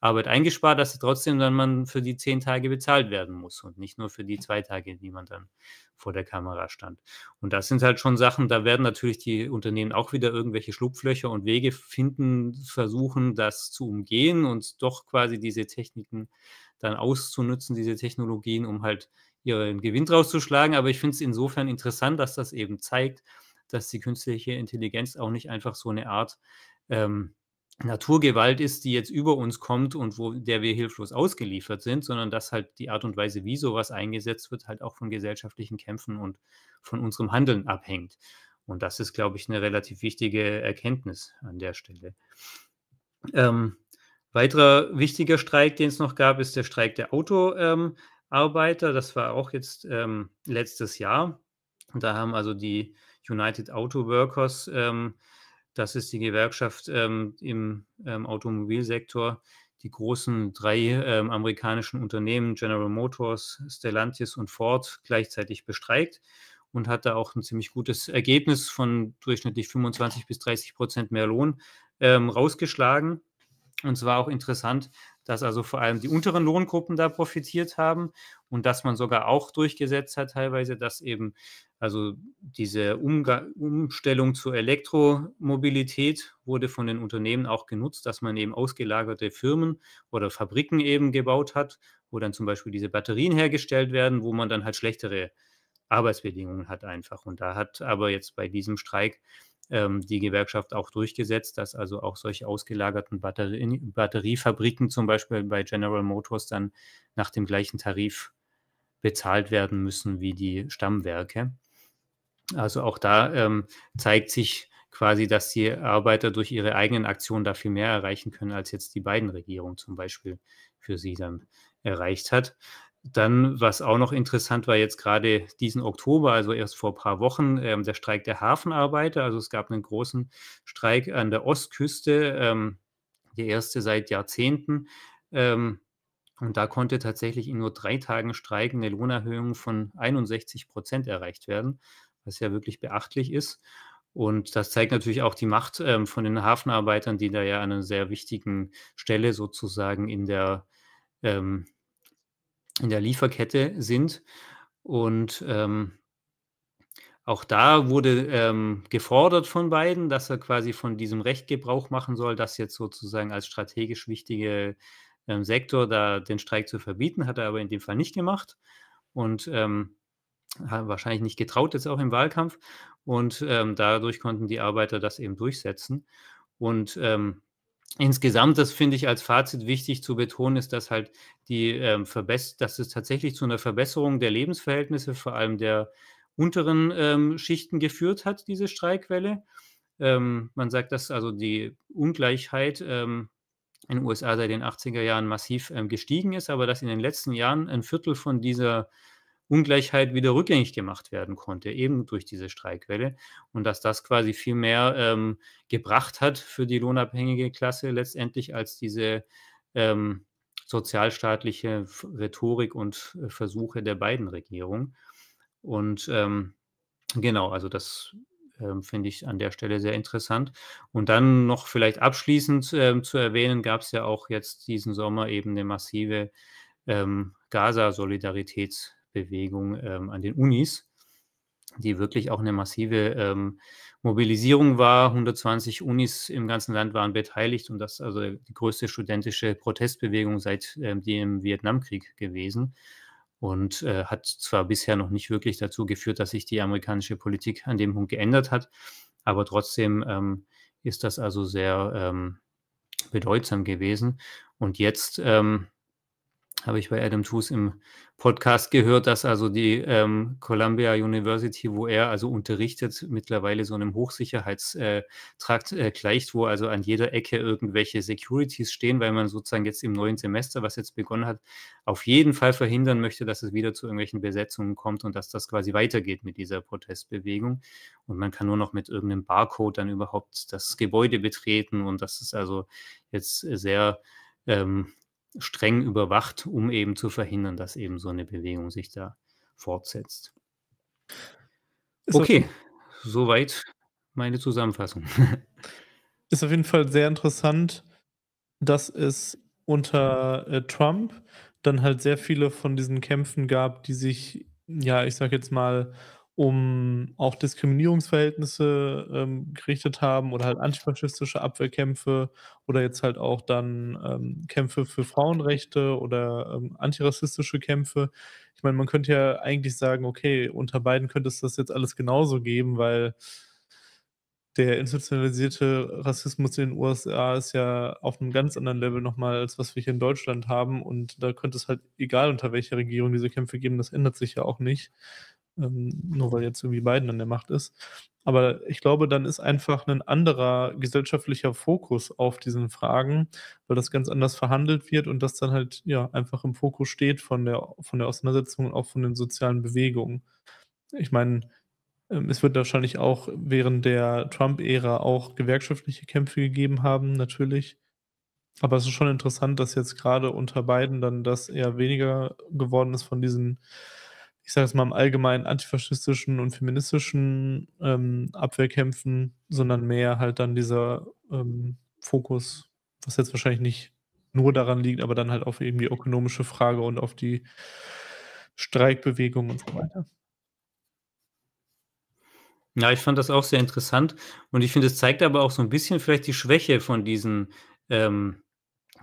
Arbeit eingespart, dass trotzdem dann man für die zehn Tage bezahlt werden muss und nicht nur für die mhm. zwei Tage, die man dann vor der Kamera stand. Und das sind halt schon Sachen, da werden natürlich die Unternehmen auch wieder irgendwelche Schlupflöcher und Wege finden, versuchen, das zu umgehen und doch quasi diese Techniken dann auszunutzen, diese Technologien, um halt ihren Gewinn draus zu schlagen. Aber ich finde es insofern interessant, dass das eben zeigt, dass die künstliche Intelligenz auch nicht einfach so eine Art ähm, Naturgewalt ist, die jetzt über uns kommt und wo, der wir hilflos ausgeliefert sind, sondern dass halt die Art und Weise, wie sowas eingesetzt wird, halt auch von gesellschaftlichen Kämpfen und von unserem Handeln abhängt. Und das ist, glaube ich, eine relativ wichtige Erkenntnis an der Stelle. Ähm, weiterer wichtiger Streik, den es noch gab, ist der Streik der Autohersteller. Ähm, Arbeiter. Das war auch jetzt ähm, letztes Jahr. da haben also die United Auto Workers, ähm, das ist die Gewerkschaft ähm, im ähm, Automobilsektor, die großen drei ähm, amerikanischen Unternehmen, General Motors, Stellantis und Ford, gleichzeitig bestreikt und hat da auch ein ziemlich gutes Ergebnis von durchschnittlich 25 bis 30 Prozent mehr Lohn ähm, rausgeschlagen. Und es war auch interessant, dass also vor allem die unteren Lohngruppen da profitiert haben und dass man sogar auch durchgesetzt hat teilweise, dass eben also diese Umga Umstellung zur Elektromobilität wurde von den Unternehmen auch genutzt, dass man eben ausgelagerte Firmen oder Fabriken eben gebaut hat, wo dann zum Beispiel diese Batterien hergestellt werden, wo man dann halt schlechtere Arbeitsbedingungen hat einfach. Und da hat aber jetzt bei diesem Streik ähm, die Gewerkschaft auch durchgesetzt, dass also auch solche ausgelagerten Batterie Batteriefabriken zum Beispiel bei General Motors dann nach dem gleichen Tarif bezahlt werden müssen wie die Stammwerke. Also auch da ähm, zeigt sich quasi, dass die Arbeiter durch ihre eigenen Aktionen da viel mehr erreichen können, als jetzt die beiden Regierungen zum Beispiel für sie dann erreicht hat. Dann, was auch noch interessant war, jetzt gerade diesen Oktober, also erst vor ein paar Wochen, ähm, der Streik der Hafenarbeiter. Also es gab einen großen Streik an der Ostküste, ähm, der erste seit Jahrzehnten. Ähm, und da konnte tatsächlich in nur drei Tagen Streik eine Lohnerhöhung von 61 Prozent erreicht werden, was ja wirklich beachtlich ist. Und das zeigt natürlich auch die Macht ähm, von den Hafenarbeitern, die da ja an einer sehr wichtigen Stelle sozusagen in der ähm, in der Lieferkette sind. Und ähm, auch da wurde ähm, gefordert von beiden, dass er quasi von diesem Recht Gebrauch machen soll, das jetzt sozusagen als strategisch wichtige ähm, Sektor da den Streik zu verbieten, hat er aber in dem Fall nicht gemacht und ähm, wahrscheinlich nicht getraut jetzt auch im Wahlkampf und ähm, dadurch konnten die Arbeiter das eben durchsetzen und ähm, insgesamt, das finde ich als Fazit wichtig zu betonen, ist, dass halt die ähm, dass es tatsächlich zu einer Verbesserung der Lebensverhältnisse, vor allem der unteren ähm, Schichten geführt hat, diese Streikwelle. Ähm, man sagt, dass also die Ungleichheit ähm, in den USA seit den 80er Jahren massiv ähm, gestiegen ist, aber dass in den letzten Jahren ein Viertel von dieser Ungleichheit wieder rückgängig gemacht werden konnte, eben durch diese Streikwelle. Und dass das quasi viel mehr ähm, gebracht hat für die lohnabhängige Klasse letztendlich als diese ähm, sozialstaatliche Rhetorik und äh, Versuche der beiden Regierungen. Und ähm, genau, also das ähm, finde ich an der Stelle sehr interessant. Und dann noch vielleicht abschließend ähm, zu erwähnen, gab es ja auch jetzt diesen Sommer eben eine massive ähm, gaza solidaritäts Bewegung ähm, an den Unis, die wirklich auch eine massive ähm, Mobilisierung war. 120 Unis im ganzen Land waren beteiligt und das ist also die größte studentische Protestbewegung seit ähm, dem Vietnamkrieg gewesen und äh, hat zwar bisher noch nicht wirklich dazu geführt, dass sich die amerikanische Politik an dem Punkt geändert hat, aber trotzdem ähm, ist das also sehr ähm, bedeutsam gewesen. Und jetzt ähm, habe ich bei Adam Tooze im Podcast gehört, dass also die ähm, Columbia University, wo er also unterrichtet, mittlerweile so einem Hochsicherheitstrakt äh, äh, gleicht, wo also an jeder Ecke irgendwelche Securities stehen, weil man sozusagen jetzt im neuen Semester, was jetzt begonnen hat, auf jeden Fall verhindern möchte, dass es wieder zu irgendwelchen Besetzungen kommt und dass das quasi weitergeht mit dieser Protestbewegung. Und man kann nur noch mit irgendeinem Barcode dann überhaupt das Gebäude betreten und das ist also jetzt sehr ähm, streng überwacht, um eben zu verhindern, dass eben so eine Bewegung sich da fortsetzt. Okay, soweit meine Zusammenfassung. (laughs) Ist auf jeden Fall sehr interessant, dass es unter äh, Trump dann halt sehr viele von diesen Kämpfen gab, die sich, ja, ich sag jetzt mal, um auch Diskriminierungsverhältnisse ähm, gerichtet haben oder halt antifaschistische Abwehrkämpfe oder jetzt halt auch dann ähm, Kämpfe für Frauenrechte oder ähm, antirassistische Kämpfe. Ich meine, man könnte ja eigentlich sagen, okay, unter beiden könnte es das jetzt alles genauso geben, weil der institutionalisierte Rassismus in den USA ist ja auf einem ganz anderen Level nochmal, als was wir hier in Deutschland haben. Und da könnte es halt, egal unter welcher Regierung diese Kämpfe geben, das ändert sich ja auch nicht ähm, nur weil jetzt irgendwie Biden an der Macht ist. Aber ich glaube, dann ist einfach ein anderer gesellschaftlicher Fokus auf diesen Fragen, weil das ganz anders verhandelt wird und das dann halt ja einfach im Fokus steht von der, von der Auseinandersetzung und auch von den sozialen Bewegungen. Ich meine, ähm, es wird wahrscheinlich auch während der Trump-Ära auch gewerkschaftliche Kämpfe gegeben haben, natürlich. Aber es ist schon interessant, dass jetzt gerade unter Biden dann das eher weniger geworden ist von diesen ich sage es mal im allgemeinen antifaschistischen und feministischen ähm, Abwehrkämpfen, sondern mehr halt dann dieser ähm, Fokus, was jetzt wahrscheinlich nicht nur daran liegt, aber dann halt auf eben die ökonomische Frage und auf die Streikbewegung und so weiter. Ja, ich fand das auch sehr interessant und ich finde, es zeigt aber auch so ein bisschen vielleicht die Schwäche von diesen ähm,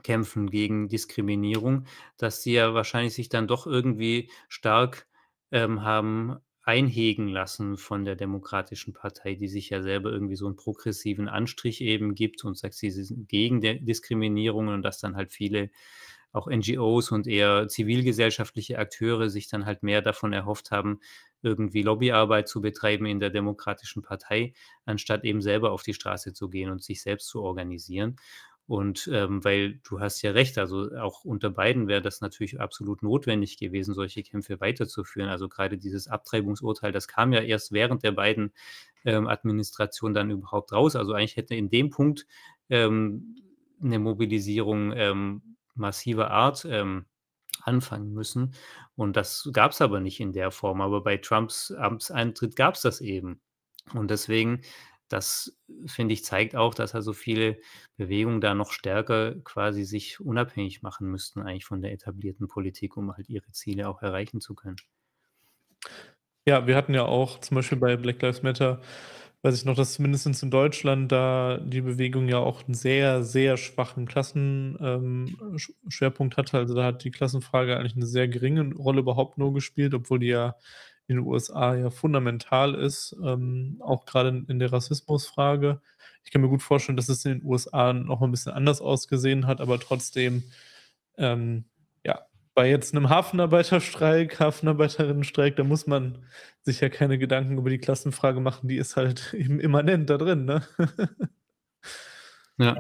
Kämpfen gegen Diskriminierung, dass sie ja wahrscheinlich sich dann doch irgendwie stark ähm, haben einhegen lassen von der Demokratischen Partei, die sich ja selber irgendwie so einen progressiven Anstrich eben gibt und sagt, sie sind gegen Diskriminierung und dass dann halt viele auch NGOs und eher zivilgesellschaftliche Akteure sich dann halt mehr davon erhofft haben, irgendwie Lobbyarbeit zu betreiben in der Demokratischen Partei, anstatt eben selber auf die Straße zu gehen und sich selbst zu organisieren. Und ähm, weil du hast ja recht, also auch unter beiden wäre das natürlich absolut notwendig gewesen, solche Kämpfe weiterzuführen. Also gerade dieses Abtreibungsurteil, das kam ja erst während der beiden ähm, Administrationen dann überhaupt raus. Also eigentlich hätte in dem Punkt ähm, eine Mobilisierung ähm, massiver Art ähm, anfangen müssen. Und das gab es aber nicht in der Form. Aber bei Trumps Amtseintritt gab es das eben. Und deswegen das finde ich zeigt auch, dass also viele Bewegungen da noch stärker quasi sich unabhängig machen müssten eigentlich von der etablierten Politik, um halt ihre Ziele auch erreichen zu können. Ja, wir hatten ja auch zum Beispiel bei Black Lives Matter, weiß ich noch, dass zumindest in Deutschland da die Bewegung ja auch einen sehr, sehr schwachen Klassenschwerpunkt ähm, hatte. Also da hat die Klassenfrage eigentlich eine sehr geringe Rolle überhaupt nur gespielt, obwohl die ja in den USA ja fundamental ist, ähm, auch gerade in der Rassismusfrage. Ich kann mir gut vorstellen, dass es in den USA noch ein bisschen anders ausgesehen hat, aber trotzdem, ähm, ja, bei jetzt einem Hafenarbeiterstreik, Hafenarbeiterinnenstreik, da muss man sich ja keine Gedanken über die Klassenfrage machen, die ist halt (laughs) eben immanent da drin, ne? ja.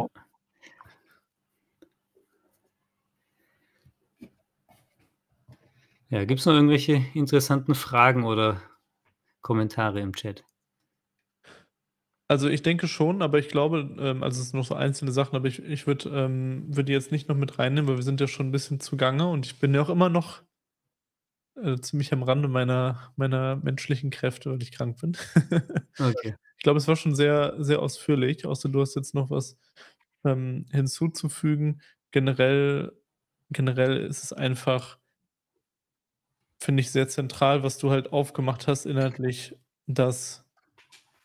Ja, gibt es noch irgendwelche interessanten Fragen oder Kommentare im Chat? Also ich denke schon, aber ich glaube, ähm, also es sind noch so einzelne Sachen, aber ich, ich würde ähm, würd die jetzt nicht noch mit reinnehmen, weil wir sind ja schon ein bisschen zugange und ich bin ja auch immer noch äh, ziemlich am Rande meiner, meiner menschlichen Kräfte, weil ich krank bin. (laughs) okay. Ich glaube, es war schon sehr, sehr ausführlich, außer du hast jetzt noch was ähm, hinzuzufügen. Generell, generell ist es einfach finde ich sehr zentral, was du halt aufgemacht hast inhaltlich, dass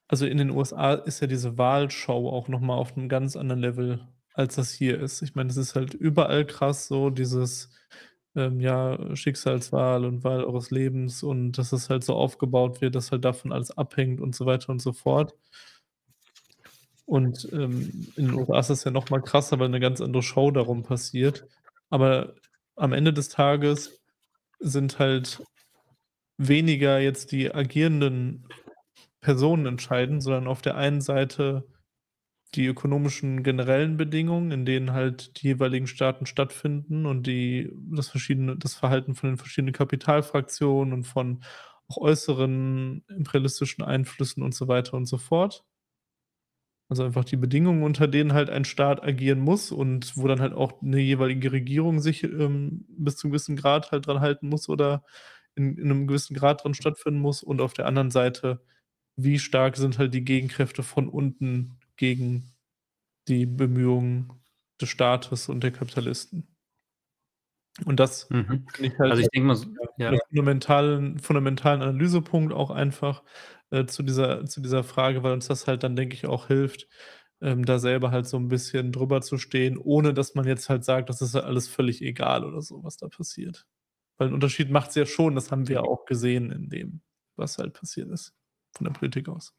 also in den USA ist ja diese Wahlshow auch nochmal auf einem ganz anderen Level, als das hier ist. Ich meine, es ist halt überall krass so, dieses ähm, ja, Schicksalswahl und Wahl eures Lebens und dass es halt so aufgebaut wird, dass halt davon alles abhängt und so weiter und so fort. Und ähm, in den USA ist das ja nochmal krasser, weil eine ganz andere Show darum passiert. Aber am Ende des Tages sind halt weniger jetzt die agierenden Personen entscheidend, sondern auf der einen Seite die ökonomischen generellen Bedingungen, in denen halt die jeweiligen Staaten stattfinden und die, das, verschiedene, das Verhalten von den verschiedenen Kapitalfraktionen und von auch äußeren imperialistischen Einflüssen und so weiter und so fort. Also einfach die Bedingungen, unter denen halt ein Staat agieren muss und wo dann halt auch eine jeweilige Regierung sich ähm, bis zu einem gewissen Grad halt dran halten muss oder in, in einem gewissen Grad dran stattfinden muss. Und auf der anderen Seite, wie stark sind halt die Gegenkräfte von unten gegen die Bemühungen des Staates und der Kapitalisten. Und das mhm. finde ich halt also ich denke mal, so, ja. fundamentalen, fundamentalen Analysepunkt auch einfach, äh, zu, dieser, zu dieser Frage, weil uns das halt dann, denke ich, auch hilft, ähm, da selber halt so ein bisschen drüber zu stehen, ohne dass man jetzt halt sagt, das ist ja alles völlig egal oder so, was da passiert. Weil einen Unterschied macht es ja schon, das haben wir ja auch gesehen in dem, was halt passiert ist, von der Politik aus.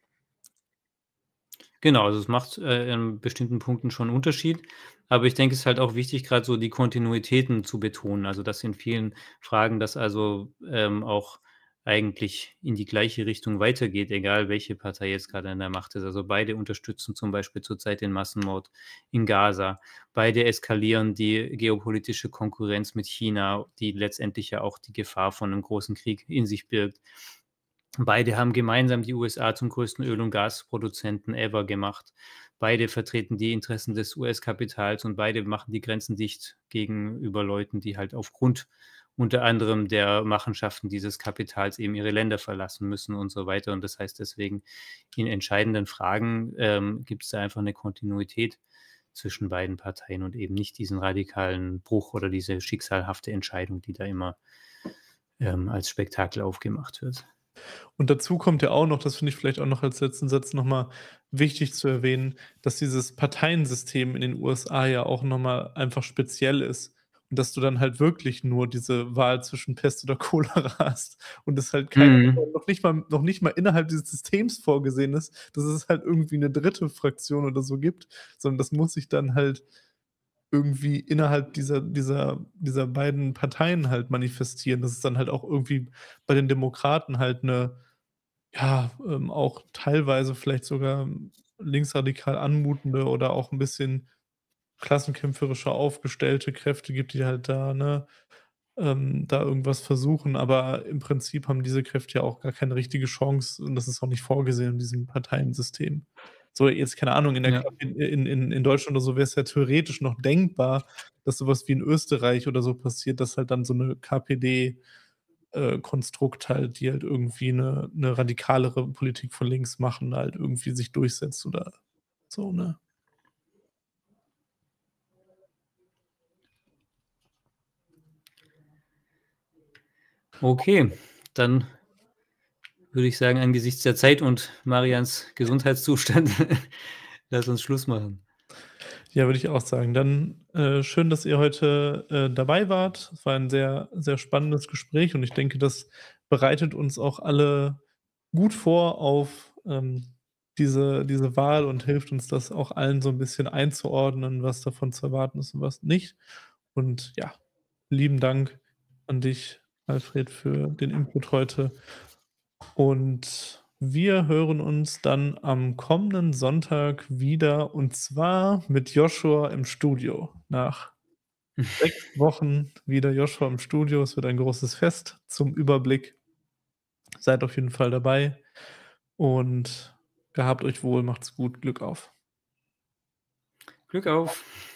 Genau, also es macht äh, in bestimmten Punkten schon einen Unterschied. Aber ich denke, es ist halt auch wichtig, gerade so die Kontinuitäten zu betonen. Also, dass in vielen Fragen das also ähm, auch eigentlich in die gleiche Richtung weitergeht, egal welche Partei jetzt gerade an der Macht ist. Also beide unterstützen zum Beispiel zurzeit den Massenmord in Gaza. Beide eskalieren die geopolitische Konkurrenz mit China, die letztendlich ja auch die Gefahr von einem großen Krieg in sich birgt. Beide haben gemeinsam die USA zum größten Öl- und Gasproduzenten ever gemacht. Beide vertreten die Interessen des US-Kapitals und beide machen die Grenzen dicht gegenüber Leuten, die halt aufgrund unter anderem der Machenschaften dieses Kapitals eben ihre Länder verlassen müssen und so weiter. Und das heißt deswegen, in entscheidenden Fragen ähm, gibt es da einfach eine Kontinuität zwischen beiden Parteien und eben nicht diesen radikalen Bruch oder diese schicksalhafte Entscheidung, die da immer ähm, als Spektakel aufgemacht wird. Und dazu kommt ja auch noch, das finde ich vielleicht auch noch als letzten Satz nochmal wichtig zu erwähnen, dass dieses Parteiensystem in den USA ja auch nochmal einfach speziell ist. Und dass du dann halt wirklich nur diese Wahl zwischen Pest oder Cholera (laughs) hast und es halt keine, mhm. noch, nicht mal, noch nicht mal innerhalb dieses Systems vorgesehen ist, dass es halt irgendwie eine dritte Fraktion oder so gibt, sondern das muss sich dann halt irgendwie innerhalb dieser, dieser, dieser beiden Parteien halt manifestieren, dass es dann halt auch irgendwie bei den Demokraten halt eine, ja, ähm, auch teilweise vielleicht sogar linksradikal anmutende oder auch ein bisschen klassenkämpferische aufgestellte Kräfte gibt, die halt da, ne, ähm, da irgendwas versuchen. Aber im Prinzip haben diese Kräfte ja auch gar keine richtige Chance und das ist auch nicht vorgesehen in diesem Parteiensystem. So, jetzt keine Ahnung, in, der, ja. in, in, in Deutschland oder so wäre es ja theoretisch noch denkbar, dass sowas wie in Österreich oder so passiert, dass halt dann so eine KPD äh, Konstrukt halt, die halt irgendwie eine, eine radikalere Politik von links machen, halt irgendwie sich durchsetzt oder so, ne? Okay, dann würde ich sagen, angesichts der Zeit und Marians Gesundheitszustand, (laughs) lass uns Schluss machen. Ja, würde ich auch sagen. Dann äh, schön, dass ihr heute äh, dabei wart. Es war ein sehr, sehr spannendes Gespräch und ich denke, das bereitet uns auch alle gut vor auf ähm, diese, diese Wahl und hilft uns das auch allen so ein bisschen einzuordnen, was davon zu erwarten ist und was nicht. Und ja, lieben Dank an dich, Alfred, für den Input heute. Und wir hören uns dann am kommenden Sonntag wieder und zwar mit Joshua im Studio. Nach (laughs) sechs Wochen wieder Joshua im Studio. Es wird ein großes Fest zum Überblick. Seid auf jeden Fall dabei und gehabt euch wohl, macht's gut, Glück auf. Glück auf.